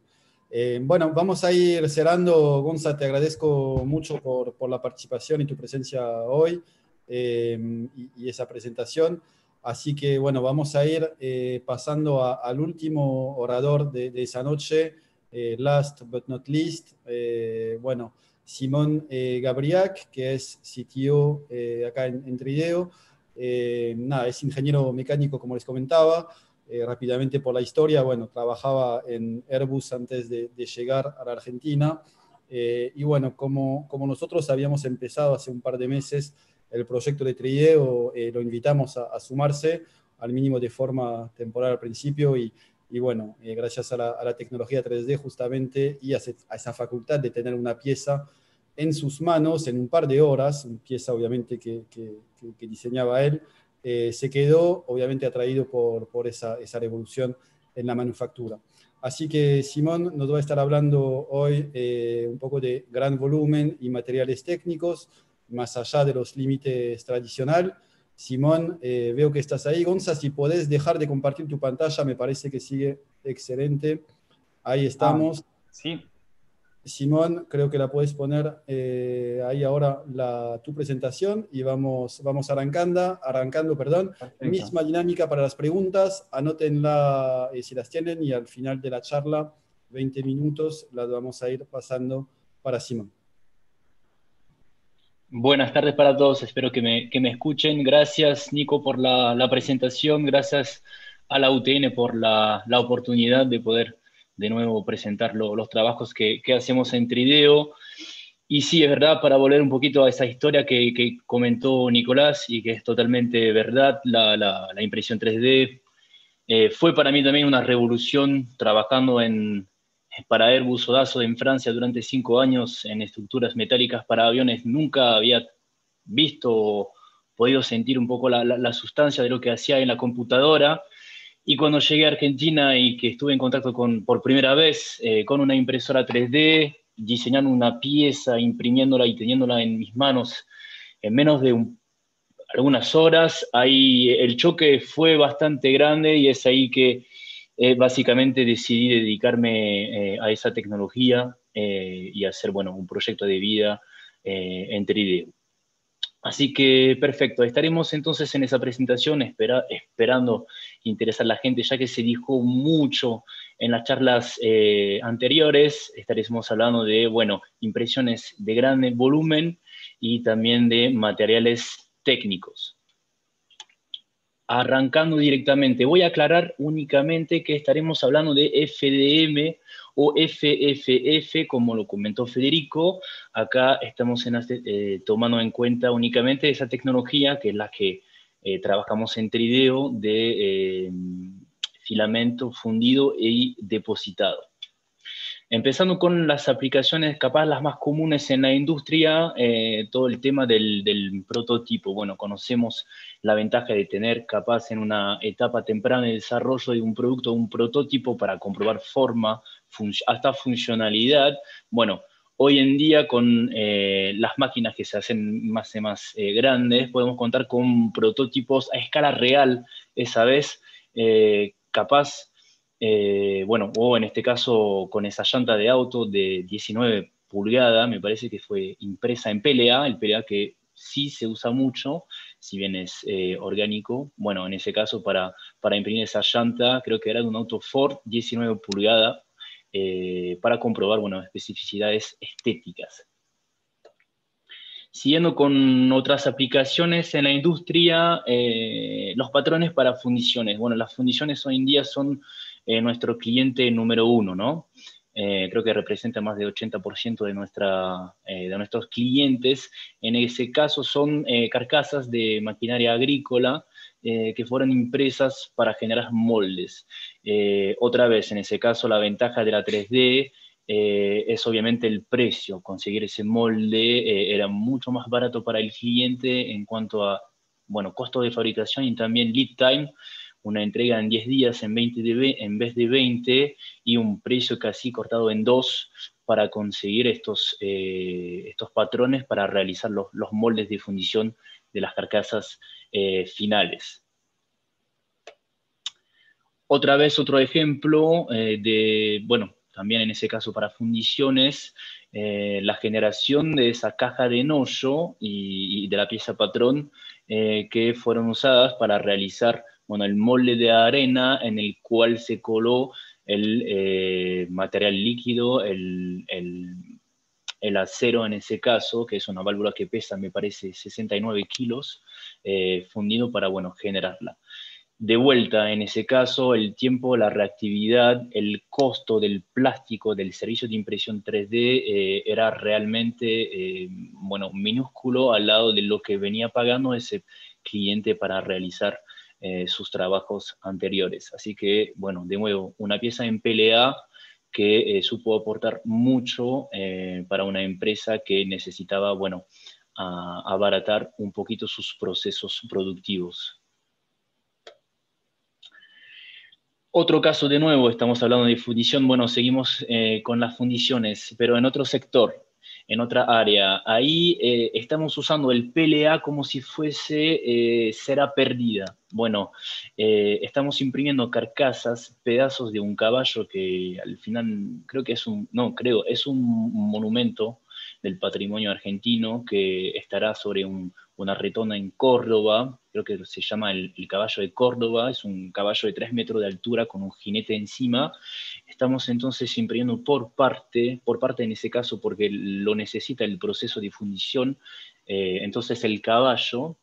Eh, bueno, vamos a ir cerrando. Gonza, te agradezco mucho por, la participación y tu presencia hoy y, esa presentación. Así que bueno, vamos a ir pasando al último orador de esa noche. Eh, last but not least, eh, bueno, Simón eh, Gabriac, que es CTO acá en, Trideo. nada, es ingeniero mecánico, como les comentaba. rápidamente por la historia, bueno, trabajaba en Airbus antes de, llegar a la Argentina. y bueno, como, como nosotros habíamos empezado hace un par de meses el proyecto de Trideo, lo invitamos a, a, sumarse, al mínimo de forma temporal al principio, y, y bueno, eh, gracias a la, tecnología 3D justamente y a, esa facultad de tener una pieza en sus manos en un par de horas, una pieza obviamente que, diseñaba él, eh, se quedó obviamente atraído por, esa, revolución en la manufactura. Así que Simón nos va a estar hablando hoy eh, un poco de gran volumen y materiales técnicos, más allá de los límites tradicionales Simón, eh, veo que estás ahí. Gonza, si podés dejar de compartir tu pantalla, me parece que sigue excelente. Ahí ah, estamos. sí. Simón, creo que la puedes poner eh, ahí ahora tu presentación y vamos, vamos arrancando, arrancando perdón. Misma dinámica para las preguntas, anótenla eh, si las tienen y al final de la charla, 20 minutos, las vamos a ir pasando para Simón. Buenas tardes para todos, espero que me, escuchen. Gracias Nico por la, presentación, gracias a la UTN por la, oportunidad de poder de nuevo presentar los trabajos que, hacemos en Trideo. Y sí, es verdad, para volver un poquito a esa historia que, comentó Nicolás y que es totalmente verdad, la, impresión 3D eh, fue para mí también una revolución trabajando en, para Airbus Odazo en Francia durante cinco años en estructuras metálicas para aviones. Nunca había visto o podido sentir un poco la, sustancia de lo que hacía en la computadora. Y cuando llegué a Argentina y que estuve en contacto con, por primera vez eh, con una impresora 3D, diseñando una pieza, imprimiéndola y teniéndola en mis manos en menos de algunas horas, ahí el choque fue bastante grande y es ahí que básicamente decidí dedicarme eh, a esa tecnología eh, y hacer bueno, un proyecto de vida eh, en 3 Así que perfecto, estaremos entonces en esa presentación esperando interesar a la gente, ya que se dijo mucho en las charlas anteriores, estaremos hablando de, bueno, impresiones de gran volumen y también de materiales técnicos arrancando directamente. Voy a aclarar únicamente que estaremos hablando de FDM o FFF, como lo comentó Federico. Acá estamos en, eh, tomando en cuenta únicamente esa tecnología que es la que eh, trabajamos en Trideo de eh, filamento fundido y depositado. Empezando con las aplicaciones capaz las más comunes en la industria, eh, todo el tema del, prototipo. Bueno, conocemos la ventaja de tener capaz en una etapa temprana de desarrollo de un producto, un prototipo para comprobar forma, hasta funcionalidad. Bueno, hoy en día con eh, las máquinas que se hacen más y más eh, grandes, podemos contar con prototipos a escala real, esa vez capaz eh, bueno, o en este caso con esa llanta de auto de 19 pulgadas, me parece que fue impresa en PLA, el PLA que sí se usa mucho, si bien es eh, orgánico. Bueno, en ese caso, para, para imprimir esa llanta, creo que era de un auto Ford 19 pulgada eh, para comprobar bueno, especificidades estéticas. Siguiendo con otras aplicaciones en la industria, los patrones para fundiciones. Bueno, las fundiciones hoy en día son eh, nuestro cliente número uno, ¿no? Eh, creo que representa más de 80% de, nuestra, eh, de nuestros clientes. En ese caso son carcasas de maquinaria agrícola que fueron impresas para generar moldes. otra vez, en ese caso, la ventaja de la 3D es obviamente el precio. Conseguir ese molde era mucho más barato para el cliente en cuanto a, bueno, costo de fabricación y también lead time una entrega en 10 días en, 20 de, en vez de 20 y un precio casi cortado en dos para conseguir estos, eh, estos patrones para realizar los, moldes de fundición de las carcasas eh, finales. Otra vez otro ejemplo eh, de, bueno, también en ese caso para fundiciones, la generación de esa caja de noyo y, de la pieza patrón que fueron usadas para realizar bueno, el molde de arena en el cual se coló el eh, material líquido, el, acero en ese caso, que es una válvula que pesa, me parece, 69 kilos, eh, fundido para, bueno, generarla. De vuelta, en ese caso, el tiempo, la reactividad, el costo del plástico, del servicio de impresión 3D, eh, era realmente, bueno, minúsculo al lado de lo que venía pagando ese cliente para realizar eh, sus trabajos anteriores. Así que, bueno, de nuevo, una pieza en PLA que eh, supo aportar mucho eh, para una empresa que necesitaba, bueno, abaratar un poquito sus procesos productivos. Otro caso de nuevo, estamos hablando de fundición, bueno, seguimos con las fundiciones, pero en otro sector, en otra área. Ahí eh, estamos usando el PLA como si fuese será eh, cera perdida. Bueno, eh, estamos imprimiendo carcasas, pedazos de un caballo que al final creo que es un, no, creo, es un monumento del patrimonio argentino que estará sobre un, una retona en Córdoba, creo que se llama el, caballo de Córdoba, es un caballo de 3 metros de altura con un jinete encima. Estamos entonces imprimiendo por parte, por parte en ese caso, porque lo necesita el proceso de fundición, eh, entonces el caballo,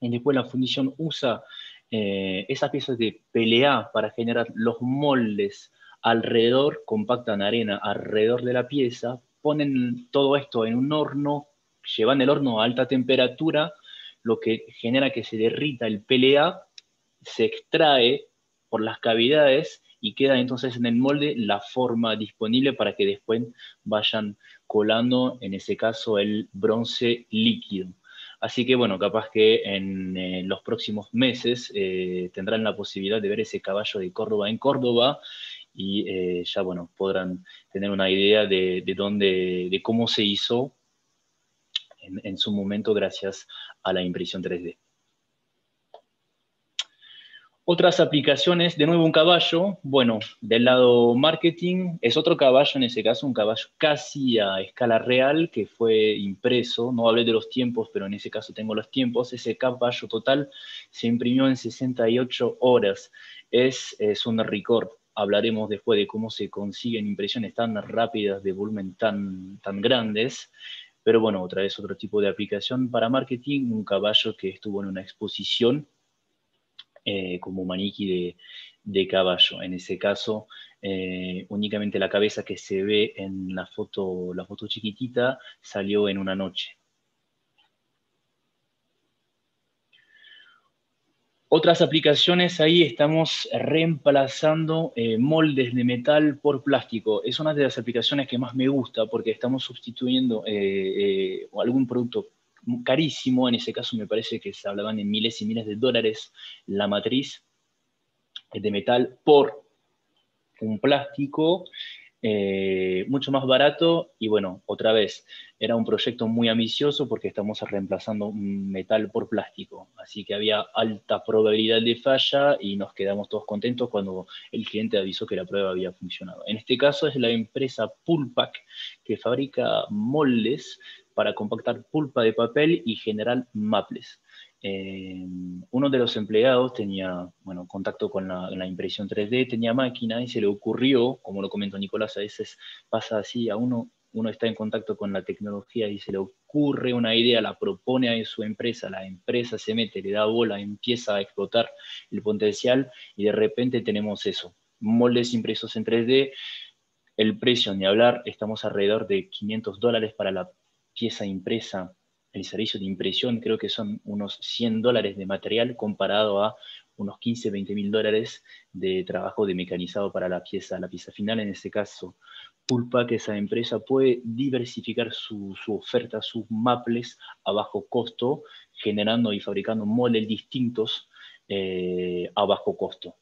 y después la fundición usa eh, esas piezas de pelea para generar los moldes alrededor, compactan arena alrededor de la pieza, ponen todo esto en un horno llevan el horno a alta temperatura, lo que genera que se derrita el PLA, se extrae por las cavidades y queda entonces en el molde la forma disponible para que después vayan colando, en ese caso, el bronce líquido. Así que bueno, capaz que en eh, los próximos meses eh, tendrán la posibilidad de ver ese caballo de Córdoba en Córdoba y eh, ya bueno, podrán tener una idea de, de dónde, de cómo se hizo en, su momento gracias a la impresión 3D. Otras aplicaciones, de nuevo un caballo, bueno, del lado marketing, es otro caballo, en ese caso un caballo casi a escala real que fue impreso, no hablé de los tiempos, pero en ese caso tengo los tiempos, ese caballo total se imprimió en 68 horas, es, un record, hablaremos después de cómo se consiguen impresiones tan rápidas de volumen tan, tan grandes, pero bueno, otra vez otro tipo de aplicación para marketing, un caballo que estuvo en una exposición eh, como maniquí de, caballo. En ese caso, eh, únicamente la cabeza que se ve en la foto, la foto chiquitita salió en una noche. Otras aplicaciones, ahí estamos reemplazando eh, moldes de metal por plástico. Es una de las aplicaciones que más me gusta porque estamos sustituyendo eh, eh, algún producto carísimo, en ese caso me parece que se hablaban en miles y miles de dólares la matriz de metal por un plástico mucho más barato y bueno, otra vez, era un proyecto muy ambicioso porque estamos reemplazando metal por plástico, así que había alta probabilidad de falla y nos quedamos todos contentos cuando el cliente avisó que la prueba había funcionado. En este caso es la empresa Pulpac, que fabrica moldes para compactar pulpa de papel y generar maples. Eh, uno de los empleados tenía bueno, contacto con la, la, impresión 3D, tenía máquina y se le ocurrió, como lo comentó Nicolás, a veces pasa así, a uno uno está en contacto con la tecnología y se le ocurre una idea, la propone a su empresa, la empresa se mete, le da bola, empieza a explotar el potencial y de repente tenemos eso, moldes impresos en 3D, el precio, ni hablar, estamos alrededor de 500 dólares para la pieza impresa, el servicio de impresión creo que son unos 100 dólares de material comparado a unos 15, 20 mil dólares de trabajo de mecanizado para la pieza, la pieza final en este caso culpa que esa empresa puede diversificar su, su oferta, sus maples a bajo costo, generando y fabricando modelos distintos eh, a bajo costo.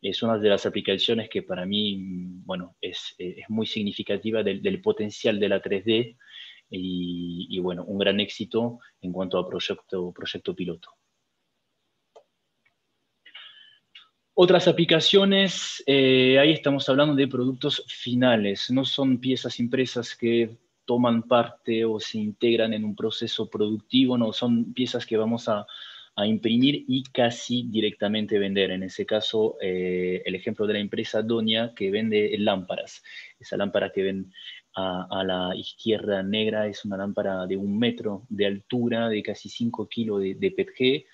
Es una de las aplicaciones que para mí, bueno, es, eh, muy significativa del, potencial de la 3D y, y, bueno, un gran éxito en cuanto a proyecto, proyecto piloto. Otras aplicaciones, eh, ahí estamos hablando de productos finales, no son piezas impresas que toman parte o se integran en un proceso productivo, no, son piezas que vamos a, a imprimir y casi directamente vender. En ese caso, eh, el ejemplo de la empresa Doña que vende lámparas. Esa lámpara que ven a, a, la izquierda negra es una lámpara de un metro de altura, de casi 5 kilos de, de PETG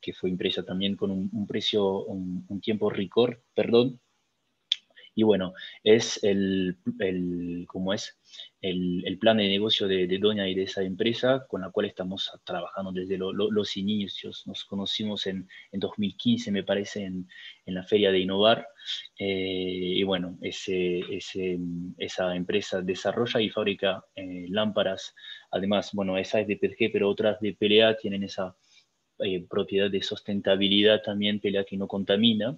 que fue impresa también con un, precio, un, tiempo record, perdón. Y bueno, es el, el ¿cómo es? El, plan de negocio de, Doña y de esa empresa con la cual estamos trabajando desde los inicios. Nos conocimos en, en 2015, me parece, en, la Feria de Innovar. Eh, y bueno, ese, ese, esa empresa desarrolla y fabrica eh, lámparas. Además, bueno, esa es de PG, pero otras de PLA tienen esa eh, propiedad de sustentabilidad también, pelea que no contamina.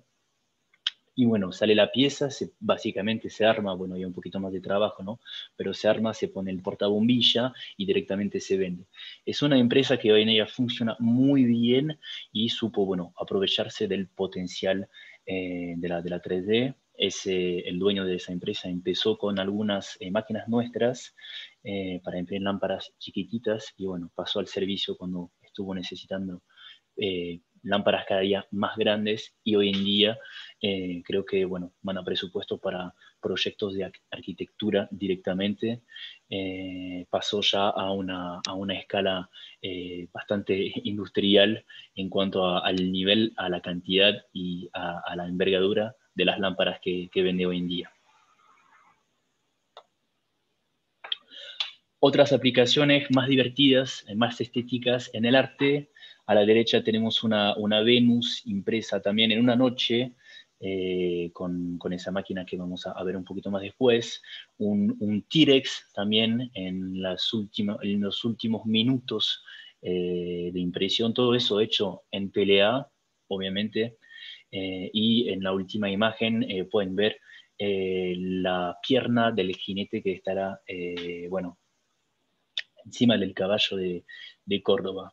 Y bueno, sale la pieza, se, básicamente se arma, bueno, hay un poquito más de trabajo, ¿no? Pero se arma, se pone el portabombilla y directamente se vende. Es una empresa que hoy en ella funciona muy bien y supo, bueno, aprovecharse del potencial eh, de, la, de la 3D, ese, eh, el dueño de esa empresa empezó con algunas máquinas nuestras para imprimir lámparas chiquititas y bueno, pasó al servicio cuando estuvo necesitando eh, lámparas cada día más grandes y hoy en día eh, creo que bueno, van a presupuesto para proyectos de arquitectura directamente. Eh, pasó ya a una, escala bastante [laughs] industrial en cuanto al nivel, a la cantidad y a, la envergadura de las lámparas que vende hoy en día. Otras aplicaciones más divertidas, más estéticas en el arte, a la derecha tenemos una, Venus impresa también en una noche, eh, con, esa máquina que vamos a, ver un poquito más después, un, T-Rex también en, los últimos minutos eh, de impresión, todo eso hecho en PLA, obviamente, eh, y en la última imagen pueden ver la pierna del jinete que estará, bueno, encima del caballo de Córdoba.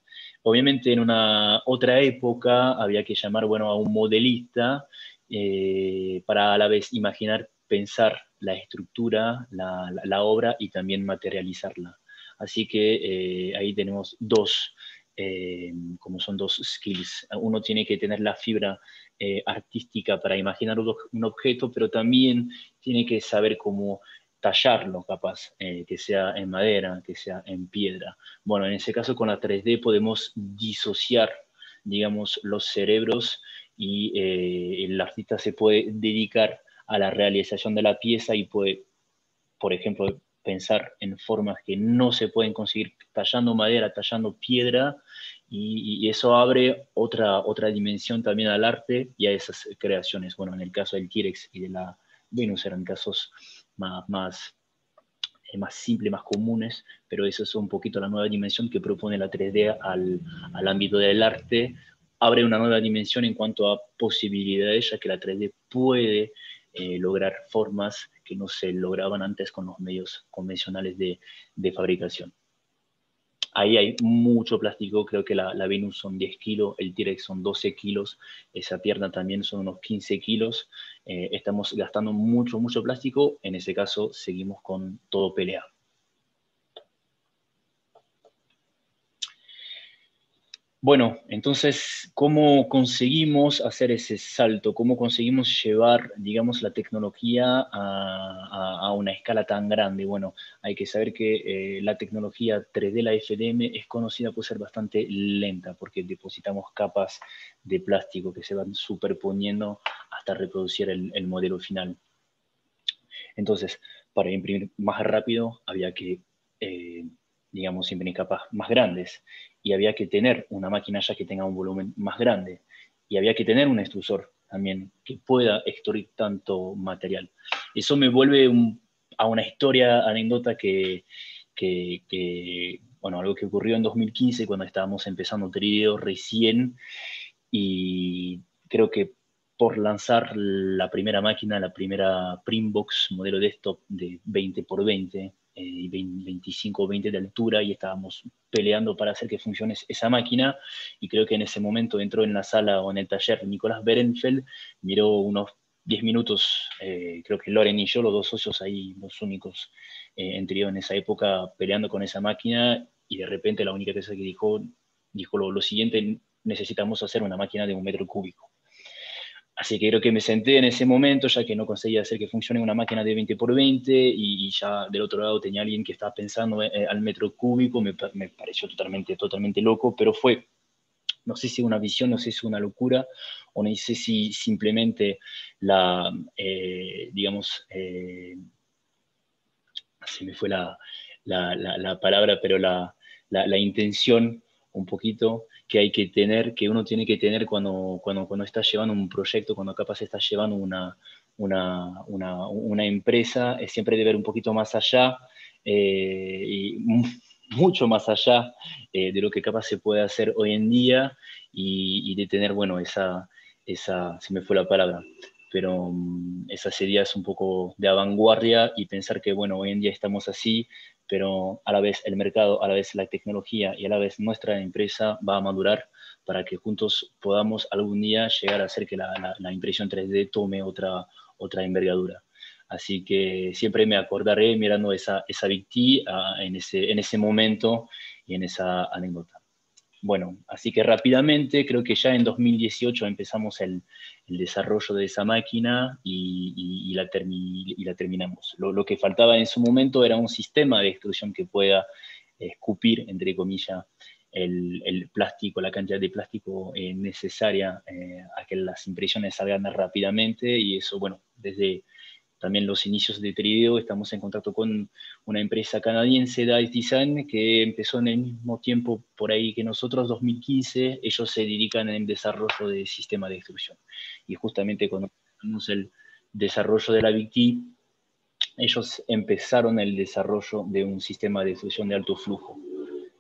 Obviamente en una otra época había que llamar bueno, a un modelista eh, para a la vez imaginar, pensar la estructura, la, obra y también materializarla. Así que eh, ahí tenemos dos, eh, como son dos skills. Uno tiene que tener la fibra artística para imaginar un objeto, pero también tiene que saber cómo tallarlo capaz, eh, que sea en madera, que sea en piedra. Bueno, en ese caso con la 3D podemos disociar, digamos, los cerebros y eh, el artista se puede dedicar a la realización de la pieza y puede, por ejemplo, pensar en formas que no se pueden conseguir tallando madera, tallando piedra, y, eso abre otra, otra dimensión también al arte y a esas creaciones. Bueno, en el caso del t y de la Venus eran casos más, más, eh, simples, más comunes, pero eso es un poquito la nueva dimensión que propone la 3D al, al ámbito del arte. Abre una nueva dimensión en cuanto a posibilidades, ya que la 3D puede eh, lograr formas que no se lograban antes con los medios convencionales de, de fabricación. Ahí hay mucho plástico, creo que la, la Venus son 10 kilos, el T-Rex son 12 kilos, esa pierna también son unos 15 kilos, eh, estamos gastando mucho, mucho plástico, en ese caso seguimos con todo peleado. Bueno, entonces, ¿cómo conseguimos hacer ese salto? ¿Cómo conseguimos llevar, digamos, la tecnología a, una escala tan grande? Bueno, hay que saber que eh, la tecnología 3D, la FDM, es conocida por ser bastante lenta, porque depositamos capas de plástico que se van superponiendo hasta reproducir el, modelo final. Entonces, para imprimir más rápido había que, eh, digamos, imprimir capas más grandes y había que tener una máquina ya que tenga un volumen más grande y había que tener un extrusor también que pueda extruir tanto material. Eso me vuelve a una historia, anécdota que, bueno, algo que ocurrió en 2015 cuando estábamos empezando Terideo recién y creo que por lanzar la primera máquina, la primera Primbox modelo desktop de 20x20, 25 o 20 de altura y estábamos peleando para hacer que funcione esa máquina y creo que en ese momento entró en la sala o en el taller Nicolás Berenfeld, miró unos 10 minutos, eh, creo que Loren y yo, los dos socios ahí, los únicos eh, en en esa época, peleando con esa máquina, y de repente la única cosa que dijo, dijo lo siguiente, necesitamos hacer una máquina de un metro cúbico. Así que creo que me senté en ese momento, ya que no conseguía hacer que funcione una máquina de 20 por 20 y, ya del otro lado tenía alguien que estaba pensando eh, eh, al metro cúbico, me, pareció totalmente, totalmente loco, pero fue, no sé si una visión, no sé si una locura, o no sé si simplemente la, eh, digamos, se me fue la, la palabra, pero la, intención un poquito que hay que tener, que uno tiene que tener cuando, cuando, cuando está llevando un proyecto, cuando capaz está llevando una, una, una, una empresa, es eh, siempre de ver un poquito más allá eh, y mucho más allá eh, de lo que capaz se puede hacer hoy en día y, de tener, bueno, esa, esa, se me fue la palabra, pero mm, esa sería, es un poco de vanguardia y pensar que, bueno, hoy en día estamos así, pero a la vez el mercado, a la vez la tecnología y a la vez nuestra empresa va a madurar para que juntos podamos algún día llegar a hacer que la, impresión 3D tome otra, otra envergadura. Así que siempre me acordaré mirando esa, esa ah, en, ese, en ese momento y en esa anécdota. Bueno, así que rápidamente, creo que ya en 2018 empezamos el, desarrollo de esa máquina y, la, terminamos. Lo, que faltaba en su momento era un sistema de extrusión que pueda escupir, entre comillas, el, plástico, la cantidad de plástico eh, necesaria eh, a que las impresiones salgan rápidamente y eso, bueno, desde también los inicios de Trideo, estamos en contacto con una empresa canadiense, Dice Design, que empezó en el mismo tiempo por ahí que nosotros, 2015, ellos se dedican al desarrollo de sistema de instrucción. Y justamente cuando tenemos el desarrollo de la VT, ellos empezaron el desarrollo de un sistema de instrucción de alto flujo.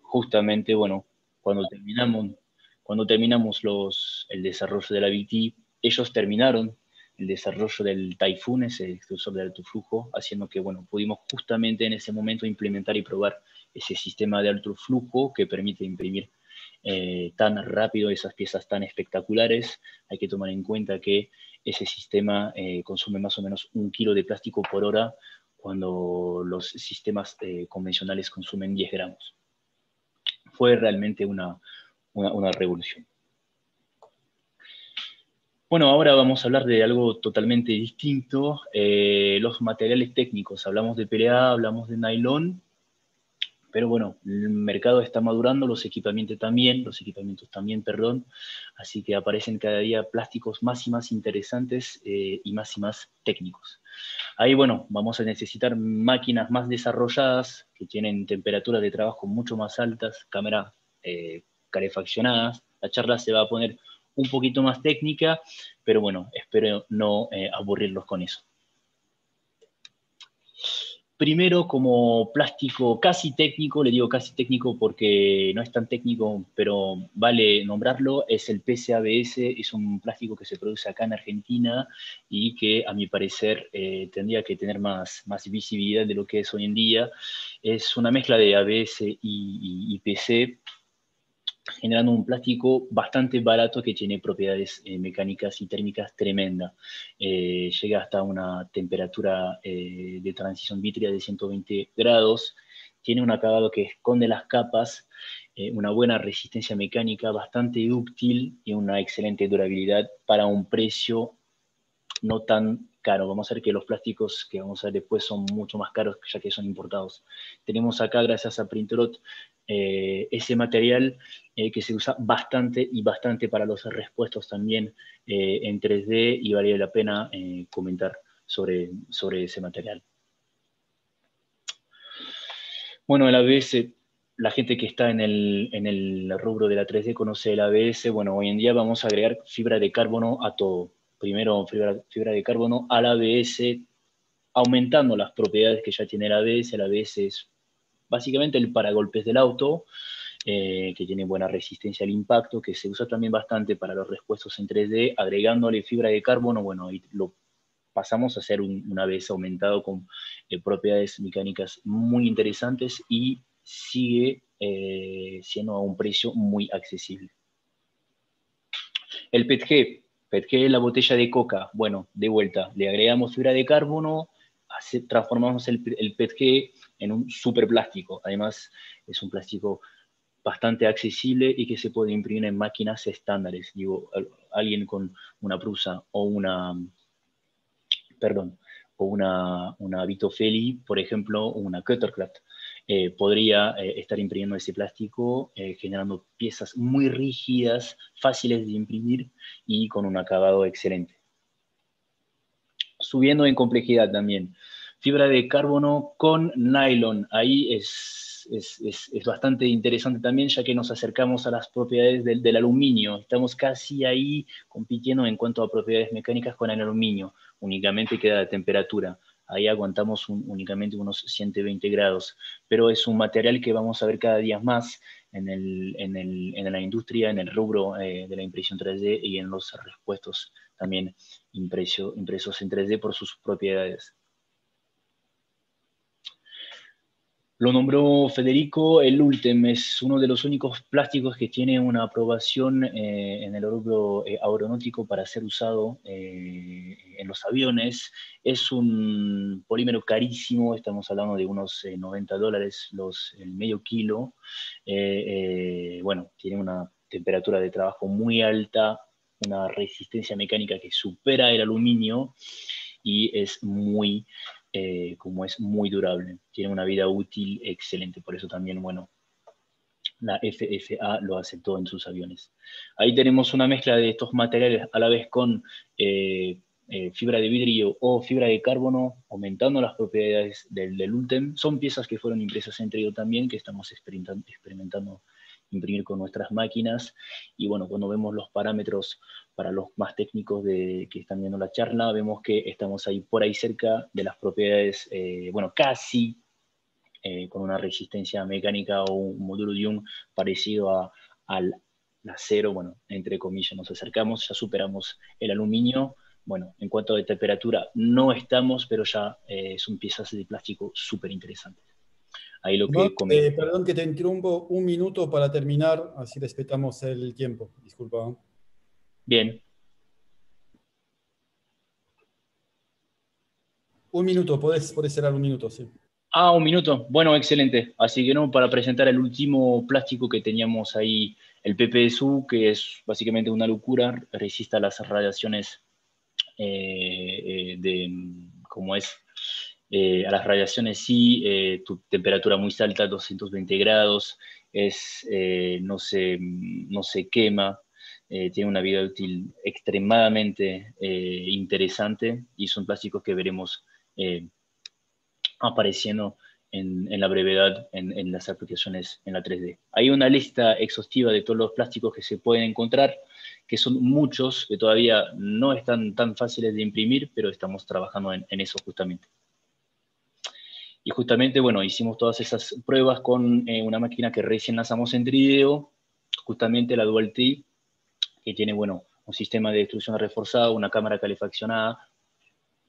Justamente, bueno, cuando terminamos, cuando terminamos los, el desarrollo de la VT, ellos terminaron el desarrollo del Typhoon, ese extrusor de alto flujo, haciendo que, bueno, pudimos justamente en ese momento implementar y probar ese sistema de alto flujo que permite imprimir eh, tan rápido esas piezas tan espectaculares. Hay que tomar en cuenta que ese sistema eh, consume más o menos un kilo de plástico por hora cuando los sistemas eh, convencionales consumen 10 gramos. Fue realmente una revolución. Bueno, ahora vamos a hablar de algo totalmente distinto, eh, los materiales técnicos. Hablamos de PLA, hablamos de nylon, pero bueno, el mercado está madurando, los equipamientos también, los equipamientos también, perdón, así que aparecen cada día plásticos más y más interesantes eh, y más y más técnicos. Ahí, bueno, vamos a necesitar máquinas más desarrolladas, que tienen temperaturas de trabajo mucho más altas, cámaras eh, calefaccionadas, la charla se va a poner un poquito más técnica, pero bueno, espero no eh, aburrirlos con eso. Primero, como plástico casi técnico, le digo casi técnico porque no es tan técnico, pero vale nombrarlo, es el PCABS, es un plástico que se produce acá en Argentina y que a mi parecer eh, tendría que tener más, más visibilidad de lo que es hoy en día. Es una mezcla de ABS y, y PC generando un plástico bastante barato que tiene propiedades eh, mecánicas y térmicas tremendas. Eh, llega hasta una temperatura eh, de transición vítrea de 120 grados, tiene un acabado que esconde las capas, una buena resistencia mecánica, bastante útil y una excelente durabilidad para un precio no tan caro. Vamos a ver que los plásticos que vamos a ver después son mucho más caros ya que son importados. Tenemos acá, gracias a Printrot, eh, ese material eh, que se usa bastante y bastante para los respuestos también eh, en 3D y vale la pena comentar sobre, sobre ese material. Bueno, el ABS, la gente que está en el, rubro de la 3D conoce el ABS. Bueno, hoy en día vamos a agregar fibra de carbono a todo. Primero fibra, fibra de carbono al ABS, aumentando las propiedades que ya tiene el ABS. El ABS es básicamente el paragolpes del auto, eh, que tiene buena resistencia al impacto, que se usa también bastante para los respuestos en 3D, agregándole fibra de carbono, bueno, y lo pasamos a hacer una vez aumentado con eh, propiedades mecánicas muy interesantes y sigue eh, siendo a un precio muy accesible. El PETG, PETG es la botella de coca, bueno, de vuelta, le agregamos fibra de carbono, transformamos el, PETG en un plástico Además, es un plástico bastante accesible y que se puede imprimir en máquinas estándares. Digo, alguien con una prusa o una, perdón, o una, una Vitofeli, por ejemplo, o una Cuttercraft, eh, podría eh, estar imprimiendo ese plástico, eh, generando piezas muy rígidas, fáciles de imprimir y con un acabado excelente subiendo en complejidad también. Fibra de carbono con nylon, ahí es, es, bastante interesante también, ya que nos acercamos a las propiedades del, aluminio. Estamos casi ahí compitiendo en cuanto a propiedades mecánicas con el aluminio, únicamente queda la temperatura. Ahí aguantamos únicamente unos 120 grados, pero es un material que vamos a ver cada día más en, el, en, el, en la industria, en el rubro eh, de la impresión 3D y en los respuestos también impreso, impresos en 3D por sus propiedades. Lo nombró Federico, el último es uno de los únicos plásticos que tiene una aprobación eh, en el rubro eh, aeronáutico para ser usado eh, en los aviones. Es un polímero carísimo, estamos hablando de unos 90 dólares el medio kilo. bueno, tiene una temperatura de trabajo muy alta, una resistencia mecánica que supera el aluminio y es muy eh, como es muy durable, tiene una vida útil excelente, por eso también, bueno, la FFA lo aceptó en sus aviones. Ahí tenemos una mezcla de estos materiales a la vez con eh, eh, fibra de vidrio o fibra de carbono, aumentando las propiedades del, del ULTEM. Son piezas que fueron impresas en trío también, que estamos experimentando imprimir con nuestras máquinas. Y bueno, cuando vemos los parámetros para los más técnicos de, que están viendo la charla, vemos que estamos ahí por ahí cerca de las propiedades, eh, bueno, casi eh, con una resistencia mecánica o un módulo de un parecido al acero, bueno, entre comillas, nos acercamos, ya superamos el aluminio. Bueno, en cuanto a temperatura, no estamos, pero ya es eh, son piezas de plástico súper interesantes. Eh, perdón que te interrumpo, un minuto para terminar, así respetamos el tiempo. Disculpa. ¿eh? Bien. Un minuto, puedes cerrar un minuto, sí. Ah, un minuto. Bueno, excelente. Así que no, para presentar el último plástico que teníamos ahí, el PPSU, que es básicamente una locura, resiste a las radiaciones eh, de, mm, cómo es eh, a las radiaciones sí, eh, tu temperatura muy alta, 220 grados, es, eh, no, se, no se quema, tiene una vida útil extremadamente interesante y son plásticos que veremos apareciendo en, la brevedad en, las aplicaciones en la 3D. Hay una lista exhaustiva de todos los plásticos que se pueden encontrar, que son muchos, que todavía no están tan fáciles de imprimir, pero estamos trabajando en eso justamente. Y justamente, bueno, hicimos todas esas pruebas con eh, una máquina que recién lanzamos en Trideo, justamente la Dual T, que tiene, bueno, un sistema de destrucción reforzado, una cámara calefaccionada,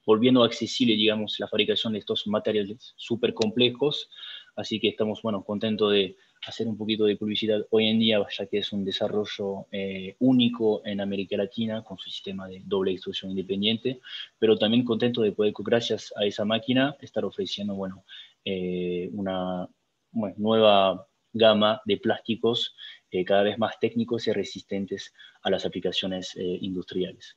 volviendo accesible, digamos, la fabricación de estos materiales súper complejos. Así que estamos, bueno, contentos de, hacer un poquito de publicidad hoy en día, ya que es un desarrollo eh, único en América Latina con su sistema de doble instrucción independiente, pero también contento de poder, gracias a esa máquina, estar ofreciendo bueno, eh, una nueva gama de plásticos eh, cada vez más técnicos y resistentes a las aplicaciones industriales.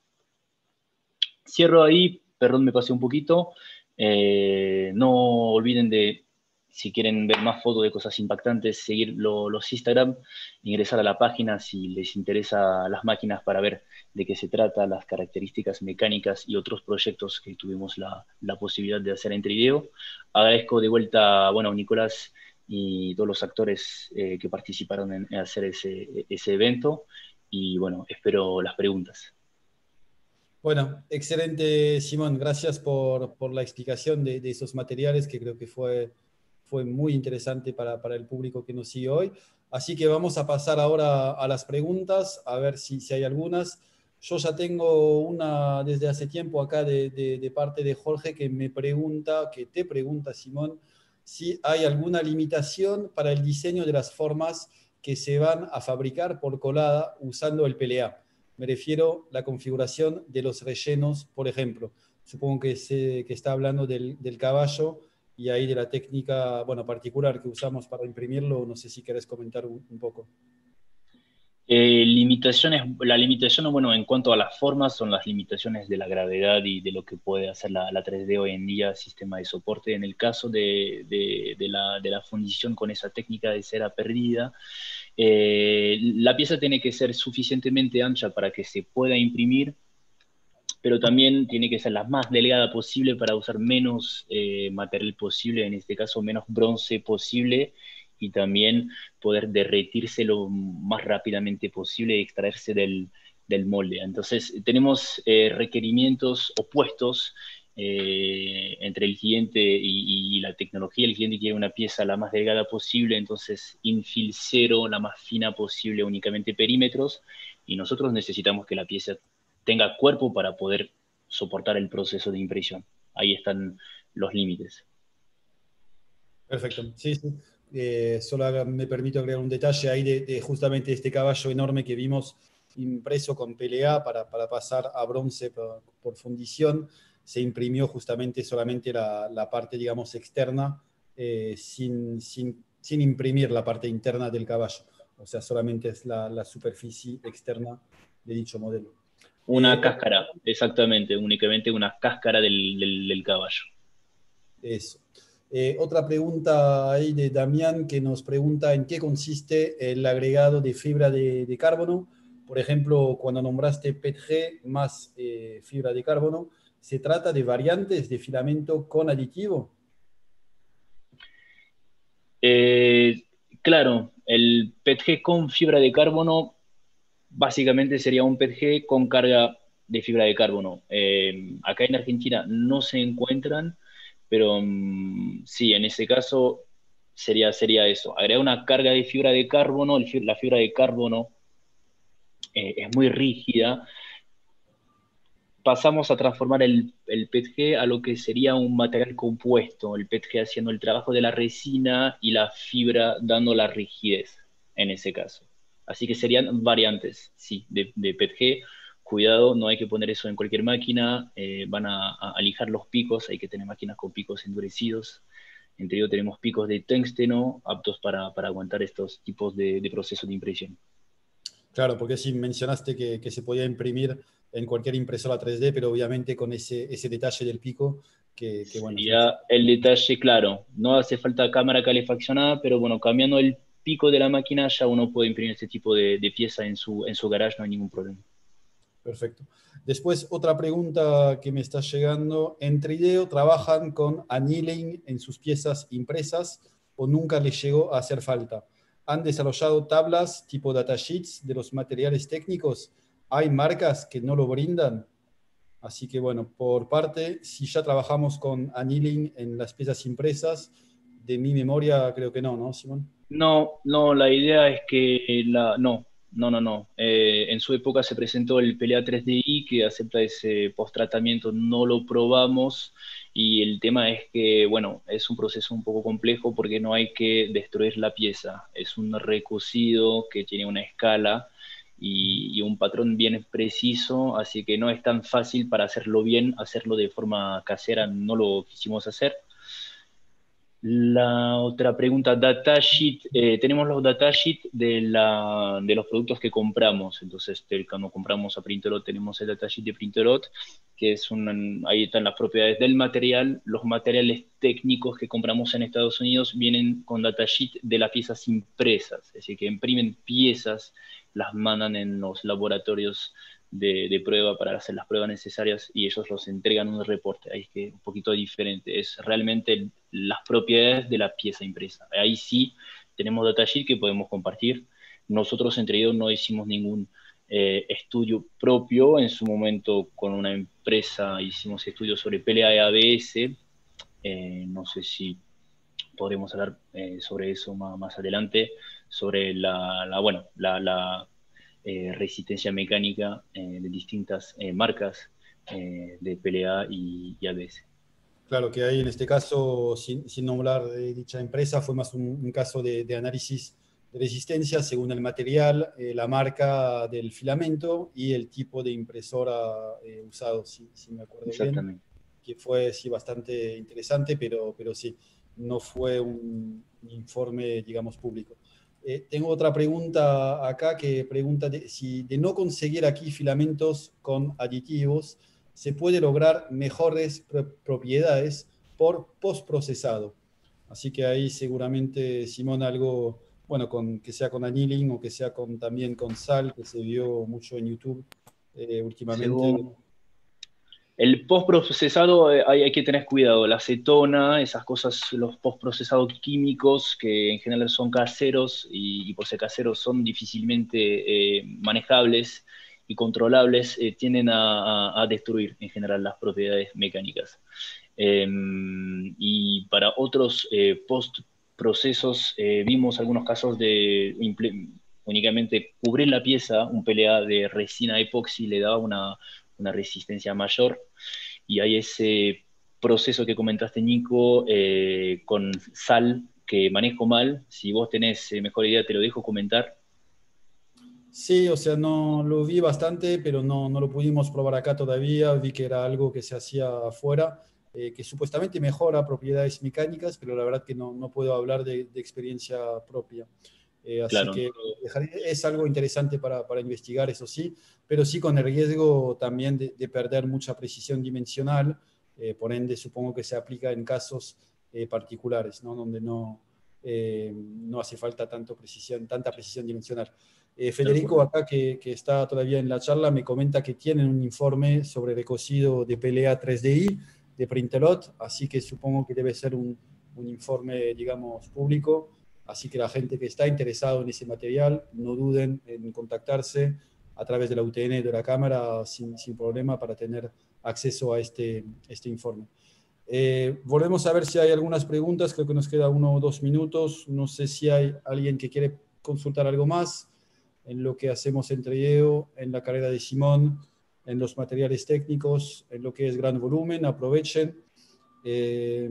Cierro ahí, perdón, me pasé un poquito. no olviden de si quieren ver más fotos de cosas impactantes, seguir los Instagram, ingresar a la página si les interesa las máquinas para ver de qué se trata, las características mecánicas y otros proyectos que tuvimos la, posibilidad de hacer en Trideo. Agradezco de vuelta, bueno, a Nicolás y todos los actores eh, que participaron en, hacer ese, evento y bueno, espero las preguntas. Bueno, excelente Simón, gracias por, la explicación de, esos materiales que creo que fue fue muy interesante para, para, el público que nos sigue hoy. Así que vamos a pasar ahora a las preguntas, a ver si, si hay algunas. Yo ya tengo una desde hace tiempo acá de, de, parte de Jorge que me pregunta, que te pregunta, Simón, si hay alguna limitación para el diseño de las formas que se van a fabricar por colada usando el PLA. Me refiero a la configuración de los rellenos, por ejemplo. Supongo que, se, que está hablando del, del caballo y ahí de la técnica bueno, particular que usamos para imprimirlo, no sé si quieres comentar un, poco. Eh, limitaciones, la limitación, bueno, en cuanto a las formas, son las limitaciones de la gravedad y de lo que puede hacer la, 3D hoy en día, sistema de soporte. En el caso de, la, fundición con esa técnica de cera perdida, eh, la pieza tiene que ser suficientemente ancha para que se pueda imprimir, pero también tiene que ser la más delgada posible para usar menos eh, material posible, en este caso menos bronce posible, y también poder derretirse lo más rápidamente posible y extraerse del, molde. Entonces tenemos eh, requerimientos opuestos eh, entre el cliente y, y, la tecnología. El cliente quiere una pieza la más delgada posible, entonces infil cero, la más fina posible, únicamente perímetros. Y nosotros necesitamos que la pieza tenga cuerpo para poder soportar el proceso de impresión. Ahí están los límites. Perfecto, sí, eh, solo me permito agregar un detalle ahí de, justamente este caballo enorme que vimos impreso con PLA para, pasar a bronce por, fundición. Se imprimió justamente solamente la, parte, digamos, externa, eh, sin, imprimir la parte interna del caballo. O sea, solamente es la superficie externa de dicho modelo. Una cáscara, exactamente, únicamente una cáscara del, caballo. Eso. Eh, otra pregunta ahí de Damián que nos pregunta en qué consiste el agregado de fibra de, carbono. Por ejemplo, cuando nombraste PETG más eh, fibra de carbono, ¿se trata de variantes de filamento con aditivo? Eh, claro, el PETG con fibra de carbono básicamente sería un PETG con carga de fibra de carbono. Eh, acá en Argentina no se encuentran, pero mm, sí, en ese caso sería, sería eso. Agregar una carga de fibra de carbono, la fibra de carbono eh, es muy rígida. Pasamos a transformar el, el a lo que sería un material compuesto, el PETG haciendo el trabajo de la resina y la fibra dando la rigidez en ese caso. Así que serían variantes, sí, de, PETG. Cuidado, no hay que poner eso en cualquier máquina, eh, van a, alijar los picos, hay que tener máquinas con picos endurecidos. Entre ellos tenemos picos de tungsteno aptos para, aguantar estos tipos de, procesos de impresión. Claro, porque sí mencionaste que, se podía imprimir en cualquier impresora 3D, pero obviamente con ese, ese detalle del pico, que, bueno. el detalle, claro. No hace falta cámara calefaccionada, pero bueno, cambiando el pico de la máquina ya uno puede imprimir este tipo de, pieza en su, en garage, no hay ningún problema. Perfecto. Después, otra pregunta que me está llegando. ¿En Trideo trabajan con annealing en sus piezas impresas o nunca les llegó a hacer falta? ¿Han desarrollado tablas tipo datasheets de los materiales técnicos? ¿Hay marcas que no lo brindan? Así que bueno, por parte, si ya trabajamos con annealing en las piezas impresas, de mi memoria creo que no, ¿no, Simón? No, no, la idea es que la, no, no, no, no. Eh, en su época se presentó el pelea 3DI que acepta ese post-tratamiento, no lo probamos y el tema es que, bueno, es un proceso un poco complejo porque no hay que destruir la pieza, es un recocido que tiene una escala y un patrón bien preciso, así que no es tan fácil para hacerlo bien, hacerlo de forma casera, no lo quisimos hacer la otra pregunta, datasheet. Eh, tenemos los datasheet de, de los productos que compramos. Entonces, este, cuando compramos a Printerot, tenemos el datasheet de Printerot, que es un, ahí están las propiedades del material. Los materiales técnicos que compramos en Estados Unidos vienen con datasheet de las piezas impresas. Es decir, que imprimen piezas, las mandan en los laboratorios de, prueba para hacer las pruebas necesarias y ellos los entregan un reporte. Ahí es que un poquito diferente. Es realmente el, las propiedades de la pieza impresa. Ahí sí tenemos detalles que podemos compartir. Nosotros entre ellos no hicimos ningún eh, estudio propio. En su momento con una empresa hicimos estudios sobre PLA y ABS. Eh, no sé si podremos hablar eh, sobre eso más, adelante, sobre la, bueno, la, resistencia mecánica de distintas marcas de PLA y ABS. Claro, que ahí en este caso, sin, sin nombrar eh, dicha empresa, fue más un, caso de, análisis de resistencia según el material, eh, la marca del filamento y el tipo de impresora eh, usado, si, me acuerdo bien. Que fue, sí, bastante interesante, pero, pero sí, no fue un informe, digamos, público. tengo otra pregunta acá que pregunta si de no conseguir aquí filamentos con aditivos, se puede lograr mejores propiedades por post-procesado. Así que ahí seguramente, Simón, algo, bueno, con, que sea con anilin o que sea con, también con sal, que se vio mucho en YouTube eh, últimamente. el post eh, hay, hay que tener cuidado, la acetona, esas cosas, los post-procesados químicos que en general son caseros y, por ser caseros son difícilmente eh, manejables y controlables eh, tienden a, destruir en general las propiedades mecánicas. Em, y para otros eh, post-procesos eh, vimos algunos casos de únicamente cubrir la pieza, un pelea de resina epoxi le daba una, resistencia mayor y hay ese proceso que comentaste, Nico, con sal que manejo mal. Si vos tenés mejor idea, te lo dejo comentar. Sí, o sea, no lo vi bastante, pero no, no lo pudimos probar acá todavía. Vi que era algo que se hacía afuera, eh, que supuestamente mejora propiedades mecánicas, pero la verdad que no, no puedo hablar de, experiencia propia. Eh, así que es algo interesante para, para, investigar, eso sí, pero sí con el riesgo también de, perder mucha precisión dimensional, eh, por ende supongo que se aplica en casos particulares, ¿no? donde no, no hace falta tanto precisión, tanta precisión dimensional. Eh, Federico, acá que, está todavía en la charla, me comenta que tienen un informe sobre recocido de pelea 3DI de Printelot, así que supongo que debe ser un, informe, digamos, público. Así que la gente que está interesado en ese material, no duden en contactarse a través de la UTN de la Cámara sin, sin, problema para tener acceso a este, este informe. Eh, volvemos a ver si hay algunas preguntas, creo que nos queda uno o dos minutos. No sé si hay alguien que quiere consultar algo más en lo que hacemos entre EO, en la carrera de Simón, en los materiales técnicos, en lo que es gran volumen, aprovechen. Eh,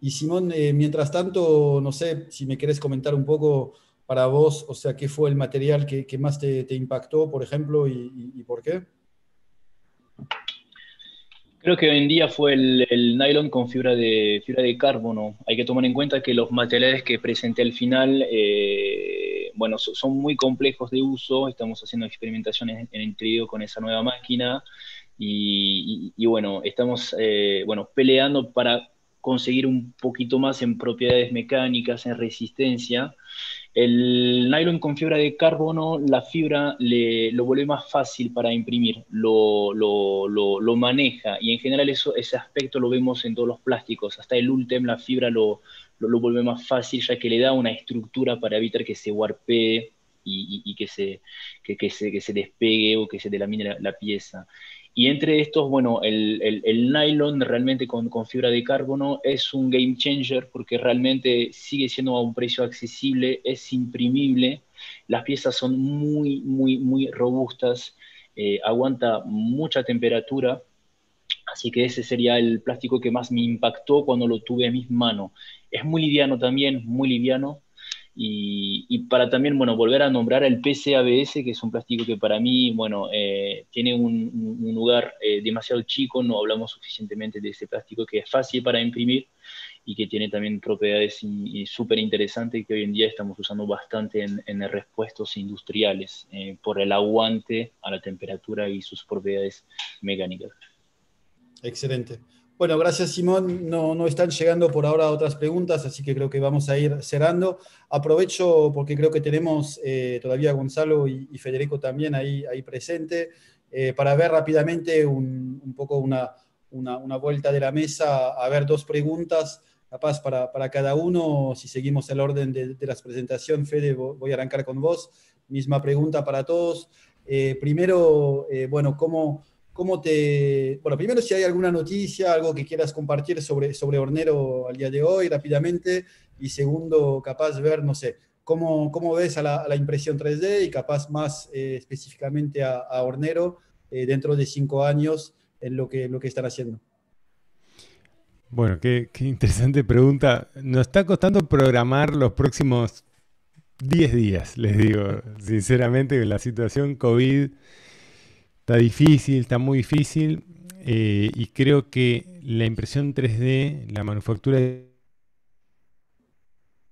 y Simón, eh, mientras tanto, no sé si me quieres comentar un poco para vos, o sea, qué fue el material que, más te, impactó, por ejemplo, y, por qué. Creo que hoy en día fue el, nylon con fibra de, fibra de carbono. Hay que tomar en cuenta que los materiales que presenté al final eh, bueno, son muy complejos de uso, estamos haciendo experimentaciones en el con esa nueva máquina y, bueno, estamos eh, bueno, peleando para conseguir un poquito más en propiedades mecánicas, en resistencia. El nylon con fibra de carbono, la fibra lo vuelve más fácil para imprimir, lo, maneja y en general eso, ese aspecto lo vemos en todos los plásticos, hasta el Ultem la fibra lo, lo, vuelve más fácil ya que le da una estructura para evitar que se warpee y, que, se, que, se, que se despegue o que se delamine la, pieza. Y entre estos, bueno, el, el, nylon realmente con, con, fibra de carbono es un game changer porque realmente sigue siendo a un precio accesible, es imprimible, las piezas son muy, muy, muy robustas, eh, aguanta mucha temperatura, así que ese sería el plástico que más me impactó cuando lo tuve en mis manos es muy liviano también, muy liviano. Y, para también, bueno, volver a nombrar el PCABS, que es un plástico que para mí, bueno, eh, tiene un, lugar eh, demasiado chico, no hablamos suficientemente de ese plástico que es fácil para imprimir y que tiene también propiedades súper interesantes que hoy en día estamos usando bastante en, en respuestos industriales eh, por el aguante a la temperatura y sus propiedades mecánicas. Excelente. Bueno, gracias Simón. No, no están llegando por ahora otras preguntas, así que creo que vamos a ir cerrando. Aprovecho porque creo que tenemos eh, todavía Gonzalo y, Federico también ahí, ahí presente, eh, para ver rápidamente un, un poco una, una, vuelta de la mesa, a ver dos preguntas, capaz para, para cada uno. Si seguimos el orden de, de las presentaciones, Fede, voy a arrancar con vos. Misma pregunta para todos. Eh, primero, bueno, ¿cómo... ¿Cómo te... Bueno, primero si hay alguna noticia, algo que quieras compartir sobre, sobre Hornero al día de hoy rápidamente. Y segundo, capaz ver, no sé, cómo, cómo ves a la, impresión 3D y capaz más eh, específicamente a, Hornero eh, dentro de cinco años en lo que, lo que están haciendo. Bueno, qué, qué interesante pregunta. Nos está costando programar los próximos 10 días, les digo, sinceramente, la situación COVID Está difícil, está muy difícil. Eh, y creo que la impresión 3D, la manufactura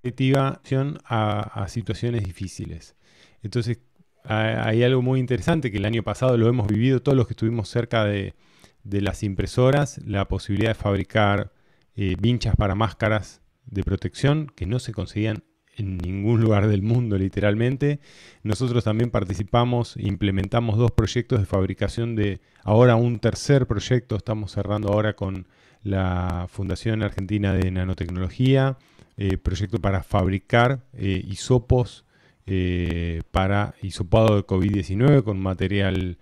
3D, a, a situaciones difíciles. Entonces, hay algo muy interesante que el año pasado lo hemos vivido todos los que estuvimos cerca de, las impresoras, la posibilidad de fabricar eh, vinchas para máscaras de protección que no se conseguían en ningún lugar del mundo literalmente. Nosotros también participamos, implementamos dos proyectos de fabricación de ahora un tercer proyecto, estamos cerrando ahora con la Fundación Argentina de Nanotecnología, eh, proyecto para fabricar ...isopos... Eh, hisopos eh, para hisopado de COVID-19 con material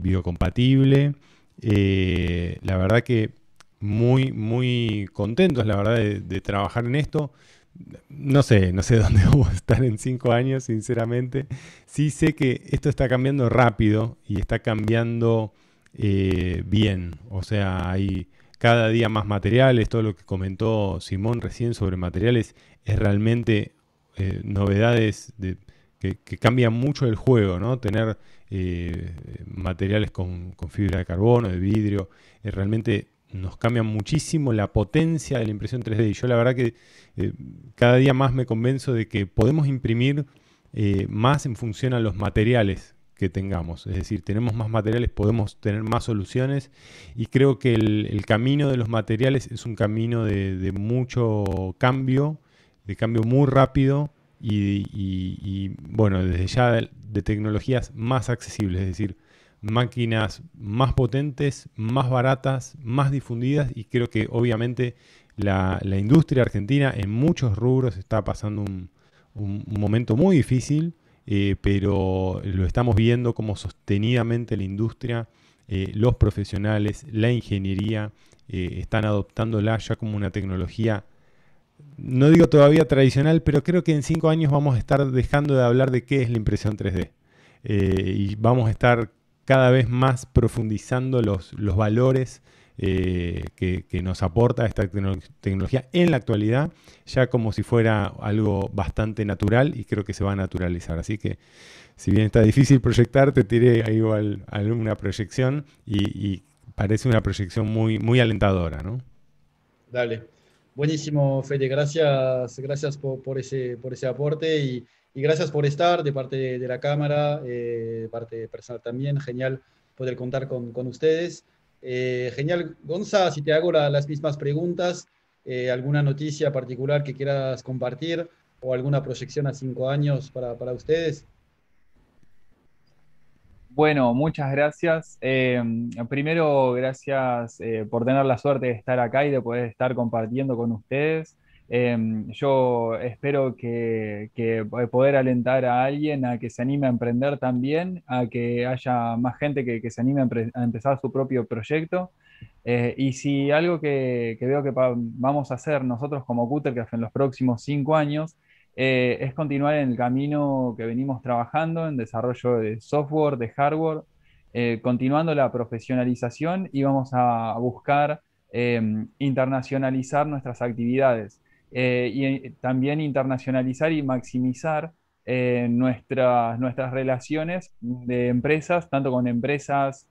biocompatible. la verdad que muy, muy contentos, la verdad, de trabajar en esto no sé, no sé [laughs] dónde voy a estar en cinco años, sinceramente. Sí sé que esto está cambiando rápido y está cambiando eh, bien. O sea, hay cada día más materiales. Todo lo que comentó Simón recién sobre materiales es realmente eh, novedades que, cambian mucho el juego, ¿no? Tener eh, materiales con, fibra de carbono, de vidrio, es realmente nos cambia muchísimo la potencia de la impresión 3D. Y yo la verdad que eh, cada día más me convenzo de que podemos imprimir eh, más en función a los materiales que tengamos. Es decir, tenemos más materiales, podemos tener más soluciones y creo que el, camino de los materiales es un camino de, mucho cambio, de cambio muy rápido y, bueno, desde ya de tecnologías más accesibles. Es decir, máquinas más potentes, más baratas, más difundidas y creo que obviamente la, industria argentina en muchos rubros está pasando un, momento muy difícil, eh, pero lo estamos viendo como sostenidamente la industria, eh, los profesionales, la ingeniería eh, están adoptándola ya como una tecnología no digo todavía tradicional, pero creo que en cinco años vamos a estar dejando de hablar de qué es la impresión 3D. y vamos a estar cada vez más profundizando los, los valores eh, que, nos aporta esta tecnología en la actualidad, ya como si fuera algo bastante natural y creo que se va a naturalizar. Así que, si bien está difícil proyectar, te tiré ahí alguna proyección y, parece una proyección muy, muy alentadora, Dale. Buenísimo, Fede. Gracias, gracias por, por ese, por ese aporte y y gracias por estar de parte de, la cámara, eh, de parte personal también. Genial poder contar con, ustedes. Eh, genial, Gonza, si te hago las mismas preguntas, eh, alguna noticia particular que quieras compartir o alguna proyección a cinco años para, ustedes. Bueno, muchas gracias. primero, gracias por tener la suerte de estar acá y de poder estar compartiendo con ustedes. Em, yo espero que, eh, poder alentar a alguien a que se anime a emprender también, a que haya más gente que, se anime a, empezar su propio proyecto. Eh, y si algo que, veo que vamos a hacer nosotros como Cuttercraft en los próximos cinco años eh, es continuar en el camino que venimos trabajando en desarrollo de software, de hardware, continuando la profesionalización y vamos a buscar em, internacionalizar nuestras actividades. Eh, y eh, también internacionalizar y maximizar eh, nuestras, nuestras relaciones de empresas, tanto con empresas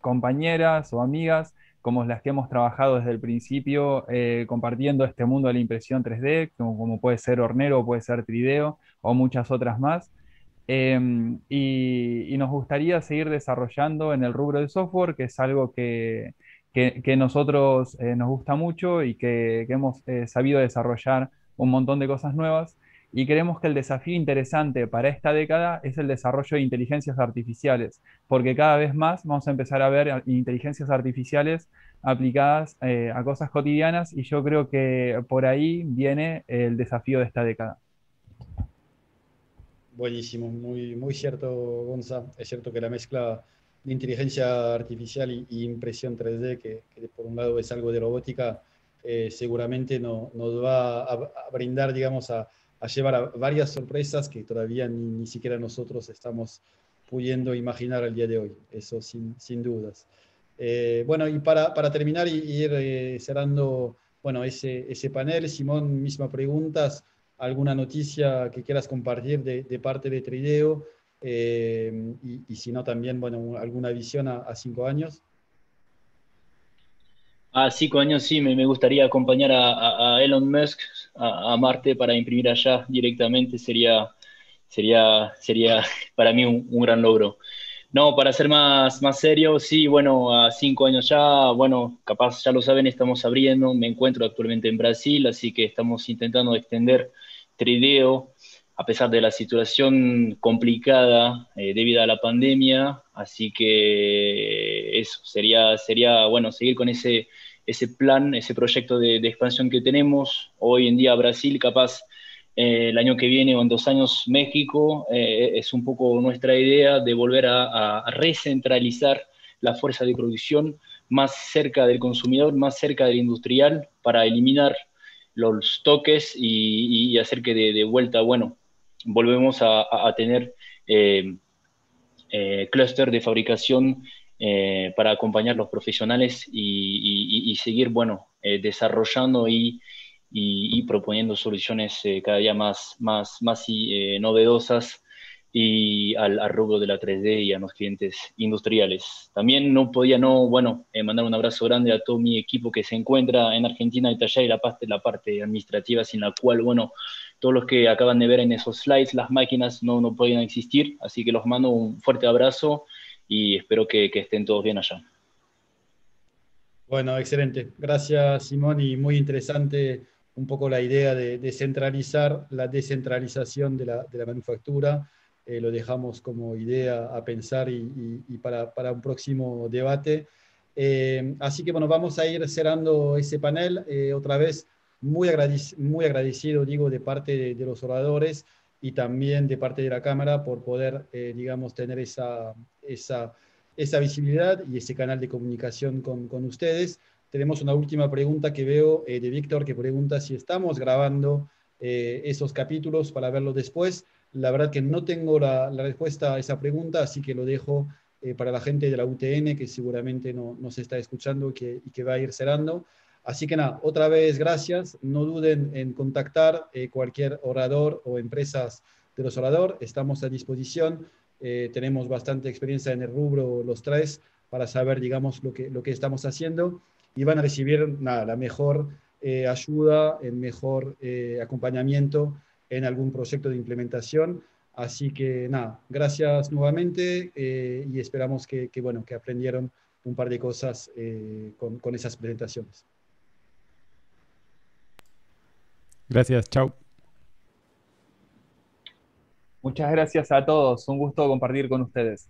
compañeras o amigas, como las que hemos trabajado desde el principio, compartiendo este mundo de la impresión 3D, como, puede ser Hornero, puede ser Trideo o muchas otras más. Em, y, y, nos gustaría seguir desarrollando en el rubro del software, que es algo que, que, nosotros eh, nos gusta mucho y que, hemos eh, sabido desarrollar un montón de cosas nuevas. Y creemos que el desafío interesante para esta década es el desarrollo de inteligencias artificiales, porque cada vez más vamos a empezar a ver eh, inteligencias artificiales aplicadas a cosas cotidianas y yo creo que por ahí viene el desafío de esta década. Buenísimo, muy, muy cierto, Gonza. Es cierto que la mezcla de inteligencia artificial y, impresión 3D, que, por un lado es algo de robótica, eh, seguramente no, nos va a, brindar, digamos, a, llevar a varias sorpresas que todavía ni, siquiera nosotros estamos pudiendo imaginar el día de hoy, eso sin, sin dudas. Eh, bueno, y para, para terminar y, ir eh, cerrando bueno, ese, ese panel, Simón, misma preguntas, alguna noticia que quieras compartir de, de parte de Trideo, eh, y, si no también, bueno, alguna visión a, cinco años. A cinco años sí, me, me gustaría acompañar a, Elon Musk a, Marte para imprimir allá directamente, sería, sería, sería [laughs] para mí un, un, gran logro. No, para ser más, más serio, sí, bueno, a cinco años ya, bueno, capaz ya lo saben, estamos abriendo, me encuentro actualmente en Brasil, así que estamos intentando extender Trideo a pesar de la situación complicada eh, debido a la pandemia, así que eh, eso, sería, sería bueno, seguir con ese, ese plan, ese proyecto de, expansión que tenemos. Hoy en día Brasil, capaz eh, el año que viene o en dos años México, es un poco nuestra idea de volver a, recentralizar la fuerza de producción más cerca del consumidor, más cerca del industrial, para eliminar los toques y, hacer que de vuelta, bueno, volvemos a, tener eh, eh, clúster de fabricación eh, para acompañar a los profesionales y, seguir, bueno, eh, desarrollando y, proponiendo soluciones cada día más, más, más novedosas y al, rubro de la 3D y a los clientes industriales. También no podía no, bueno, mandar un abrazo grande a todo mi equipo que se encuentra en Argentina, Italia y La Paz, la parte administrativa, sin la cual, bueno, todos los que acaban de ver en esos slides, las máquinas no, no pueden existir, así que los mando un fuerte abrazo y espero que, estén todos bien allá. Bueno, excelente. Gracias, Simón, y muy interesante un poco la idea de, descentralizar la descentralización de la, manufactura. Eh, lo dejamos como idea a pensar y, para, para, un próximo debate. Eh, así que bueno, vamos a ir cerrando ese panel. Eh, otra vez, muy, agradecido, digo, de parte de, los oradores y también de parte de la Cámara por poder, eh, digamos, tener esa, esa, esa, visibilidad y ese canal de comunicación con, con ustedes. Tenemos una última pregunta que veo eh, de Víctor que pregunta si estamos grabando eh, esos capítulos para verlos después. La verdad que no tengo la, respuesta a esa pregunta, así que lo dejo para la gente de la UTN que seguramente no, nos está escuchando y que, y que va a ir cerrando. Así que nada, otra vez gracias. No duden en contactar eh, cualquier orador o empresas de los oradores. Estamos a disposición. Eh, tenemos bastante experiencia en el rubro los tres para saber, digamos, lo que, lo que estamos haciendo y van a recibir nada, la mejor eh, ayuda, el mejor acompañamiento en algún proyecto de implementación. Así que nada, gracias nuevamente y esperamos que, que, bueno, que aprendieron un par de cosas con, con esas presentaciones. Gracias, chao. Muchas gracias a todos, un gusto compartir con ustedes.